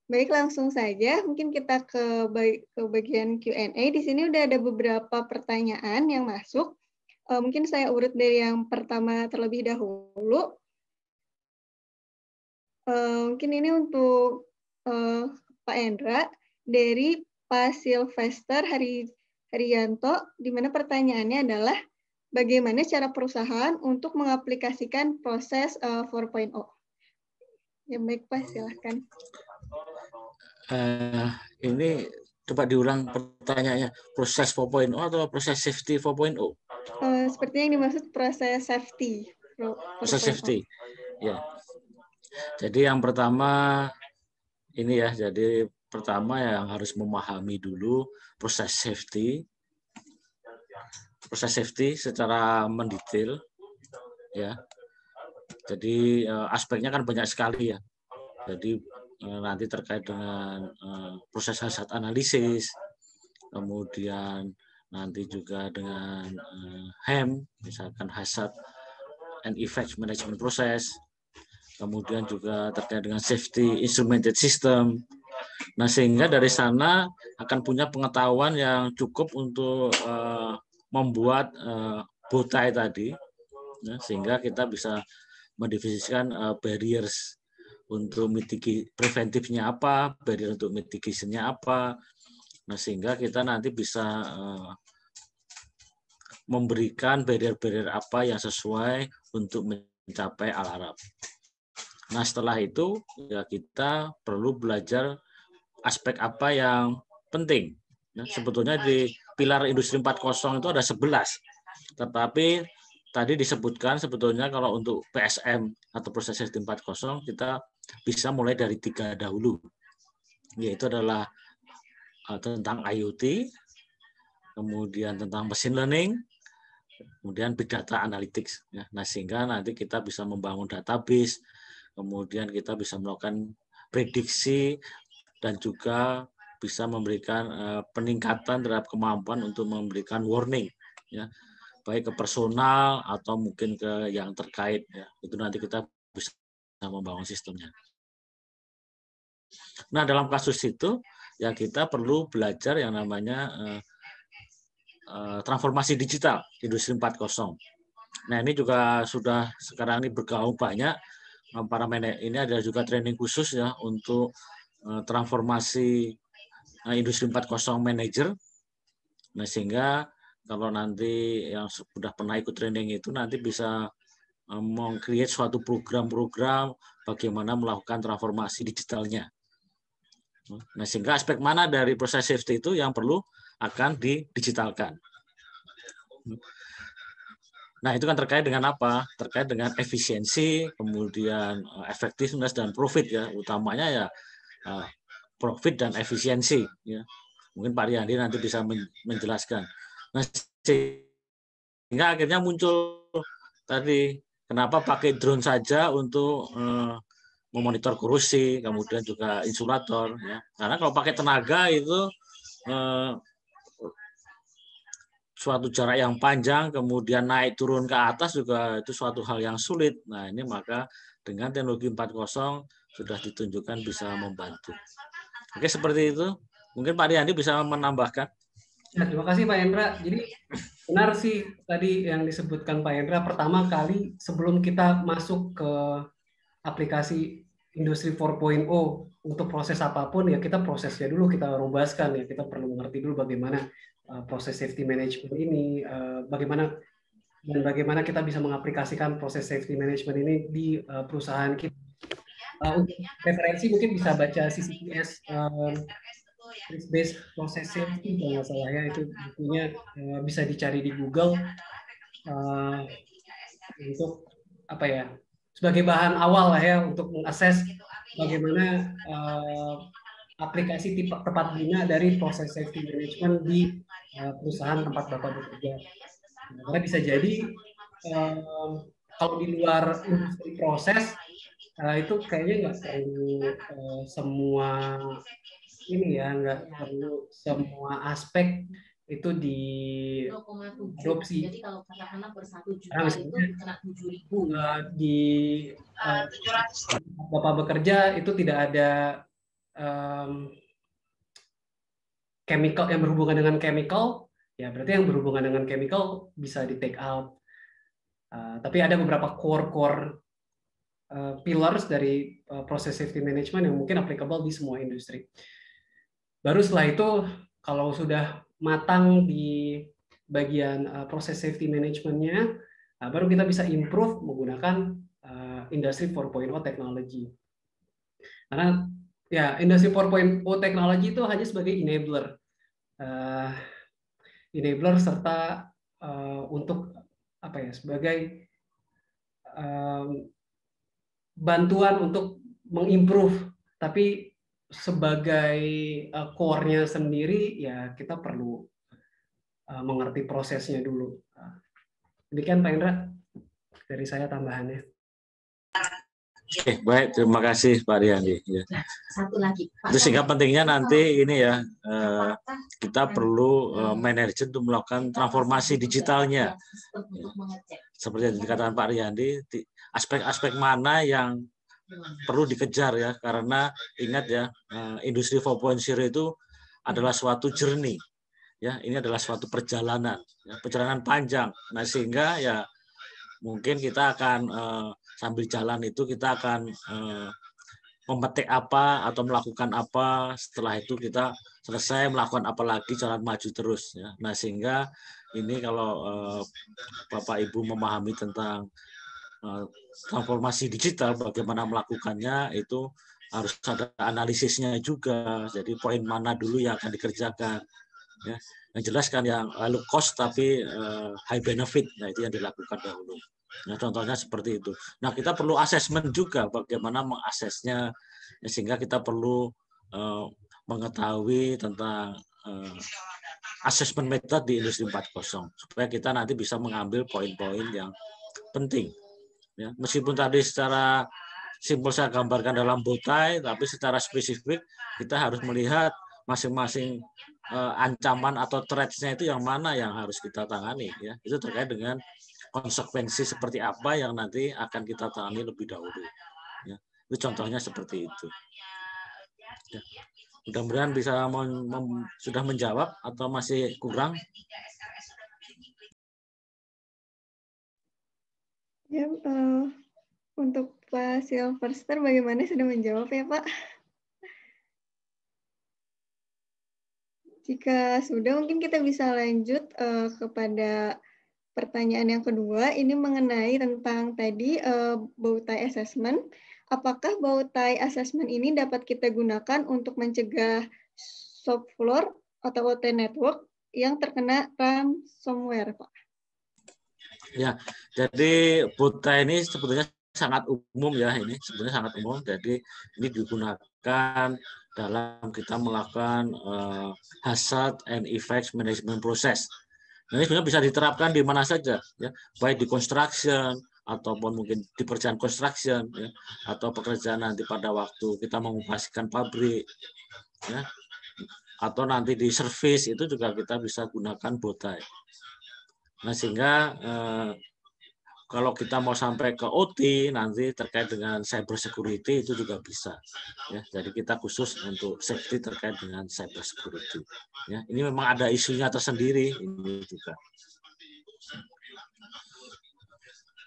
Baik, langsung saja mungkin kita ke, ke bagian Q&A. Di sini udah ada beberapa pertanyaan yang masuk. Eh, mungkin saya urut dari yang pertama terlebih dahulu. Eh, mungkin ini untuk Pak Endra dari Pak Silvester Hari Haryanto, di mana pertanyaannya adalah bagaimana cara perusahaan untuk mengaplikasikan proses 4.0? Ya baik Pak, silahkan. Uh, ini coba diulang pertanyaannya, proses 4.0 atau proses safety 4.0? Uh, eh, sepertinya yang dimaksud proses safety. Proses safety, ya. Jadi yang pertama ini ya, jadi pertama yang harus memahami dulu proses safety, proses safety secara mendetail, ya jadi eh, aspeknya kan banyak sekali ya. Jadi eh, nanti terkait dengan eh, proses hazard analisis, kemudian nanti juga dengan uh, HEM, misalkan hazard and effect management process, kemudian juga terkait dengan safety instrumented system. Nah sehingga dari sana akan punya pengetahuan yang cukup untuk membuat uh, botai tadi, ya, sehingga kita bisa mendefinisikan uh, barriers untuk mitigasi preventifnya apa, barrier untuk mitigasinya apa. Nah, sehingga kita nanti bisa uh, memberikan barrier-barrier apa yang sesuai untuk mencapai al-arab. Nah, setelah itu ya kita perlu belajar aspek apa yang penting. Ya, iya, sebetulnya di pilar industri 4.0 itu ada 11. Tetapi tadi disebutkan sebetulnya kalau untuk PSM atau proses sistem 4.0 kita bisa mulai dari tiga dahulu, yaitu adalah eh, tentang IoT, kemudian tentang machine learning, kemudian big data analytics. Ya. Nah sehingga nanti kita bisa membangun database, kemudian kita bisa melakukan prediksi dan juga bisa memberikan eh, peningkatan terhadap kemampuan untuk memberikan warning. Ya baik ke personal atau mungkin ke yang terkait ya itu nanti kita bisa membangun sistemnya nah dalam kasus itu ya kita perlu belajar yang namanya uh, uh, transformasi digital industri 4.0 nah ini juga sudah sekarang ini bergaung banyak nah, para manajer ini ada juga training khusus ya untuk uh, transformasi industri 4.0 manager nah sehingga kalau nanti yang sudah pernah ikut training itu nanti bisa eh, meng-create suatu program-program bagaimana melakukan transformasi digitalnya. Nah, sehingga aspek mana dari proses safety itu yang perlu akan didigitalkan. Nah, itu kan terkait dengan apa? Terkait dengan efisiensi, kemudian eh, efektivitas dan profit ya, utamanya ya eh, profit dan efisiensi ya. Mungkin Pak Riyandi nanti bisa menjelaskan. Nah, sehingga akhirnya muncul tadi kenapa pakai drone saja untuk uh, memonitor kursi, kemudian juga insulator. Ya. Karena kalau pakai tenaga itu uh, suatu jarak yang panjang, kemudian naik turun ke atas juga itu suatu hal yang sulit. Nah ini maka dengan teknologi 4.0 sudah ditunjukkan bisa membantu. Oke seperti itu. Mungkin Pak Riyandi bisa menambahkan. Ya, terima kasih Pak Hendra. Jadi benar sih tadi yang disebutkan Pak Hendra pertama kali sebelum kita masuk ke aplikasi industri 4.0 untuk proses apapun ya kita prosesnya dulu kita rubaskan ya kita perlu mengerti dulu bagaimana eh, proses safety management ini eh, bagaimana dan bagaimana kita bisa mengaplikasikan proses safety management ini di eh, perusahaan kita. Uh, untuk referensi mungkin bisa baca CCTS risk based processing itu kalau ya itu bukunya uh, bisa dicari di Google uh, untuk apa ya sebagai bahan awal lah ya untuk mengakses bagaimana uh, aplikasi tipe, tepat guna dari proses safety management di uh, perusahaan tempat bapak bekerja. karena bisa jadi uh, kalau di luar proses uh, itu kayaknya nggak perlu uh, semua ini ya nggak ya, perlu semua aspek itu di kan. adopsi. Jadi kalau katakanlah per satu juta nah, itu kena tujuh ribu. Uh, di eh, eh, tujuh ratus. Bapak bekerja itu tidak ada um, chemical yang berhubungan dengan chemical, ya berarti yang berhubungan dengan chemical bisa di take out. Uh, tapi ada beberapa core-core uh, pillars dari uh, proses safety management yang mungkin applicable di semua industri. Uh, Baru setelah itu kalau sudah matang di bagian uh, proses safety managementnya, uh, baru kita bisa improve menggunakan uh, industri 4.0 technology. Karena ya industri 4.0 technology itu hanya sebagai enabler, uh, enabler serta uh, untuk apa ya sebagai um, bantuan untuk mengimprove tapi sebagai uh, core-nya sendiri ya kita perlu eh, mengerti prosesnya dulu. Uh, kan, Pak Indra dari saya tambahannya. Oke, okay, baik. Terima kasih Pak Riyandi. Ya. Nah, satu lagi. sehingga pentingnya nanti ini ya, eh, kita perlu manajer untuk melakukan transformasi digitalnya. Ya, Seperti yang ya. dikatakan Pak Riyandi, aspek-aspek mana yang perlu dikejar ya karena ingat ya eh, industri 4.0 itu adalah suatu jernih ya ini adalah suatu perjalanan ya, perjalanan panjang nah sehingga ya mungkin kita akan eh, sambil jalan itu kita akan eh, memetik apa atau melakukan apa setelah itu kita selesai melakukan apa lagi jalan maju terus ya nah sehingga ini kalau eh, bapak ibu memahami tentang Eh, transformasi digital bagaimana melakukannya itu harus ada analisisnya juga jadi poin mana dulu yang akan dikerjakan ya yang jelas kan yang eh, low cost tapi eh, high benefit nah itu yang dilakukan dahulu nah contohnya seperti itu nah kita perlu assessment juga bagaimana mengasesnya ya, sehingga kita perlu uh, mengetahui tentang uh, assessment method di industri 4.0 supaya kita nanti bisa mengambil poin-poin yang penting Ya, meskipun tadi secara simpel saya gambarkan dalam botai, tapi secara spesifik kita harus melihat masing-masing eh, ancaman atau threats itu yang mana yang harus kita tangani. Ya, itu terkait dengan konsekuensi seperti apa yang nanti akan kita tangani lebih dahulu. Ya, itu contohnya seperti itu. Ya. Mudah-mudahan bisa sudah menjawab atau masih kurang. Ya, uh, untuk Pak Silverster bagaimana sudah menjawab ya Pak? Jika sudah mungkin kita bisa lanjut uh, kepada pertanyaan yang kedua. Ini mengenai tentang tadi uh, bow assessment. Apakah bow tie assessment ini dapat kita gunakan untuk mencegah shop floor atau OT network yang terkena ransomware, Pak? Ya, jadi buta ini sebetulnya sangat umum ya ini sebetulnya sangat umum. Jadi ini digunakan dalam kita melakukan uh, hazard and effects management proses. Nah, ini sebenarnya bisa diterapkan di mana saja, ya, baik di construction ataupun mungkin di pekerjaan construction ya, atau pekerjaan nanti pada waktu kita mengupasikan pabrik, ya, atau nanti di service itu juga kita bisa gunakan botai. Nah, sehingga eh, kalau kita mau sampai ke OT nanti terkait dengan cyber security itu juga bisa ya jadi kita khusus untuk safety terkait dengan cyber security ya ini memang ada isunya tersendiri ini juga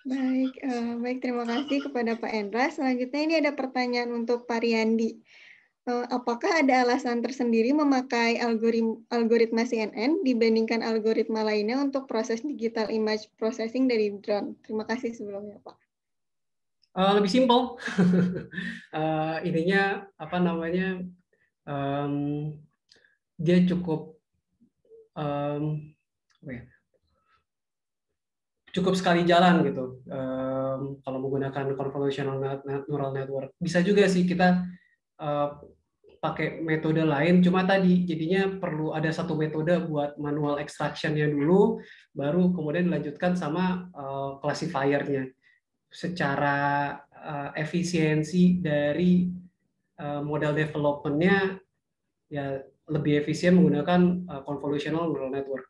baik uh, baik terima kasih kepada Pak Endra selanjutnya ini ada pertanyaan untuk Pak Riyandi Eh, apakah ada alasan tersendiri memakai algoritma, CNN dibandingkan algoritma lainnya untuk proses digital image processing dari drone? Terima kasih sebelumnya, Pak. Uh, lebih simpel, uh, intinya apa namanya um, dia cukup um, ya? cukup sekali jalan gitu um, kalau menggunakan convolutional neural network bisa juga sih kita Eh, pakai metode lain. Cuma tadi jadinya perlu ada satu metode buat manual extractionnya dulu, baru kemudian dilanjutkan sama uh, classifiernya. Secara eh, efisiensi dari uh, model developmentnya ya lebih efisien menggunakan convolutional neural network.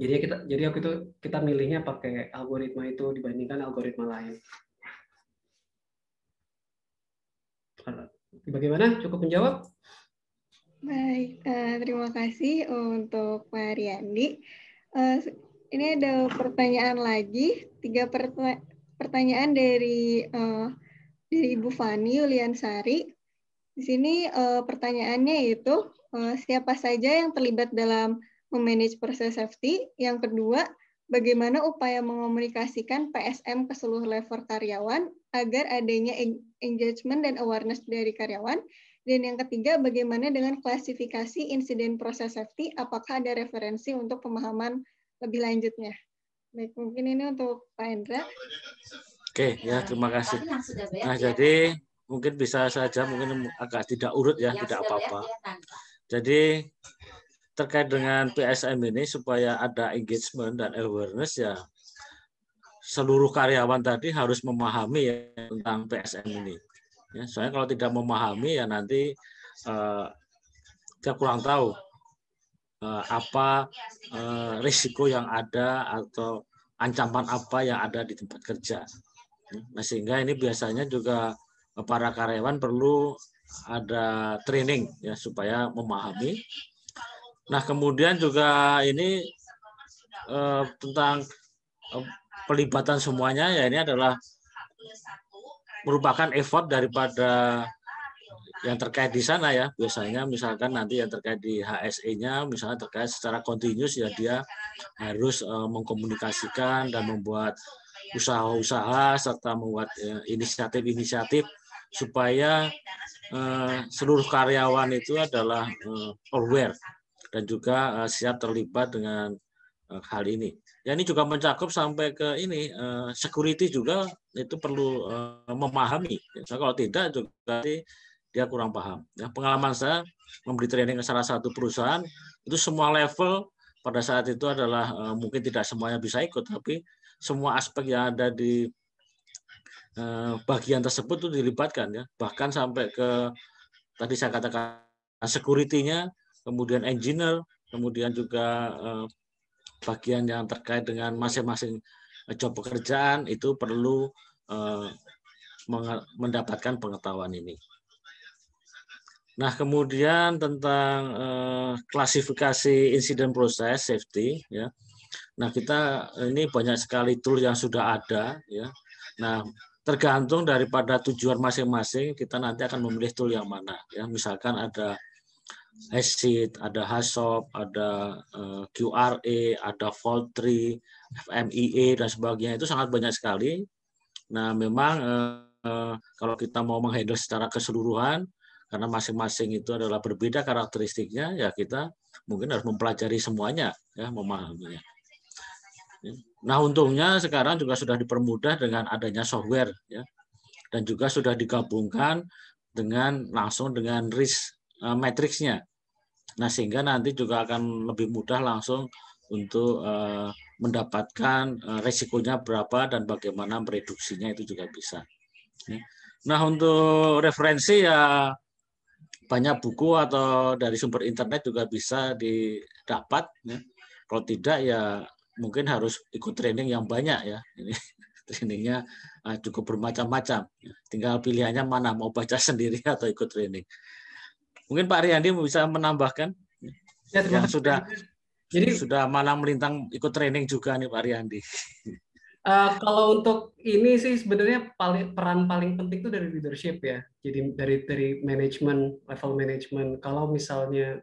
Jadi kita jadi waktu itu kita milihnya pakai algoritma itu dibandingkan algoritma lain. Bagaimana? Cukup menjawab? Baik, eh, terima kasih untuk Pak Riyandi. Eh, ini ada pertanyaan lagi, tiga pertanyaan dari eh, dari Ibu Fani Yuliansari. Di sini pertanyaannya itu siapa saja yang terlibat dalam memanage proses safety? Yang kedua, bagaimana upaya mengomunikasikan PSM ke seluruh level karyawan agar adanya engagement dan awareness dari karyawan. Dan yang ketiga, bagaimana dengan klasifikasi insiden proses safety, apakah ada referensi untuk pemahaman lebih lanjutnya? Baik, mungkin ini untuk Pak Hendra. Oke, ya terima kasih. Nah, ya. jadi mungkin bisa saja, mungkin agak tidak urut ya, ya tidak apa-apa. Ya, jadi terkait dengan PSM ini supaya ada engagement dan awareness ya seluruh karyawan tadi harus memahami ya, tentang PSM iya. ini. Ya, soalnya kalau tidak memahami ya nanti eh, dia kurang tahu uh, apa uh, risiko yang ada atau ancaman apa yang ada di tempat kerja. Nah, sehingga ini biasanya juga para karyawan perlu ada training ya supaya memahami. Nah, kemudian juga ini uh, tentang uh, pelibatan semuanya ya ini adalah merupakan effort daripada yang terkait di sana ya biasanya misalkan nanti yang terkait di HSE-nya misalnya terkait secara continuous ya dia harus eh, mengkomunikasikan dan membuat usaha-usaha serta membuat eh, inisiatif-inisiatif supaya eh, seluruh karyawan itu adalah aware dan juga siap terlibat dengan Eh, hal ini. Ya ini juga mencakup sampai ke ini eh, security juga itu perlu eh, memahami. So, ya, kalau tidak juga dia kurang paham. Ya, pengalaman saya memberi training ke salah satu perusahaan itu semua level pada saat itu adalah mungkin tidak semuanya bisa ikut, tapi semua aspek yang ada di bagian tersebut itu dilibatkan ya. Bahkan sampai ke tadi saya katakan security-nya, kemudian engineer, kemudian juga bagian yang terkait dengan masing-masing eh, job pekerjaan itu perlu eh, mendapatkan pengetahuan ini. Nah, kemudian tentang eh, klasifikasi insiden proses safety ya. Nah, kita ini banyak sekali tool yang sudah ada ya. Nah, tergantung daripada tujuan masing-masing kita nanti akan memilih tool yang mana ya. Misalkan ada exit, ada HASOP, ada eh, QRA, ada Voltri FMEA dan sebagainya itu sangat banyak sekali. Nah, memang eh, kalau kita mau menghandle secara keseluruhan karena masing-masing itu adalah berbeda karakteristiknya, ya kita mungkin harus mempelajari semuanya, ya memahaminya. Nah, untungnya sekarang juga sudah dipermudah dengan adanya software, ya, dan juga sudah digabungkan dengan langsung dengan risk Eh, matriksnya. Nah, sehingga nanti juga akan lebih mudah langsung untuk eh, mendapatkan uh, resikonya berapa dan bagaimana mereduksinya itu juga bisa. Ya. Nah, untuk referensi ya banyak buku atau dari sumber internet juga bisa didapat. Ya. Kalau tidak ya mungkin harus ikut training yang banyak ya. Ini trainingnya cukup bermacam-macam. Tinggal pilihannya mana mau baca sendiri atau ikut training. Mungkin Pak Riyandi bisa menambahkan ya, yang sudah jadi sudah malam melintang ikut training juga nih Pak Riyandi. Uh, kalau untuk ini sih sebenarnya paling, peran paling penting itu dari leadership ya. Jadi dari dari manajemen level manajemen. Kalau misalnya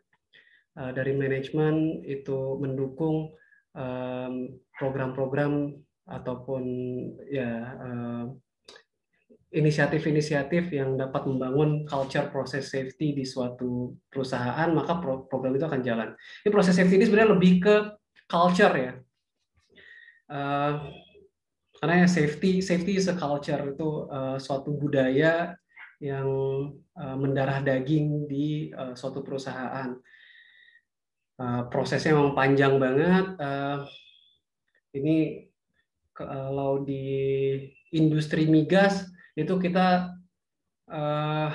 uh, dari manajemen itu mendukung program-program um, ataupun ya eh, inisiatif-inisiatif yang dapat membangun culture proses safety di suatu perusahaan, maka program itu akan jalan. Ini proses safety ini sebenarnya lebih ke culture ya. Uh, karena ya safety safety is a culture itu uh, suatu budaya yang uh, mendarah daging di uh, suatu perusahaan. Uh, prosesnya memang panjang banget. Uh, ini kalau di industri migas itu kita uh,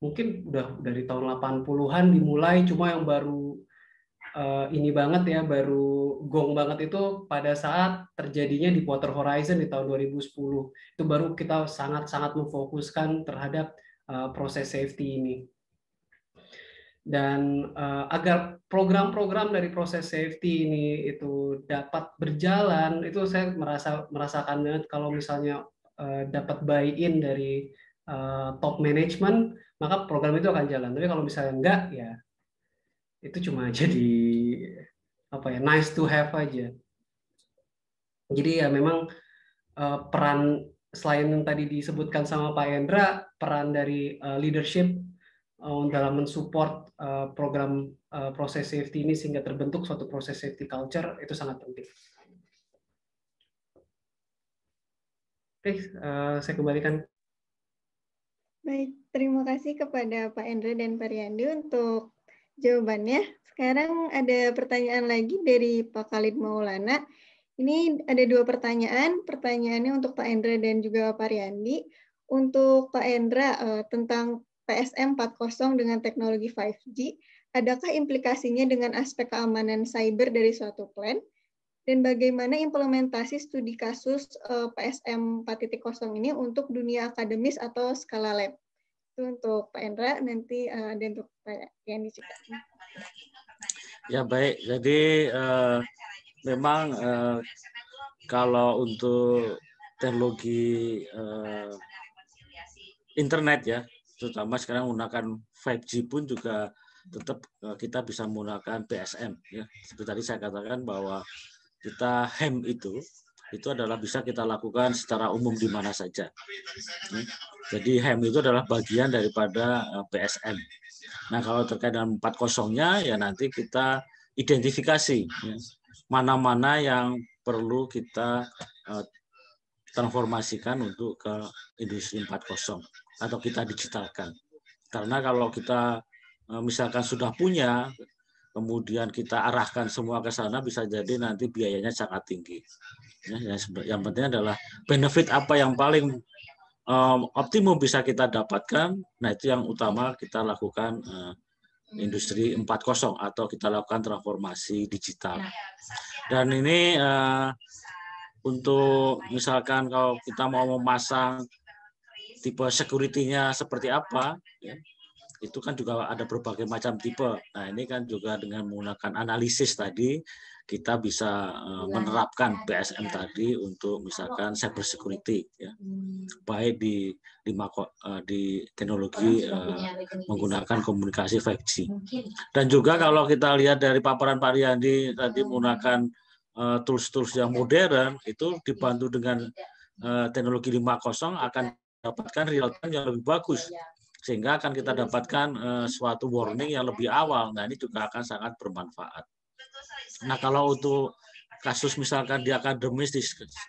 mungkin udah dari tahun 80-an dimulai cuma yang baru uh, ini banget ya baru gong banget itu pada saat terjadinya di Water Horizon di tahun 2010 itu baru kita sangat-sangat memfokuskan terhadap uh, proses safety ini dan uh, agar program-program dari proses safety ini itu dapat berjalan itu saya merasa merasakan banget kalau misalnya Eh, dapat buy-in dari uh, top management, maka program itu akan jalan. Tapi kalau misalnya enggak, ya itu cuma jadi apa ya nice to have aja. Jadi ya memang uh, peran selain yang tadi disebutkan sama Pak Hendra, peran dari uh, leadership uh, dalam mensupport uh, program uh, proses safety ini sehingga terbentuk suatu proses safety culture itu sangat penting. Oke, uh, saya kembalikan. Baik, terima kasih kepada Pak Endre dan Pak Riyandi untuk jawabannya. Sekarang ada pertanyaan lagi dari Pak Khalid Maulana. Ini ada dua pertanyaan. Pertanyaannya untuk Pak Endre dan juga Pak Riyandi. Untuk Pak Endra uh, eh, tentang PSM 40 dengan teknologi 5G, adakah implikasinya dengan aspek keamanan cyber dari suatu plan? dan bagaimana implementasi studi kasus eh, PSM 4.0 ini untuk dunia akademis atau skala lab. Itu untuk Pak Endra, nanti eh, ada untuk Pak Yandi juga. Ya baik, jadi uh, memang uh, kalau untuk teknologi uh, internet ya, terutama sekarang menggunakan 5G pun juga tetap kita bisa menggunakan PSM ya. Seperti tadi saya katakan bahwa kita hem itu itu adalah bisa kita lakukan secara umum di mana saja. Hmm? Jadi hem itu adalah bagian daripada eh, PSM. Nah kalau terkait dengan empat kosongnya ya nanti kita identifikasi ya, mana-mana yang perlu kita eh, transformasikan untuk ke industri 4.0 atau kita digitalkan. Karena kalau kita eh, misalkan sudah punya kemudian kita arahkan semua ke sana bisa jadi nanti biayanya sangat tinggi. Ya, ya, yang penting adalah benefit apa yang paling um, optimum bisa kita dapatkan, nah itu yang utama kita lakukan uh, industri 4.0 atau kita lakukan transformasi digital. Dan ini untuk misalkan kalau kita mau memasang tipe security-nya seperti apa, ya, itu kan juga ada berbagai macam tipe. Nah, ini kan juga dengan menggunakan analisis tadi kita bisa eh, iya. menerapkan PSM iya. tadi untuk misalkan cyber security ya. Hmm. Baik di eh, di di eh, teknologi menggunakan komunikasi 5G. Dan juga kalau kita lihat dari paparan Pak Riyandi tadi hmm. menggunakan tools-tools yang modern itu iya. dibantu dengan teknologi 5.0 akan dapatkan real time yang lebih bagus sehingga akan kita iya, dapatkan uh, suatu warning yang lebih awal. Nah, ini juga akan sangat bermanfaat. Nah, kalau untuk kasus misalkan di akademis di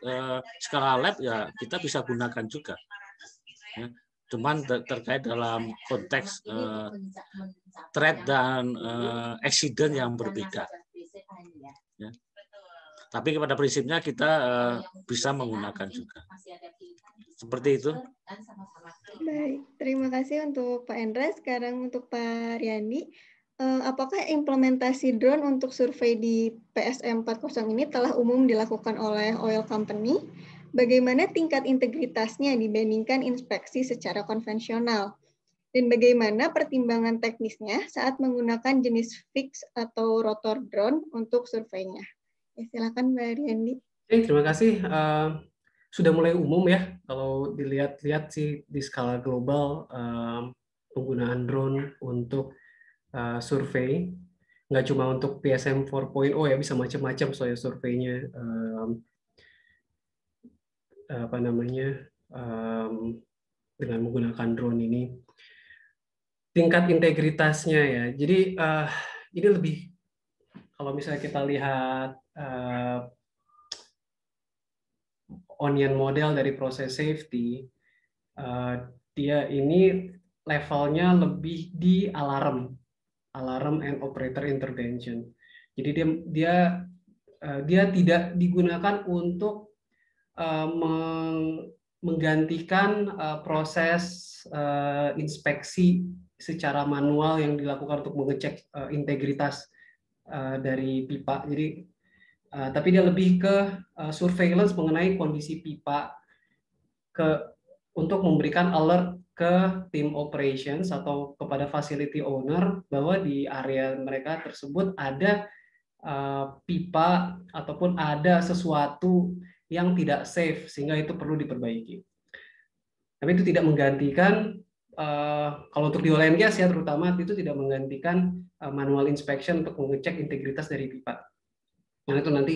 eh, skala lab ya kita bisa gunakan juga. Ya. Cuman ter terkait dalam konteks uh, threat ya. dan uh, accident yang berbeda. Ya. Tapi kepada prinsipnya kita uh, bisa menggunakan juga. Seperti itu. Baik, terima kasih untuk Pak Endra. Sekarang untuk Pak Riani, eh, Apakah implementasi drone untuk survei di PSM 40 ini telah umum dilakukan oleh oil company? Bagaimana tingkat integritasnya dibandingkan inspeksi secara konvensional? Dan bagaimana pertimbangan teknisnya saat menggunakan jenis fix atau rotor drone untuk surveinya? Ya, silakan Mbak Riani. Eh, terima kasih. Uh, sudah mulai umum ya kalau dilihat-lihat sih di skala global um, penggunaan drone untuk uh, survei nggak cuma untuk PSM 4.0 ya bisa macam-macam soal surveinya um, apa namanya um, dengan menggunakan drone ini tingkat integritasnya ya jadi uh, ini lebih kalau misalnya kita lihat uh, onion model dari proses safety, eh, dia ini levelnya lebih di alarm, alarm and operator intervention. Jadi dia dia eh, dia tidak digunakan untuk eh, menggantikan proses inspeksi secara manual yang dilakukan untuk mengecek integritas dari pipa. Jadi Eh, tapi dia lebih ke uh, surveillance mengenai kondisi pipa ke untuk memberikan alert ke tim operations atau kepada facility owner bahwa di area mereka tersebut ada uh, pipa ataupun ada sesuatu yang tidak safe sehingga itu perlu diperbaiki. Tapi itu tidak menggantikan uh, kalau untuk di oil and gas ya terutama itu tidak menggantikan uh, manual inspection untuk mengecek integritas dari pipa. Yang nah, itu nanti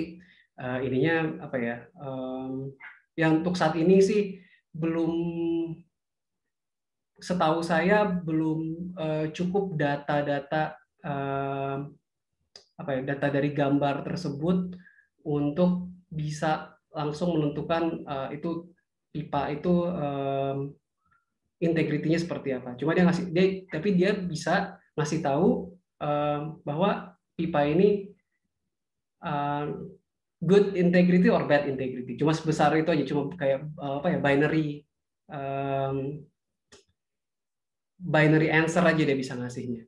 uh, ininya apa ya? Um, yang untuk saat ini sih belum setahu saya belum uh, cukup data-data uh, apa ya data dari gambar tersebut untuk bisa langsung menentukan uh, itu pipa itu um, integritinya seperti apa. Cuma dia ngasih dia tapi dia bisa ngasih tahu um, bahwa pipa ini uh, good integrity or bad integrity. Cuma sebesar itu aja, cuma kayak uh, apa ya binary um, binary answer aja dia bisa ngasihnya.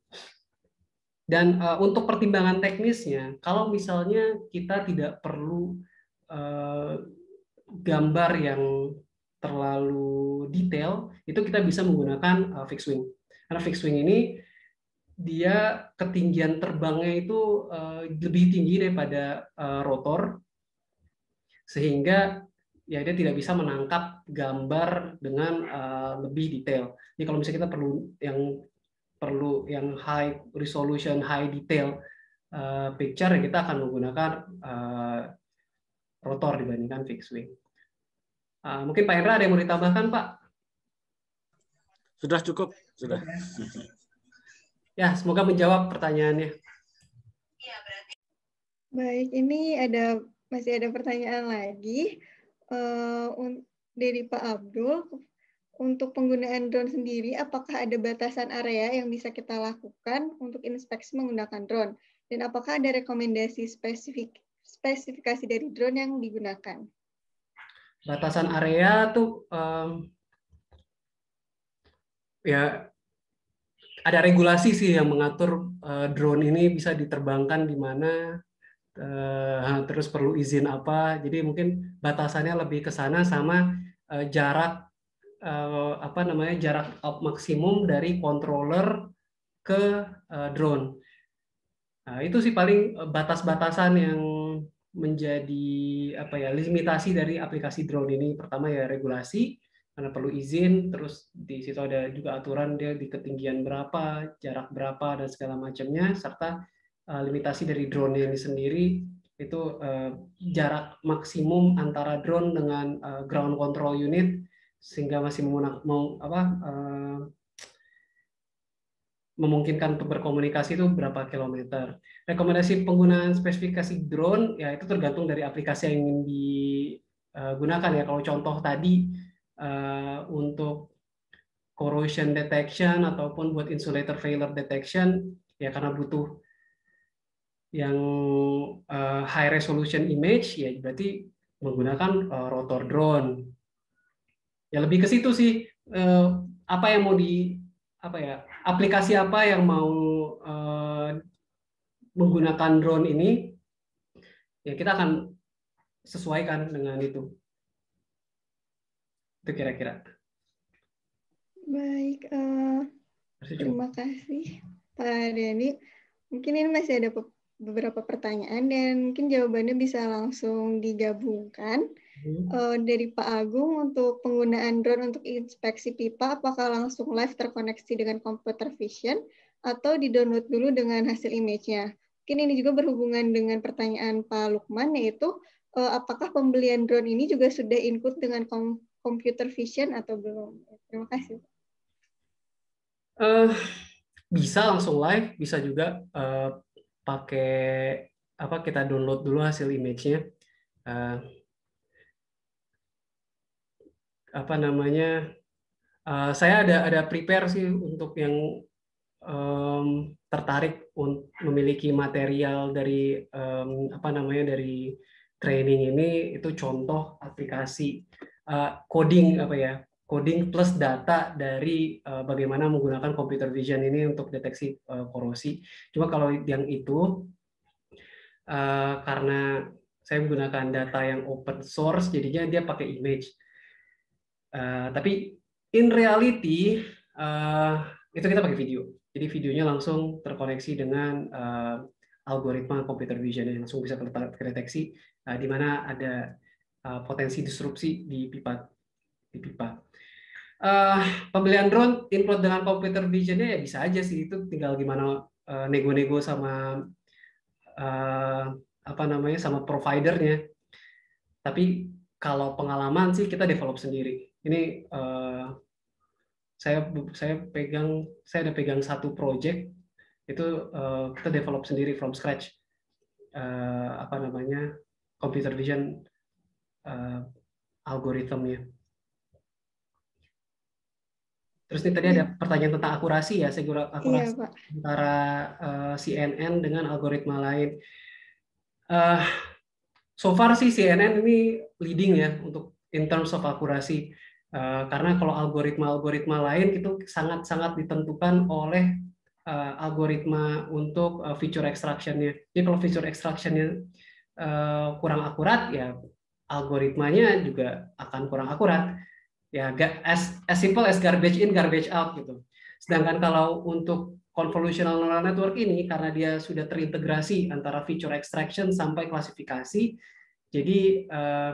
Dan uh, untuk pertimbangan teknisnya, kalau misalnya kita tidak perlu uh, gambar yang terlalu detail, itu kita bisa menggunakan uh, fixed wing. Karena fixed wing ini dia ketinggian terbangnya itu uh, lebih tinggi daripada uh, rotor sehingga ya dia tidak bisa menangkap gambar dengan uh, lebih detail. Jadi kalau misalnya kita perlu yang perlu yang high resolution, high detail uh, picture, ya kita akan menggunakan uh, rotor dibandingkan fixed wing. Uh, mungkin Pak Hendra ada yang mau ditambahkan Pak? Sudah cukup, sudah. Ya, semoga menjawab pertanyaannya. Iya, Baik, ini ada masih ada pertanyaan lagi uh, dari Pak Abdul. Untuk penggunaan drone sendiri, apakah ada batasan area yang bisa kita lakukan untuk inspeksi menggunakan drone? Dan apakah ada rekomendasi spesifik spesifikasi dari drone yang digunakan? Batasan area tuh um, ya ada regulasi sih yang mengatur uh, drone ini bisa diterbangkan di mana uh, terus perlu izin apa jadi mungkin batasannya lebih ke sana sama uh, jarak uh, apa namanya jarak maksimum dari controller ke uh, drone nah, itu sih paling batas-batasan yang menjadi apa ya limitasi dari aplikasi drone ini pertama ya regulasi karena perlu izin terus di situ ada juga aturan dia di ketinggian berapa jarak berapa dan segala macamnya serta uh, limitasi dari drone ini sendiri itu uh, jarak maksimum antara drone dengan uh, ground control unit sehingga masih mau apa uh, memungkinkan untuk berkomunikasi itu berapa kilometer. Rekomendasi penggunaan spesifikasi drone ya itu tergantung dari aplikasi yang ingin digunakan ya. Kalau contoh tadi uh, untuk corrosion detection ataupun buat insulator failure detection ya karena butuh yang uh, high resolution image ya berarti menggunakan uh, rotor drone ya lebih ke situ sih uh, apa yang mau di apa ya aplikasi apa yang mau uh, menggunakan drone ini ya kita akan sesuaikan dengan itu. Itu kira-kira. Baik, uh, terima kasih Pak Denny. Mungkin ini masih ada beberapa pertanyaan dan mungkin jawabannya bisa langsung digabungkan. Uh, dari Pak Agung untuk penggunaan drone untuk inspeksi pipa, apakah langsung live terkoneksi dengan komputer vision atau didownload dulu dengan hasil image-nya? Mungkin ini juga berhubungan dengan pertanyaan Pak Lukman, yaitu eh, apakah pembelian drone ini juga sudah include dengan computer vision atau belum? Terima kasih. Uh, bisa langsung live, bisa juga uh, pakai apa kita download dulu hasil image-nya. Uh, apa namanya? Uh, saya ada ada prepare sih untuk yang um, tertarik memiliki material dari um, apa namanya dari training ini itu contoh aplikasi uh, coding iya. apa ya coding plus data dari uh, bagaimana menggunakan computer vision ini untuk deteksi uh, korosi. Cuma kalau yang itu uh, karena saya menggunakan data yang open source, jadinya dia pakai image. Uh, tapi in reality uh, itu kita pakai video. Jadi videonya langsung terkoneksi dengan uh, algoritma computer vision yang langsung bisa terdeteksi uh, di mana ada Eh, potensi disrupsi di pipa di pipa. Uh, pembelian drone input dengan computer visionnya ya bisa aja sih itu tinggal gimana eh, nego-nego uh, sama uh, apa namanya sama providernya. Tapi kalau pengalaman sih kita develop sendiri. Ini uh, saya saya pegang saya ada pegang satu project itu uh, kita develop sendiri from scratch uh, apa namanya computer vision uh, algoritmnya. Terus ini tadi ada iya. pertanyaan tentang akurasi ya, saya kira iya, akurasi ya, antara uh, eh, CNN dengan algoritma lain. Uh, so far sih CNN ini leading ya untuk in terms of akurasi. Uh, karena kalau algoritma-algoritma lain itu sangat-sangat ditentukan oleh uh, algoritma untuk uh, feature extraction-nya. Jadi kalau feature extraction-nya uh, kurang akurat ya algoritmanya juga akan kurang akurat. Ya, as, as simple as garbage in, garbage out gitu. Sedangkan kalau untuk convolutional neural network ini, karena dia sudah terintegrasi antara feature extraction sampai klasifikasi, jadi uh,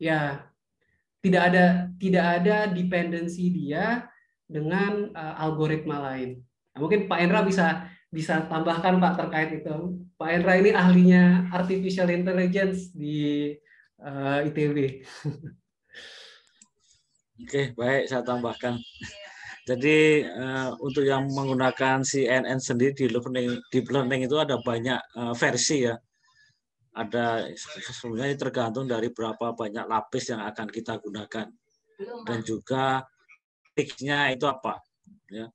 ya tidak ada tidak ada dependensi dia dengan uh, algoritma lain. Nah, mungkin Pak Endra bisa bisa tambahkan Pak terkait itu. Pak Endra ini ahlinya artificial intelligence di uh, eh, ITB. Oke, baik saya tambahkan. Jadi uh, untuk yang menggunakan CNN sendiri di learning, di learning itu ada banyak uh, versi ya. Ada sebenarnya tergantung dari berapa banyak lapis yang akan kita gunakan dan juga triknya itu apa. Ya.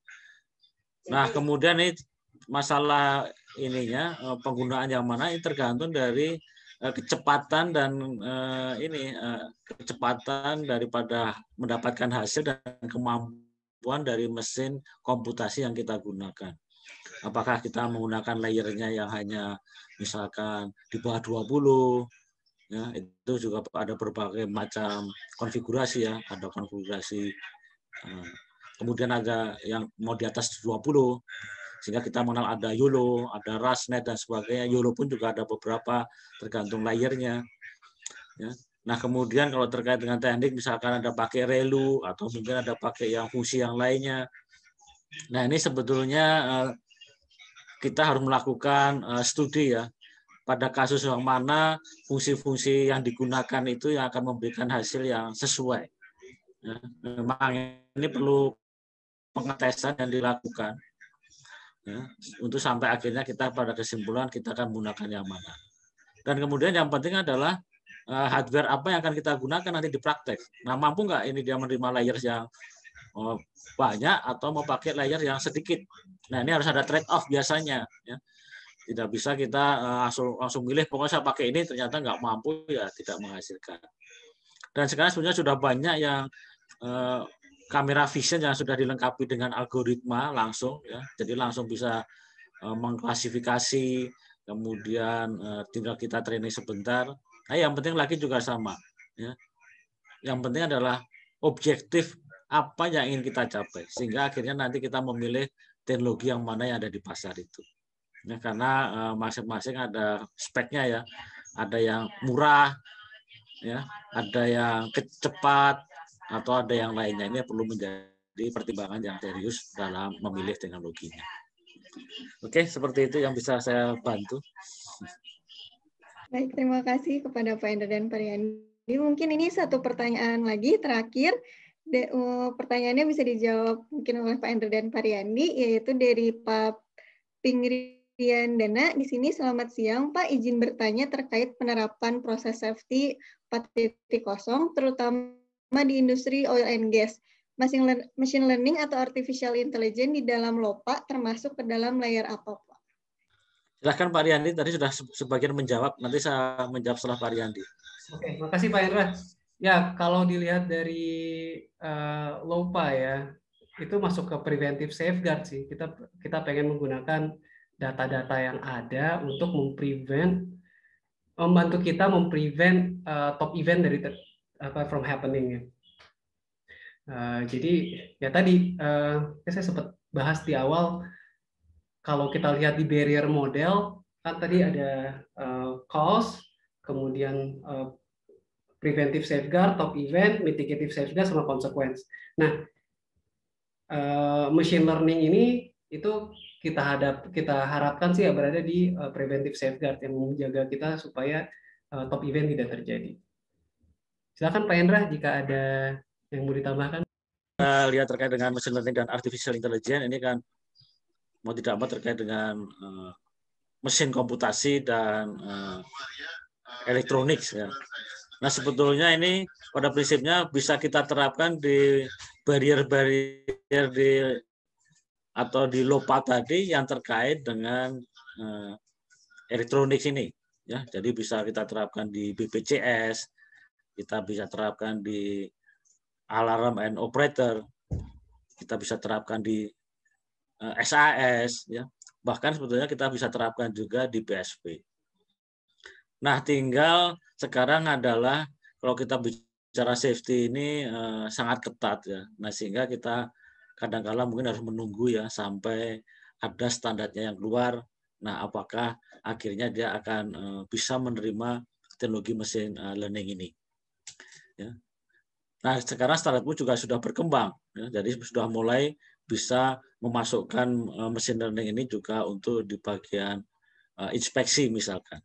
Nah kemudian ini masalah ininya penggunaan yang mana ini tergantung dari Eh, kecepatan dan uh, ini uh, kecepatan daripada mendapatkan hasil dan kemampuan dari mesin komputasi yang kita gunakan. Apakah kita menggunakan layernya yang hanya misalkan di bawah 20 ya itu juga ada berbagai macam konfigurasi ya, ada konfigurasi uh, kemudian ada yang mau di atas 20 sehingga kita mengenal ada YOLO, ada RASNET, dan sebagainya. YOLO pun juga ada beberapa, tergantung layernya. Ya. Nah, kemudian kalau terkait dengan teknik, misalkan ada pakai ReLU, atau mungkin ada pakai yang fungsi yang lainnya. Nah, ini sebetulnya eh, kita harus melakukan eh, studi ya, pada kasus yang mana fungsi-fungsi yang digunakan itu yang akan memberikan hasil yang sesuai. Ya. Memang ini perlu pengetesan yang dilakukan ya, untuk sampai akhirnya kita pada kesimpulan kita akan menggunakan yang mana. Dan kemudian yang penting adalah eh, hardware apa yang akan kita gunakan nanti di praktek. Nah mampu nggak ini dia menerima layer yang oh, banyak atau mau pakai layer yang sedikit. Nah ini harus ada trade off biasanya. Ya. Tidak bisa kita eh, langsung langsung milih pokoknya saya pakai ini ternyata nggak mampu ya tidak menghasilkan. Dan sekarang sebenarnya sudah banyak yang eh, kamera vision yang sudah dilengkapi dengan algoritma langsung ya. Jadi langsung bisa eh, mengklasifikasi kemudian eh, tinggal kita training sebentar. Nah, yang penting lagi juga sama ya. Yang penting adalah objektif apa yang ingin kita capai sehingga akhirnya nanti kita memilih teknologi yang mana yang ada di pasar itu. Ya, karena eh, masing-masing ada speknya ya. Ada yang murah, ya, ada yang cepat, atau ada yang lainnya ini perlu menjadi pertimbangan yang serius dalam memilih teknologinya. Oke, seperti itu yang bisa saya bantu. Baik, terima kasih kepada Pak Ender dan Pak Yandi. Mungkin ini satu pertanyaan lagi terakhir. Eh, pertanyaannya bisa dijawab mungkin oleh Pak Ender dan Pak Yandi, yaitu dari Pak Pingrian Dana. Di sini selamat siang Pak, izin bertanya terkait penerapan proses safety 4.0, terutama di industri oil and gas. Machine learning atau artificial intelligence di dalam lopak termasuk ke dalam layer apa, Pak? Silahkan Pak Riyandi, tadi sudah sebagian menjawab, nanti saya menjawab setelah Pak Riyandi. Oke, makasih Pak Irwan. Ya, kalau dilihat dari uh, LOPA ya, itu masuk ke preventive safeguard sih. Kita kita pengen menggunakan data-data yang ada untuk memprevent membantu kita memprevent uh, top event dari ter apa from happening. Uh, jadi ya tadi uh, saya sempat bahas di awal kalau kita lihat di barrier model kan tadi hmm. ada uh, cause, kemudian uh, preventive safeguard, top event, mitigative safeguard sama consequence. Nah, machine learning ini itu kita hadap kita harapkan sih ya berada di uh, preventive safeguard yang menjaga kita supaya top event tidak terjadi. Silakan Pak Hendra jika ada yang mau ditambahkan. Kita lihat terkait dengan machine learning dan artificial intelligence ini kan mau tidak mau terkait dengan uh, mesin komputasi dan uh, elektronik ya. Nah sebetulnya ini pada prinsipnya bisa kita terapkan di barrier-barrier di atau di lupa tadi yang terkait dengan uh, elektronik ini ya jadi bisa kita terapkan di BPJS kita bisa terapkan di alarm and operator, kita bisa terapkan di SAS, eh, ya. bahkan sebetulnya kita bisa terapkan juga di PSP. Nah, tinggal sekarang adalah kalau kita bicara safety ini eh, sangat ketat ya. Nah, sehingga kita kadang -kadang mungkin harus menunggu ya sampai ada standarnya yang keluar. Nah, apakah akhirnya dia akan eh, bisa menerima teknologi mesin eh, learning ini? Ya. Nah sekarang startupmu juga sudah berkembang, ya. jadi sudah mulai bisa memasukkan eh, mesin learning ini juga untuk di bagian eh, inspeksi misalkan.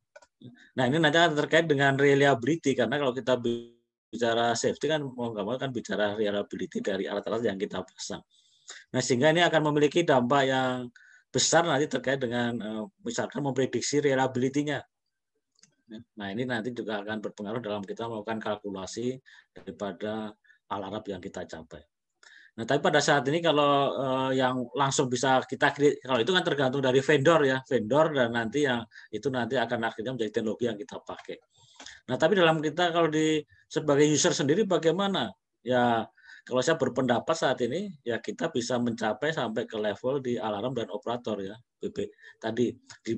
Nah ini nanti akan terkait dengan reliability karena kalau kita bicara safety kan mau nggak mau kan bicara reliability dari alat-alat yang kita pasang. Nah sehingga ini akan memiliki dampak yang besar nanti terkait dengan eh, misalkan memprediksi reliability-nya Nah ini nanti juga akan berpengaruh dalam kita melakukan kalkulasi daripada al yang kita capai. Nah, tapi pada saat ini kalau uh, yang langsung bisa kita kalau itu kan tergantung dari vendor ya, vendor dan nanti yang itu nanti akan akhirnya menjadi teknologi yang kita pakai. Nah, tapi dalam kita kalau di sebagai user sendiri bagaimana? Ya, kalau saya berpendapat saat ini ya kita bisa mencapai sampai ke level di alarm dan operator ya, BB. Tadi di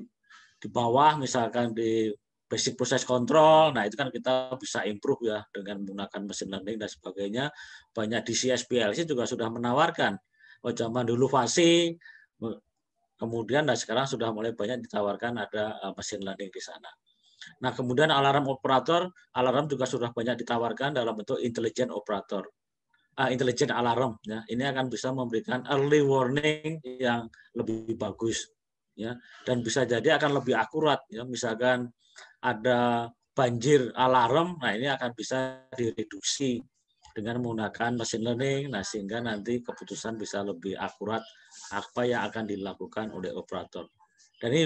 di bawah misalkan di basic proses kontrol. Nah, itu kan kita bisa improve ya dengan menggunakan mesin learning dan sebagainya. Banyak di CSPLC juga sudah menawarkan. Oh, zaman dulu fasi, kemudian dan nah, sekarang sudah mulai banyak ditawarkan ada eh, mesin learning di sana. Nah, kemudian alarm operator, alarm juga sudah banyak ditawarkan dalam bentuk intelligent operator. Uh, intelligent alarm ya. Ini akan bisa memberikan early warning yang lebih bagus ya dan bisa jadi akan lebih akurat ya. Misalkan ada banjir alarm, nah ini akan bisa direduksi dengan menggunakan machine learning, nah sehingga nanti keputusan bisa lebih akurat apa yang akan dilakukan oleh operator. Dan ini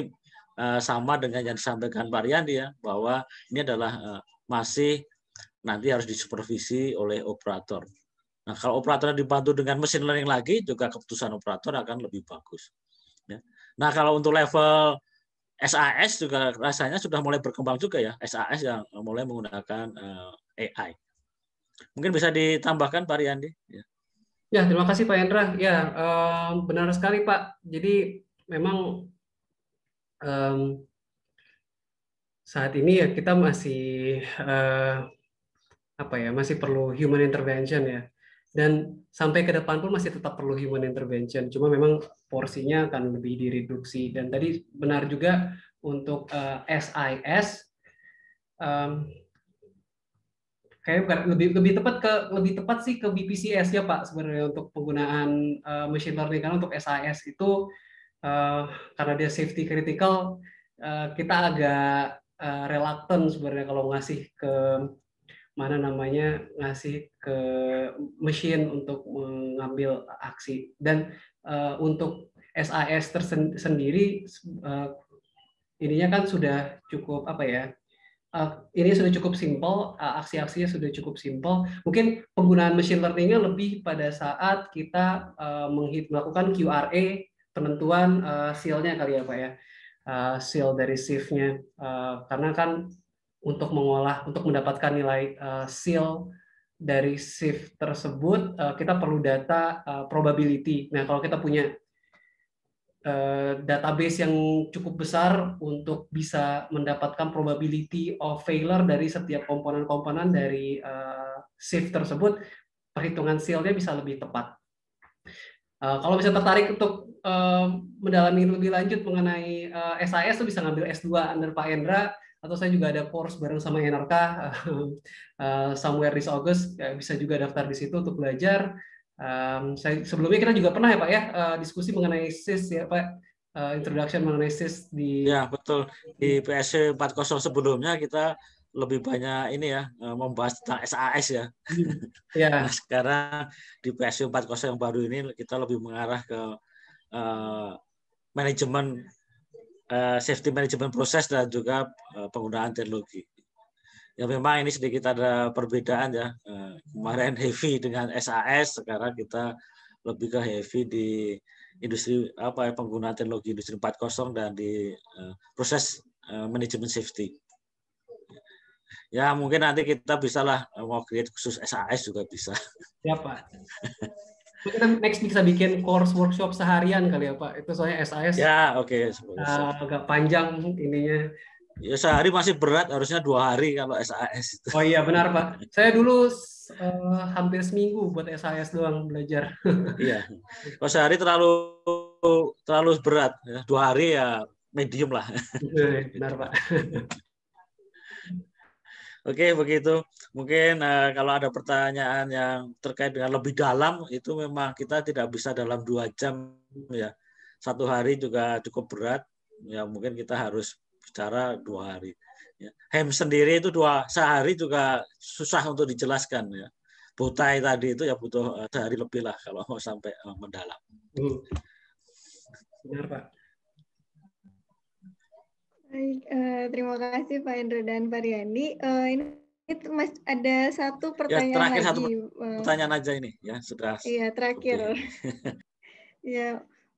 eh, sama dengan yang disampaikan Pak Riyandi ya, bahwa ini adalah eh, masih nanti harus disupervisi oleh operator. Nah, kalau operator dibantu dengan mesin learning lagi, juga keputusan operator akan lebih bagus. Ya. Nah, kalau untuk level SAS juga rasanya sudah mulai berkembang juga ya, SAS yang mulai menggunakan eh, AI. Mungkin bisa ditambahkan Pak Riyandi. Ya. ya, terima kasih Pak Hendra. Ya, eh, benar sekali Pak. Jadi memang um, saat ini ya kita masih uh, apa ya, masih perlu human intervention ya dan sampai ke depan pun masih tetap perlu human intervention cuma memang porsinya akan lebih direduksi dan tadi benar juga untuk uh, eh, SIS um, kayak bukan lebih lebih tepat ke lebih tepat sih ke BPCS ya Pak sebenarnya untuk penggunaan uh, machine learning karena untuk SIS itu uh, karena dia safety critical uh, kita agak uh, reluctant sebenarnya kalau ngasih ke mana namanya ngasih ke mesin untuk mengambil aksi dan uh, untuk SAS tersendiri uh, eh, ininya kan sudah cukup apa ya uh, ini sudah cukup simpel uh, aksi-aksinya sudah cukup simpel mungkin penggunaan mesin learningnya lebih pada saat kita uh, menghit melakukan QRA penentuan uh, seal kali ya pak ya uh, seal dari shiftnya uh, karena kan untuk mengolah untuk mendapatkan nilai uh, seal dari shift tersebut uh, kita perlu data uh, probability. Nah, kalau kita punya uh, database yang cukup besar untuk bisa mendapatkan probability of failure dari setiap komponen-komponen dari uh, shift tersebut, perhitungan sealnya bisa lebih tepat. Uh, kalau bisa tertarik untuk uh, mendalami lebih lanjut mengenai uh, SIS, bisa ngambil S2 under Pak Endra atau saya juga ada course bareng sama NRK uh, eh, somewhere this August ya, bisa juga daftar di situ untuk belajar um, saya sebelumnya kita juga pernah ya Pak ya uh, diskusi mengenai SIS ya Pak uh, introduction mengenai SIS di ya betul di PSC 40 sebelumnya kita lebih banyak ini ya membahas tentang SAS ya. Hmm, ya. Nah, sekarang di PSU 40 yang baru ini kita lebih mengarah ke uh, manajemen Eh, safety management proses dan juga eh, penggunaan teknologi. Ya memang ini sedikit ada perbedaan ya. Eh, kemarin heavy dengan SAS, sekarang kita lebih ke heavy di industri apa ya penggunaan teknologi industri 4.0 dan di proses manajemen safety. Ya mungkin nanti kita bisalah mau create khusus SAS juga bisa. Ya kita next bisa bikin course workshop seharian kali ya Pak. Itu soalnya SIS Ya, oke. Okay. Uh, eh, agak panjang ininya. Ya sehari masih berat, harusnya dua hari kalau SIS Itu. Oh iya benar Pak. Saya dulu uh, hampir seminggu buat SIS doang belajar. iya. Kalau sehari terlalu terlalu berat, ya. dua hari ya medium lah. Iya, benar Pak. Oke, begitu. Mungkin uh, kalau ada pertanyaan yang terkait dengan lebih dalam, itu memang kita tidak bisa dalam dua jam ya. Satu hari juga cukup berat. Ya mungkin kita harus bicara dua hari. Ya. Hem sendiri itu dua sehari juga susah untuk dijelaskan ya. Butai tadi itu ya butuh eh, sehari lebih lah kalau mau sampai eh, mendalam. Benar Pak. Baik, uh, terima kasih Pak Hendro dan Pak Riyandi. Uh, ini itu mas ada satu ya, pertanyaan ya, terakhir lagi. satu eh. pertanyaan aja ini ya sudah iya terakhir ya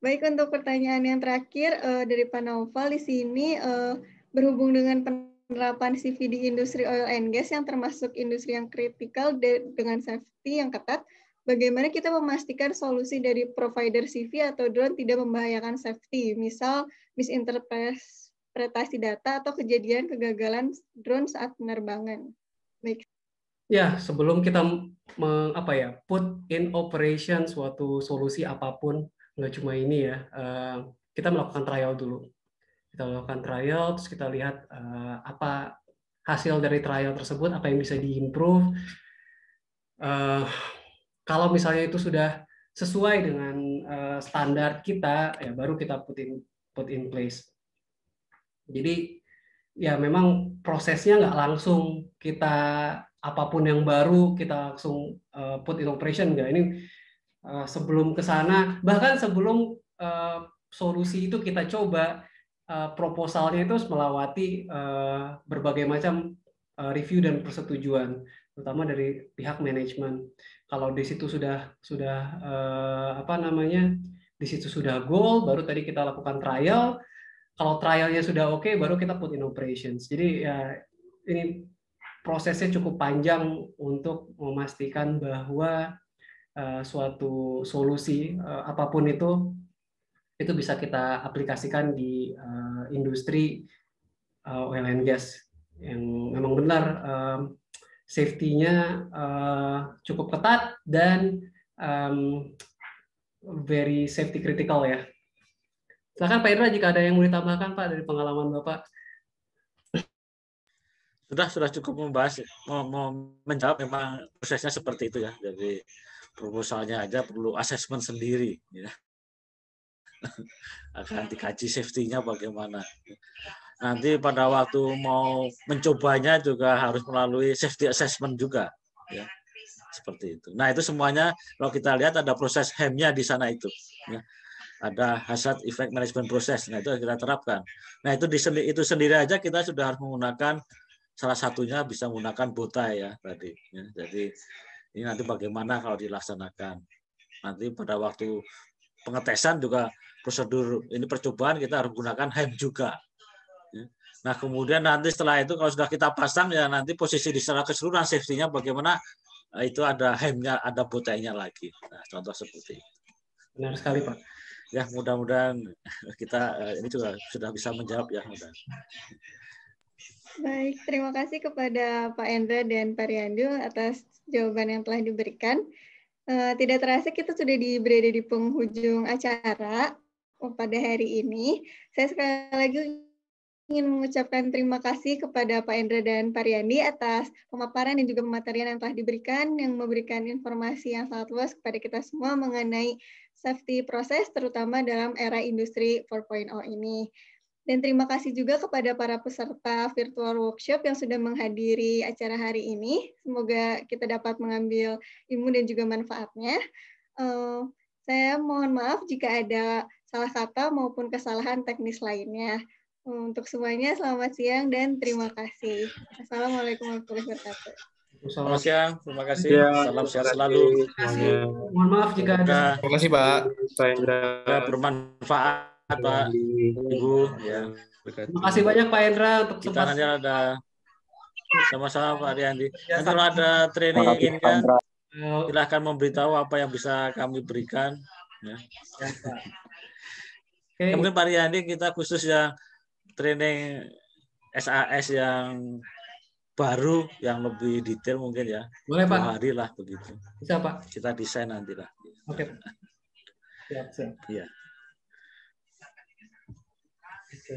baik untuk pertanyaan yang terakhir uh, dari Pak Naufal di sini uh, berhubung dengan penerapan CV di industri oil and gas yang termasuk industri yang kritikal de dengan safety yang ketat bagaimana kita memastikan solusi dari provider CV atau drone tidak membahayakan safety misal misinterpretasi interpretasi data atau kejadian kegagalan drone saat penerbangan. Baik. Ya, sebelum kita meng, apa ya put in operation suatu solusi apapun, nggak cuma ini ya, eh, kita melakukan trial dulu. Kita melakukan trial, terus kita lihat eh, apa hasil dari trial tersebut, apa yang bisa diimprove. Eh, kalau misalnya itu sudah sesuai dengan standar kita, ya baru kita put in, put in place jadi ya memang prosesnya nggak langsung kita apapun yang baru kita langsung uh, put in operation nggak ini uh, sebelum ke sana bahkan sebelum uh, solusi itu kita coba uh, proposalnya itu melewati uh, berbagai macam uh, review dan persetujuan terutama dari pihak manajemen kalau di situ sudah sudah uh, apa namanya di situ sudah goal baru tadi kita lakukan trial kalau trialnya sudah oke okay, baru kita put in operations jadi ya ini prosesnya cukup panjang untuk memastikan bahwa uh, suatu solusi uh, apapun itu itu bisa kita aplikasikan di uh, industri uh, oil and gas yang memang benar um, safety-nya uh, cukup ketat dan um, very safety critical ya Silakan Pak Indra jika ada yang mau ditambahkan Pak dari pengalaman Bapak. Sudah sudah cukup membahas mau, mau menjawab memang prosesnya seperti itu ya. Jadi proposalnya aja perlu asesmen sendiri ya. akan dikaji safety-nya bagaimana. Nanti pada waktu mau mencobanya juga harus melalui safety assessment juga ya seperti itu. Nah itu semuanya kalau kita lihat ada proses hemnya di sana itu. Ya ada hasad effect management proses, Nah, itu kita terapkan. Nah, itu di sendi itu sendiri aja kita sudah harus menggunakan salah satunya bisa menggunakan buta ya tadi. Ya, jadi ini nanti bagaimana kalau dilaksanakan. Nanti pada waktu pengetesan juga prosedur ini percobaan kita harus gunakan HEM juga. Ya. Nah, kemudian nanti setelah itu kalau sudah kita pasang ya nanti posisi di secara keseluruhan safety-nya bagaimana eh, itu ada HEM-nya, ada botainya lagi. Nah, contoh seperti itu. Benar sekali, Pak ya mudah-mudahan kita eh, ini juga sudah bisa menjawab ya mudah. Baik, terima kasih kepada Pak Endra dan Pak Riandu atas jawaban yang telah diberikan. Eh, tidak terasa kita sudah di, berada di penghujung acara pada hari ini. Saya sekali lagi ingin mengucapkan terima kasih kepada Pak Endra dan Pak Riandi atas pemaparan dan juga pematerian yang telah diberikan, yang memberikan informasi yang sangat luas kepada kita semua mengenai safety proses terutama dalam era industri 4.0 ini. Dan terima kasih juga kepada para peserta virtual workshop yang sudah menghadiri acara hari ini. Semoga kita dapat mengambil ilmu dan juga manfaatnya. Eh, saya mohon maaf jika ada salah kata maupun kesalahan teknis lainnya. Eh, untuk semuanya, selamat siang dan terima kasih. Assalamualaikum warahmatullahi wabarakatuh. Selamat siang, terima kasih. Ya, Salam sehat selalu. Mohon maaf jika ada. Terima kasih, Pak. Saya bermanfaat, Pak. Ibu, ya. Terima kasih banyak Pak Hendra untuk kita nanti ada sama-sama Pak Ariandi. Ya, kalau ada training kan, silahkan memberitahu apa yang bisa kami berikan. Ya. Iya, ya okay. Kemudian Pak Ariandi kita khusus yang training SAS yang baru yang lebih detail mungkin ya. Boleh Pak. hari lah begitu. Bisa Pak. Kita desain nanti lah. Oke. Okay. Iya. Oke,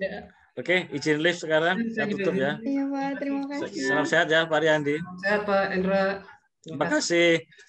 ya. Oke, izin lift sekarang. Saya tutup ya. Iya Pak, terima kasih. Salam sehat ya Pak Riyandi. Sehat Pak Endra. Terima kasih.